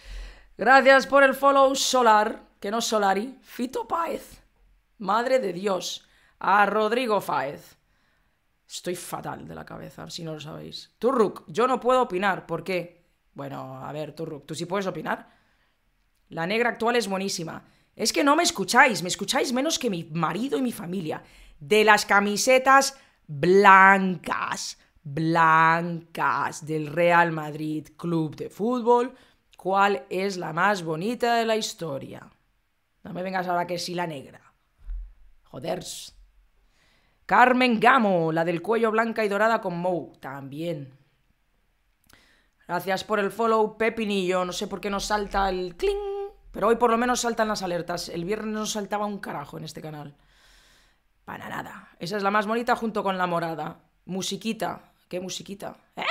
Gracias por el follow solar, que no solari. Fito Páez. Madre de Dios. A Rodrigo Fáez. Estoy fatal de la cabeza, si no lo sabéis. Turruk, yo no puedo opinar. ¿Por qué? Bueno, a ver, Turruk, ¿tú sí puedes opinar? La negra actual es buenísima. Es que no me escucháis, me escucháis menos que mi marido y mi familia. De las camisetas blancas, blancas del Real Madrid Club de Fútbol, ¿cuál es la más bonita de la historia? No me vengas ahora que sí la negra. Joder. Carmen Gamo, la del cuello blanca y dorada con Mou, también. Gracias por el follow, Pepinillo. No sé por qué nos salta el cling pero hoy por lo menos saltan las alertas. El viernes no saltaba un carajo en este canal. Para nada. Esa es la más bonita junto con la morada. Musiquita. ¿Qué musiquita? ¿Eh?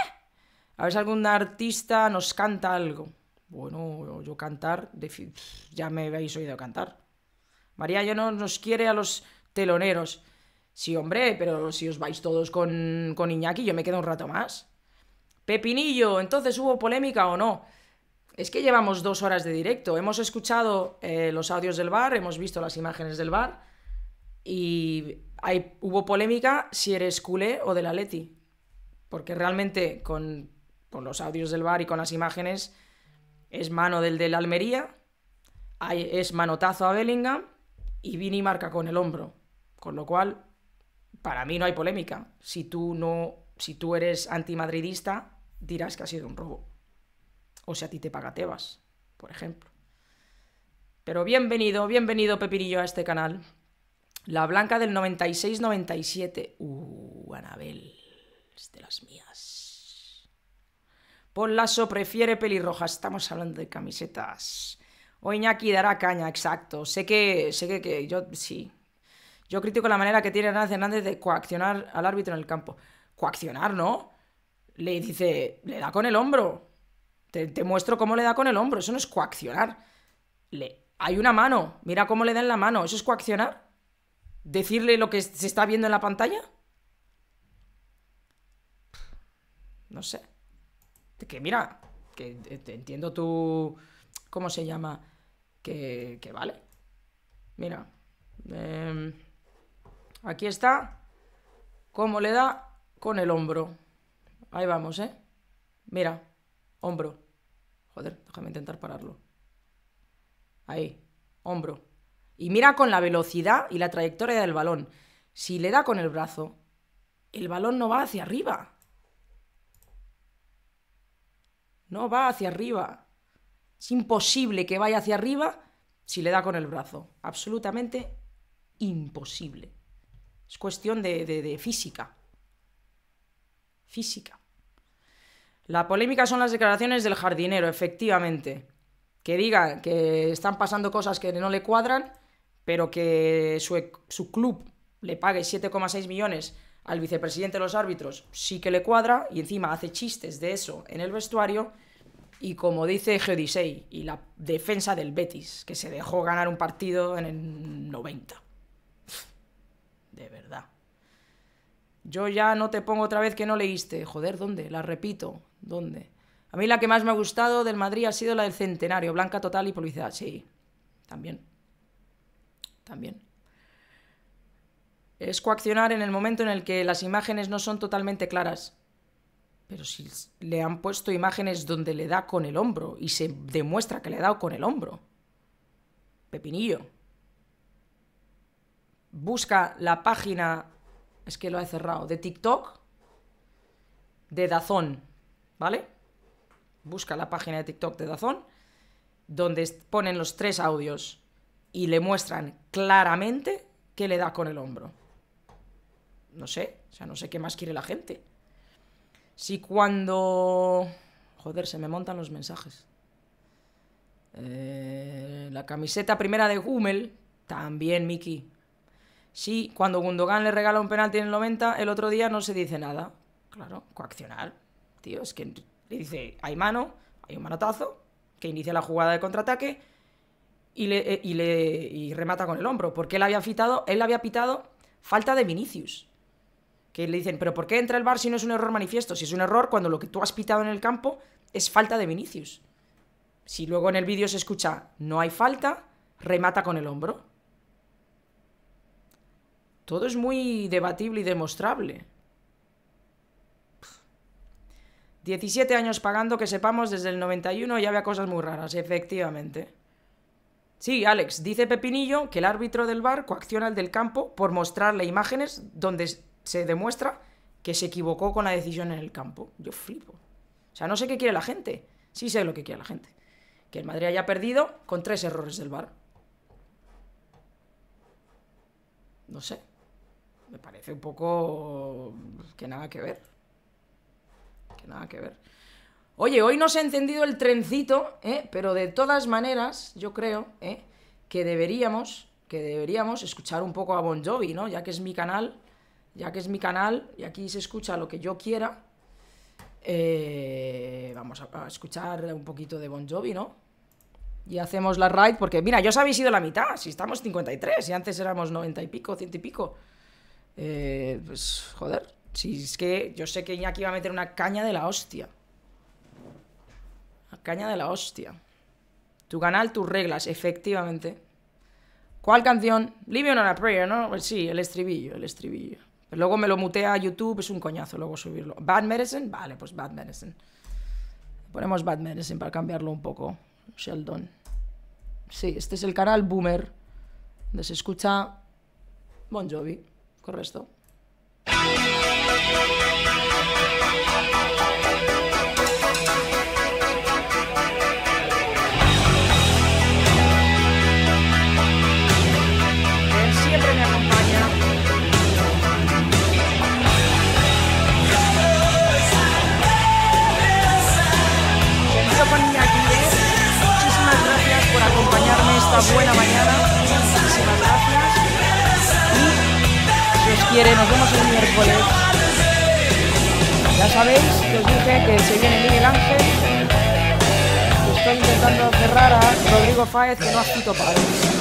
A ver si algún artista nos canta algo. Bueno, yo cantar, ya me habéis oído cantar. María ya no nos quiere a los teloneros. Sí, hombre, pero si os vais todos con, con Iñaki, yo me quedo un rato más. Pepinillo, entonces hubo polémica o no es que llevamos dos horas de directo. Hemos escuchado eh, los audios del bar, hemos visto las imágenes del bar y hay, hubo polémica si eres culé o de la Leti Porque realmente con, los audios del bar y con las imágenes es mano del de la Almería, es manotazo a Bellingham y Vini marca con el hombro. Con lo cual, para mí no hay polémica. Si tú, no, si tú eres antimadridista, dirás que ha sido un robo. O si a ti te paga Tebas, por ejemplo. Pero bienvenido, bienvenido Pepirillo a este canal. La blanca del 96-97. Uh, Anabel, de las mías. Por Lasso prefiere pelirroja. Estamos hablando de camisetas. Iñaki dará caña, exacto. Sé que, sé que, que yo sí. Yo critico la manera que tiene Hernández Hernández de coaccionar al árbitro en el campo. Coaccionar, ¿no? Le dice, le da con el hombro. Te, muestro cómo le da con el hombro, eso no es coaccionar. Le, hay una mano, mira cómo le da en la mano, ¿eso es coaccionar? ¿Decirle lo que se está viendo en la pantalla? No sé. Que mira, que te entiendo tu... ¿Cómo se llama? Que, que vale. Mira. Em, aquí está. ¿Cómo le da? Con el hombro. Ahí vamos, ¿eh? Mira. Hombro. Joder, déjame intentar pararlo. Ahí. Hombro. Y mira con la velocidad y la trayectoria del balón. Si le da con el brazo, el balón no va hacia arriba. No va hacia arriba. Es imposible que vaya hacia arriba si le da con el brazo. Absolutamente imposible. Es cuestión de, de, de física. Física. La polémica son las declaraciones del jardinero, efectivamente. Que diga que están pasando cosas que no le cuadran, pero que su, su club le pague 7,6 millones al vicepresidente de los árbitros sí que le cuadra y encima hace chistes de eso en el vestuario. Y como dice Geodisei y la defensa del Betis, que se dejó ganar un partido en el 90. De verdad. Yo ya no te pongo otra vez que no leíste. Joder, ¿dónde? La repito. ¿Dónde? A mí la que más me ha gustado del Madrid ha sido la del Centenario, blanca total y publicidad, sí, también. También. Es coaccionar en el momento en el que las imágenes no son totalmente claras. Pero si le han puesto imágenes donde le da con el hombro y se demuestra que le ha dado con el hombro. Pepinillo. Busca la página, es que lo he cerrado, de TikTok de Dazón ¿vale? Busca la página de TikTok de Dazón, donde ponen los tres audios y le muestran claramente que le da con el hombro. No sé, o sea, no sé qué más quiere la gente. Si cuando... Joder, se me montan los mensajes. Eh, la camiseta primera de Hummel, también Miki. Si cuando Gundogan le regala un penalti en el 90, el otro día no se dice nada. Claro, coaccionar tío, es que le dice, hay mano, hay un manotazo, que inicia la jugada de contraataque y le, eh, remata con el hombro, porque él había, pitado? él había pitado falta de Vinicius. Que le dicen, pero ¿por qué entra el bar si no es un error manifiesto? Si es un error cuando lo que tú has pitado en el campo es falta de Vinicius. Si luego en el vídeo se escucha, no hay falta, remata con el hombro. Todo es muy debatible y demostrable, 17 años pagando, que sepamos, desde el 91 ya había cosas muy raras, efectivamente. Sí, Alex, dice Pepinillo que el árbitro del bar coacciona al del campo por mostrarle imágenes donde se demuestra que se equivocó con la decisión en el campo. Yo flipo. O sea, no sé qué quiere la gente. Sí sé lo que quiere la gente. Que el Madrid haya perdido con tres errores del bar. No sé. Me parece un poco que nada que ver nada que ver. Oye, hoy no se ha encendido el trencito, ¿eh? pero de todas maneras, yo creo ¿eh? que deberíamos, que deberíamos escuchar un poco a Bon Jovi, ¿no? Ya que es mi canal, ya que es mi canal y aquí se escucha lo que yo quiera. Eh, vamos a, escuchar un poquito de Bon Jovi, ¿no? Y hacemos la ride porque mira, yo os habéis ido la mitad, si estamos 53 y antes éramos 90 y pico, 100 y pico. pues joder, si es que yo sé que Iñaki iba a meter una caña de la hostia. Una caña de la hostia. Tu canal, tus reglas, efectivamente. ¿Cuál canción? Living on a Prayer, ¿no? Pues sí, el estribillo, el estribillo. luego me lo muteé a YouTube, es un coñazo luego subirlo. ¿Bad Medicine? Vale, pues Bad Medicine. Ponemos Bad Medicine para cambiarlo un poco. Sheldon. Sí, este es el canal Boomer, donde se escucha Bon Jovi. Correcto. Él siempre me acompaña. Empiezo con mi aquí. Muchísimas gracias por acompañarme esta buena mañana. Muchísimas gracias. Y, si os quiere, nos vemos el miércoles. Ya sabéis que os dije que se viene Miguel Ángel. Estoy intentando cerrar a Rodrigo Fáez que no ha escrito para